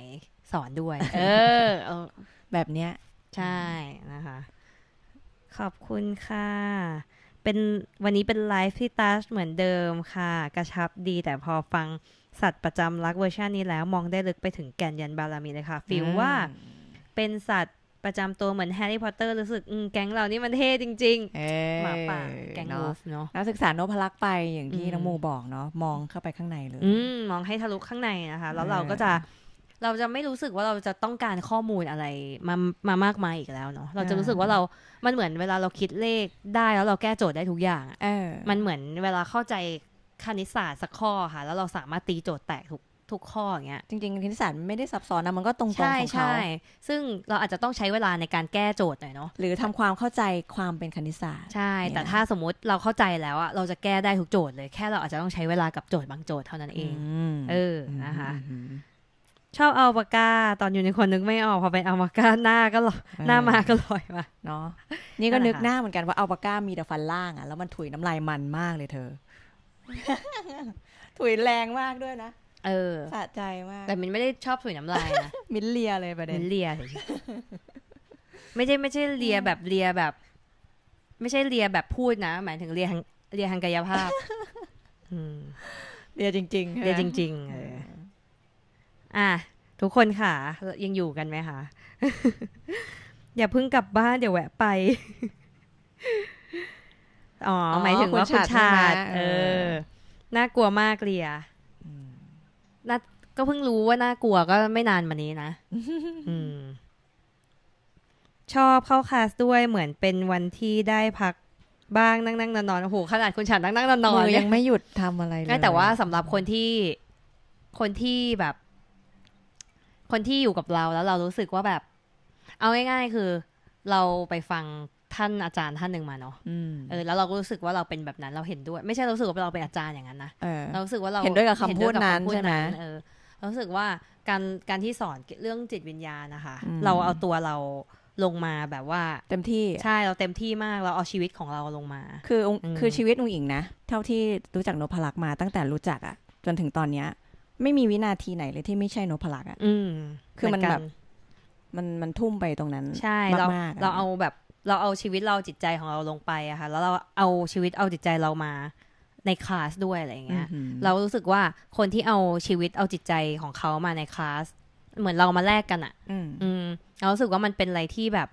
[SPEAKER 1] สอนด้วย เออแบบเนี้ย ใช่นะคะขอบคุณค่ะเป็นวันนี้เป็นไลฟ์ที่ตัสเหมือนเดิมค่ะ กระชับดี แต่พอฟังสัตว์ประจำรักเวอร์ชันนี้แล้ว มองได้ลึกไปถึงแก่นยันบารมีเลยค่ะ ฟิลว่า เป็นสัตว์ประจำตัวเหมือนแฮร์รี่พอตเตอร์ รู้สึกแก๊งเรานี่มันเท่จริงๆหมาป่าแก๊งลูฟเนาะนักศึกษาโนพลักไปอย่างที่น้องมูบอกเนาะมองเข้าไปข้างในเลยมองให้ทะลุข้างในนะคะแล้วเราก็จะเราจะไม่รู้สึกว่าเราจะต้องการข้อมูลอะไรมามามากมายอีกแล้วเนาะเราจะรู้สึกว่าเรามันเหมือนเวลาเราคิดเลขได้แล้วเราแก้โจทย์ได้ทุกอย่างออ มันเหมือนเวลาเข้าใจคณิตศาสตร์สักข้อค่ะ แล้วเราสามารถตีโจทย์แตกทุกทุกข้ออย่างเงี้ยจริงๆคณิตศาสตร์ไม่ได้ซับซ้อนนะมันก็ตรงๆของเขาใช่ซึ่งเราอาจจะต้องใช้เวลาในการแก้โจทย์หน่อยเนาะหรือทำความเข้าใจความเป็นคณิตศาสตร์ใช่ แต่ถ้าสมมติเราเข้าใจแล้วอะเราจะแก้ได้ทุกโจทย์เลย แค่เราอาจจะต้องใช้เวลากับโจทย์บางโจทย์เท่านั้นเองเออนะคะชอบเอาปาก้าตอนอยู่ในคนนึกไม่ออกพอไปเอาปาก้าหน้าก็ลอยหน้ามาก็ลอยมาเนาะนี่ก็นึกหน้าเหมือนกันว่าเอาปาก้ามีแต่ฟันล่างอ่ะแล้วมันถุยน้ำลายมันมากเลยเธอ ถุยแรงมากด้วยนะเออสะใจมาก แต่มินไม่ได้ชอบถุยน้ำลายนะมินเลียเลยประเด็นมินเลีย ไม่ใช่ไม่ใช่เลียแบบเลียแบบ ไม่ใช่เลียแบบพูดนะหมายถึงเลียทางเลียทางกายภาพเลียจริงๆเลียจริง ๆ เอออ่ะทุกคนค่ะ ยังอยู่กันไหมคะอย่าเพิ่งกลับบ้านเดี๋ยวแวะไปอ๋อหมายถึงว่าคุณชาติเออน่ากลัวมากเลียน่าก็เพิ่งรู้ว่าน่ากลัวก็ไม่นานมานี้นะชอบเข้าคลาสด้วยเหมือนเป็นวันที่ได้พักบ้างนั่งนั่งนอนนอนโอ้โหขนาดคุณฉันนั่งนั่งนอนนอนยังไม่หยุดทำอะไรเลยแต่ว่าสำหรับคนที่คนที่แบบคนที่อยู่กับเราแล้วเรารู้สึกว่าแบบ เอาง่ายๆคือเราไปฟังท่านอาจารย์ท่านหนึ่งมาเนาะเออ แล้วเราก็รู้สึกว่าเราเป็นแบบนั้นเราเห็นด้วย ไม่ใช่เราสึกว่าเราเป็นอาจารย์อย่างนั้นนะเรารู้สึกว่าเราเห็นด้วยกับคำพูดนั้น ใช่ไหมเออรราสึกว่าการการที่สอนเรื่องจิตวิญญาณนะคะเราเอาตัวเราลงมาแบบว่าเต็มที่ใช่เราเต็มที่มากเราเอาชีวิตของเราลงมา คือคือชีวิตองอิงนะเท่าที่รู้จักโนพลักษ์มาตั้งแต่รู้จักอะจนถึงตอนเนี้ยไม่มีวินาทีไหนเลยที่ไม่ใช่นพลักษ์อ่ะคือมันแบบมันมันทุ่มไปตรงนั้นมากเรา เราเอาแบบเราเอาชีวิตเราจิตใจของเราลงไปอะค่ะ แล้วเราเอาชีวิตเอาจิตใจเรามา ในคลาสด้วยอะไรเงี้ย เรารู้สึกว่าคนที่เอาชีวิตเอาจิตใจของเขามาในคลาส เหมือนเรามาแลกกันอะอืมเรารู้สึกว่ามันเป็นอะไรที่แบบ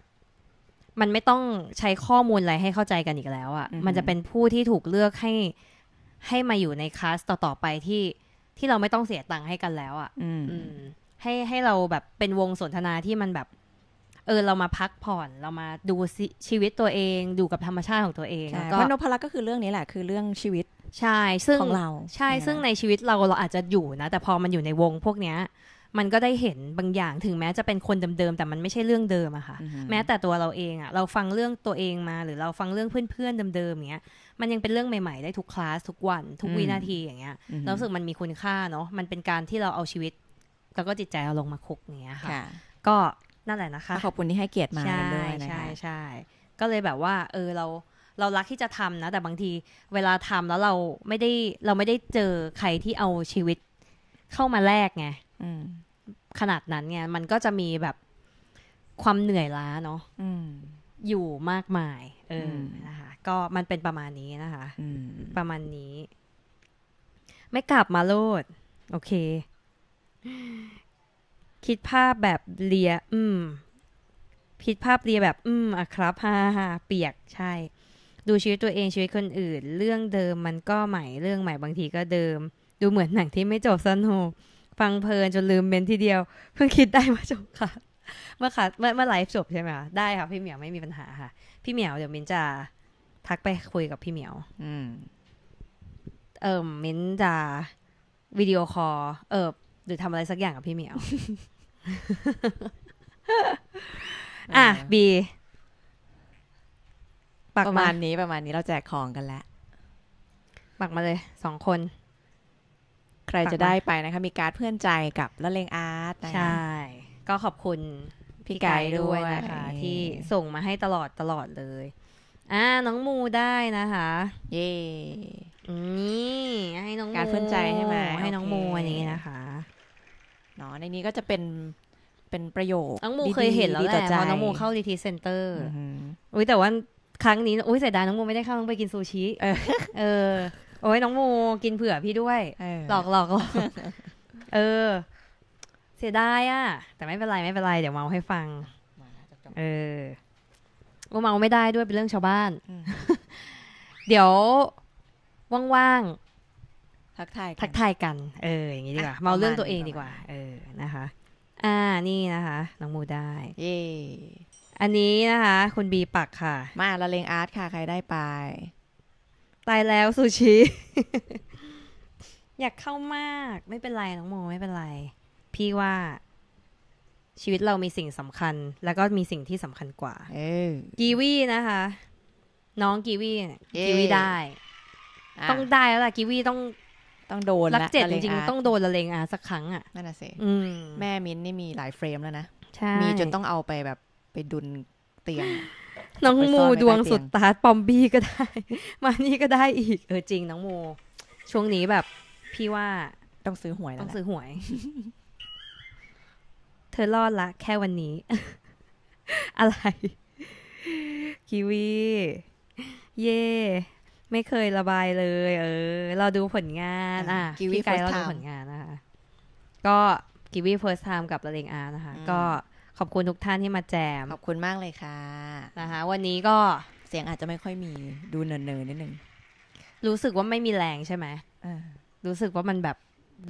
[SPEAKER 1] มันไม่ต้องใช้ข้อมูลอะไรให้เข้าใจกันอีกแล้วอะมันจะเป็นผู้ที่ถูกเลือกให้ให้มาอยู่ในคลาสต่อๆไปที่ที่เราไม่ต้องเสียตังค์ให้กันแล้วอะ่ะให้ให้เราแบบเป็นวงสนทนาที่มันแบบ เออเรามาพักผ่อนเรามาดูชีวิตตัวเองดูกับธรรมชาติของตัวเองแล้วก็พนพลักก็คือเรื่องนี้แหละคือเรื่องชีวิตใช่ซึ่งของเราใช่ซึ่งในชีวิตเราเราอาจจะอยู่นะ แต่พอมันอยู่ในวงพวกเนี้ย มันก็ได้เห็นบางอย่างถึงแม้จะเป็นคนเดิมๆแต่มันไม่ใช่เรื่องเดิมอะค่ะ แม้แต่ตัวเราเองอะเราฟังเรื่องตัวเองมา หรือเราฟังเรื่องเพื่อนๆเดิมๆอย่างเงี้ยมันยังเป็นเรื่องใหม่ๆได้ทุกคลาสทุกวันทุกวินาที อย่างเงี้ย เราสึกมันมีคุณค่าเนาะมันเป็นการที่เราเอาชีวิตแล้วก็จิตใจเราลงมาคุกอย่างเงี้ยค่ะ ก็นั่นแหละนะคะขอบคุณที่ให้เกียรติมาด้วยนะคะใช่ใช่ก็เลยแบบว่า เออเราเรารักที่จะทำนะ แต่บางทีเวลาทำแล้วเราไม่ได้เราไม่ได้เจอใครที่เอาชีวิตเข้ามาแลกไงขนาดนั้นไงมันก็จะมีแบบความเหนื่อยล้าเนาะอยู่มากมายเออนะคะก็มันเป็นประมาณนี้นะคะประมาณนี้ ไม่กลับมาโลด โอเค คิดภาพแบบเลียอืมคิดภาพเลียแบบ อืมอะครับฮ่าฮ่าเปียกใช่ ดูชีวิตตัวเอง ชีวิตคนอื่น เรื่องเดิมมันก็ใหม่เรื่องใหม่บางทีก็เดิม ดูเหมือนหนังที่ไม่จบสนุกฟังเพลิน จนลืมเมนทีเดียว เพิ่งคิดได้ว่าจบค่ะเมื่อค่ะเมื่อไลฟ์จบใช่ไหมคะได้ค่ะพี่เหมียวไม่มีปัญหาค่ะพี่เหมียวเดี๋ยวมินจะทักไปคุยกับพี่เหมียวอเอิมมิ้นจะวิดีโอคอล เอิบหรือทำอะไรสักอย่างกับพี่เหมียว อ่ะบีประมาณนี้ประมาณนี้เราแจกของกันแล้วปักมาเลยสองคน ใครจะได้ไปนะคะ มีการ์ดเพื่อนใจกับละเลงอาร์ตใช่ ก็ขอบคุณพี่ไก่ด้วยนะคะ ที่ส่งมาให้ตลอดตลอดเลยอ่าน้องมูได้นะคะเย่นี่ให้น้องการเพื่อนใจใช่ไหมให้น้องมูอันนี้นะคะเนาะในนี้ก็จะเป็นเป็นประโยชน้องมูเคยเห็นแล้วแหละพอน้องมูเข้าดีทีเซ็นเตอร์อุ้ยแต่ว่าครั้งนี้อุ้ยเสียดายน้องมูไม่ได้เข้าต้องไปกินซูชิเออโอ้ยน้องมูกินเผื่อพี่ด้วยหลอกหลอกเออ เสียดายอ่ะ แต่ไม่เป็นไรไม่เป็นไรเดี๋ยวเมาให้ฟังเออเมาไม่ได้ด้วยเป็นเรื่องชาวบ้าน เดี๋ยวว่างๆ ทักทายทักทายกัน เอออย่างนี้ดีกว่าเมาเรื่องตัวเองดีกว่า เออนะคะ อ่านี่นะคะ น้องมูได้เย่อันนี้นะคะ คุณบีปักค่ะ มาละเลงอาร์ตค่ะใครได้ไป ตายแล้วซูชิ อยากเข้ามาก ไม่เป็นไรน้องโมไม่เป็นไร พี่ว่าชีวิตเรามีสิ่งสำคัญ แล้วก็มีสิ่งที่สำคัญกว่ากีวีนะคะน้องกีวีกีวีได้ต้องได้แล้วล่ะกีวีต้องต้องโดนรักเจ็ดจริงๆต้องโดนละเลงอาสักครั้งอ่ะนั่นแ่ะสิแม่มินนี่มีหลายเฟรมแล้วนะมีจนต้องเอาไปแบบไปดุนเตียงน้องมูดวงสุดตาปอมบี้ก็ได้มานี่ก็ได้อีกเออจริง น้องมูช่วงนี้แบบพี่ว่าต้องซื้อหวยแล้วต้องซื้อหวยธอรอดละแค่วันนี้ อะไรกิวีเย่ไม่เคยระบายเลย เออ เราดูผลงานอ่ะกิวีไกเราดูผลงานนะคะ ก็กิวีเฟิร์สไทม์กับละเลงอานะคะก็ขอบคุณทุกท่านที่มาแจม ขอบคุณมากเลยค่ะนะคะ วันนี้ก็เสียงอาจจะไม่ค่อยมีดูเนินๆนิดนึงรู้สึกว่าไม่มีแรงใช่ไหมรู้สึกว่ามันแบบ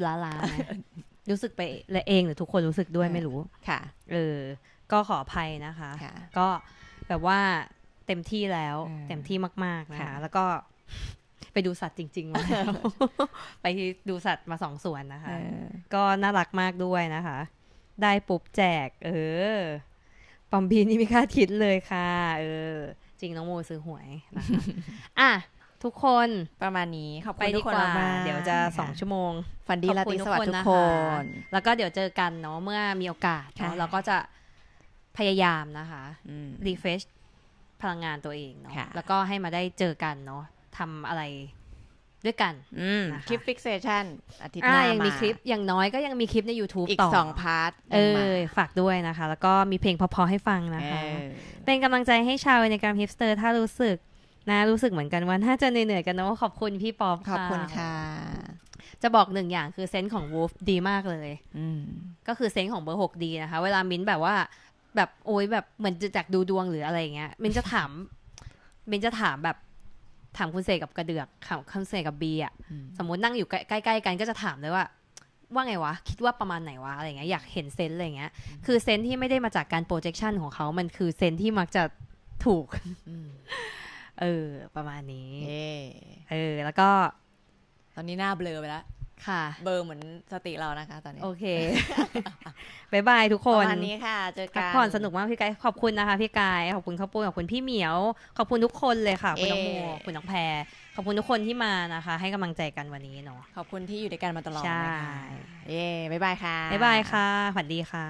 [SPEAKER 1] ล้าๆรู้สึกไปและเองหรือทุกคนรู้สึกด้วยไม่รู้ ค่ะ เออ ก็ขออภัยนะคะ ก็แบบว่าเต็มที่แล้ว เต็มที่มาก ๆ นะคะ แล้วก็ไปดูสัตว์จริง ๆมาแล้วไปดูสัตว์มาสองส่วนนะคะ ก็น่ารักมากด้วยนะคะ ได้ปุ๊บแจก เออ ปอมบีนี่ไม่คาดคิดเลยค่ะ เออ จริงน้องโมซื้อหวยนะคะ อ่ะทุกคนประมาณนี้ขอบคุณทุกคนมา เดี๋ยวจะสองชั่วโมง ฟันดีลาติสวัสดีทุกคน แล้วก็เดี๋ยวเจอกันเนาะเมื่อมีโอกาสเราก็จะพยายามนะคะรีเฟชพลังงานตัวเองเนาะแล้วก็ให้มาได้เจอกันเนาะทำอะไรด้วยกันคลิปฟิกเซชันอาทิตย์หน้ายังมีคลิปอย่างน้อยก็ยังมีคลิปใน YouTube อีกสองพาร์ทเออฝากด้วยนะคะ แล้วก็มีเพลงพอๆ ให้ฟังนะคะเป็นกำลังใจให้ชาวในการฮิปสเตอร์ ถ้ารู้สึกนะรู้สึกเหมือนกันว่าน้าจะเหนื่อยๆกันเนาะขอบคุณพี่ป๊อปขอบคุณค่ะ จะบอกหนึ่งอย่างคือเซนส์ของวูฟดีมากเลยก็คือเซนส์ของเบอร์หกดีนะคะเวลามิ้นแบบว่า แบบโอ้ยแบบเหมือนจะจากดูดวงหรืออะไรเงี้ยมิ้นจะถามมิ้นจะถามแบบถามคุณเสกกับกระเดือกถามคุณเสกกับบีอ่ะสมมตินั่งอยู่ใกล้ๆกัน ก็จะถามเลยว่า ว่าไงวะ คิดว่าประมาณไหนวะอะไรเงี้ยอยากเห็นเซนส์อะไรเงี้ย คือเซนส์ที่ไม่ได้มาจากการโปรเจคชันของเขามันคือเซนส์ที่มักจะถูกเออประมาณนี้เออแล้วก็ ตอนนี้หน้าเบลอไปแล้วค่ะ เบอร์เหมือนสติเรานะคะ ตอนนี้ โอเคบายบาย ทุกคนวันนี้ค่ะเจอกันพักผ่อนสนุกมาก พี่กายขอบคุณนะคะ พี่กายขอบคุณข้าวปุ้นขอบคุณพี่เหมียว ขอบคุณทุกคนเลยค่ะ คุณน้องโมคุณน้องแพร ขอบคุณทุกคนที่มานะคะ ให้กำลังใจกันวันนี้เนาะขอบคุณที่อยู่ด้วยกันมาตลอดใช่เย้บายบายค่ะบายบายค่ะสวัสดีค่ะ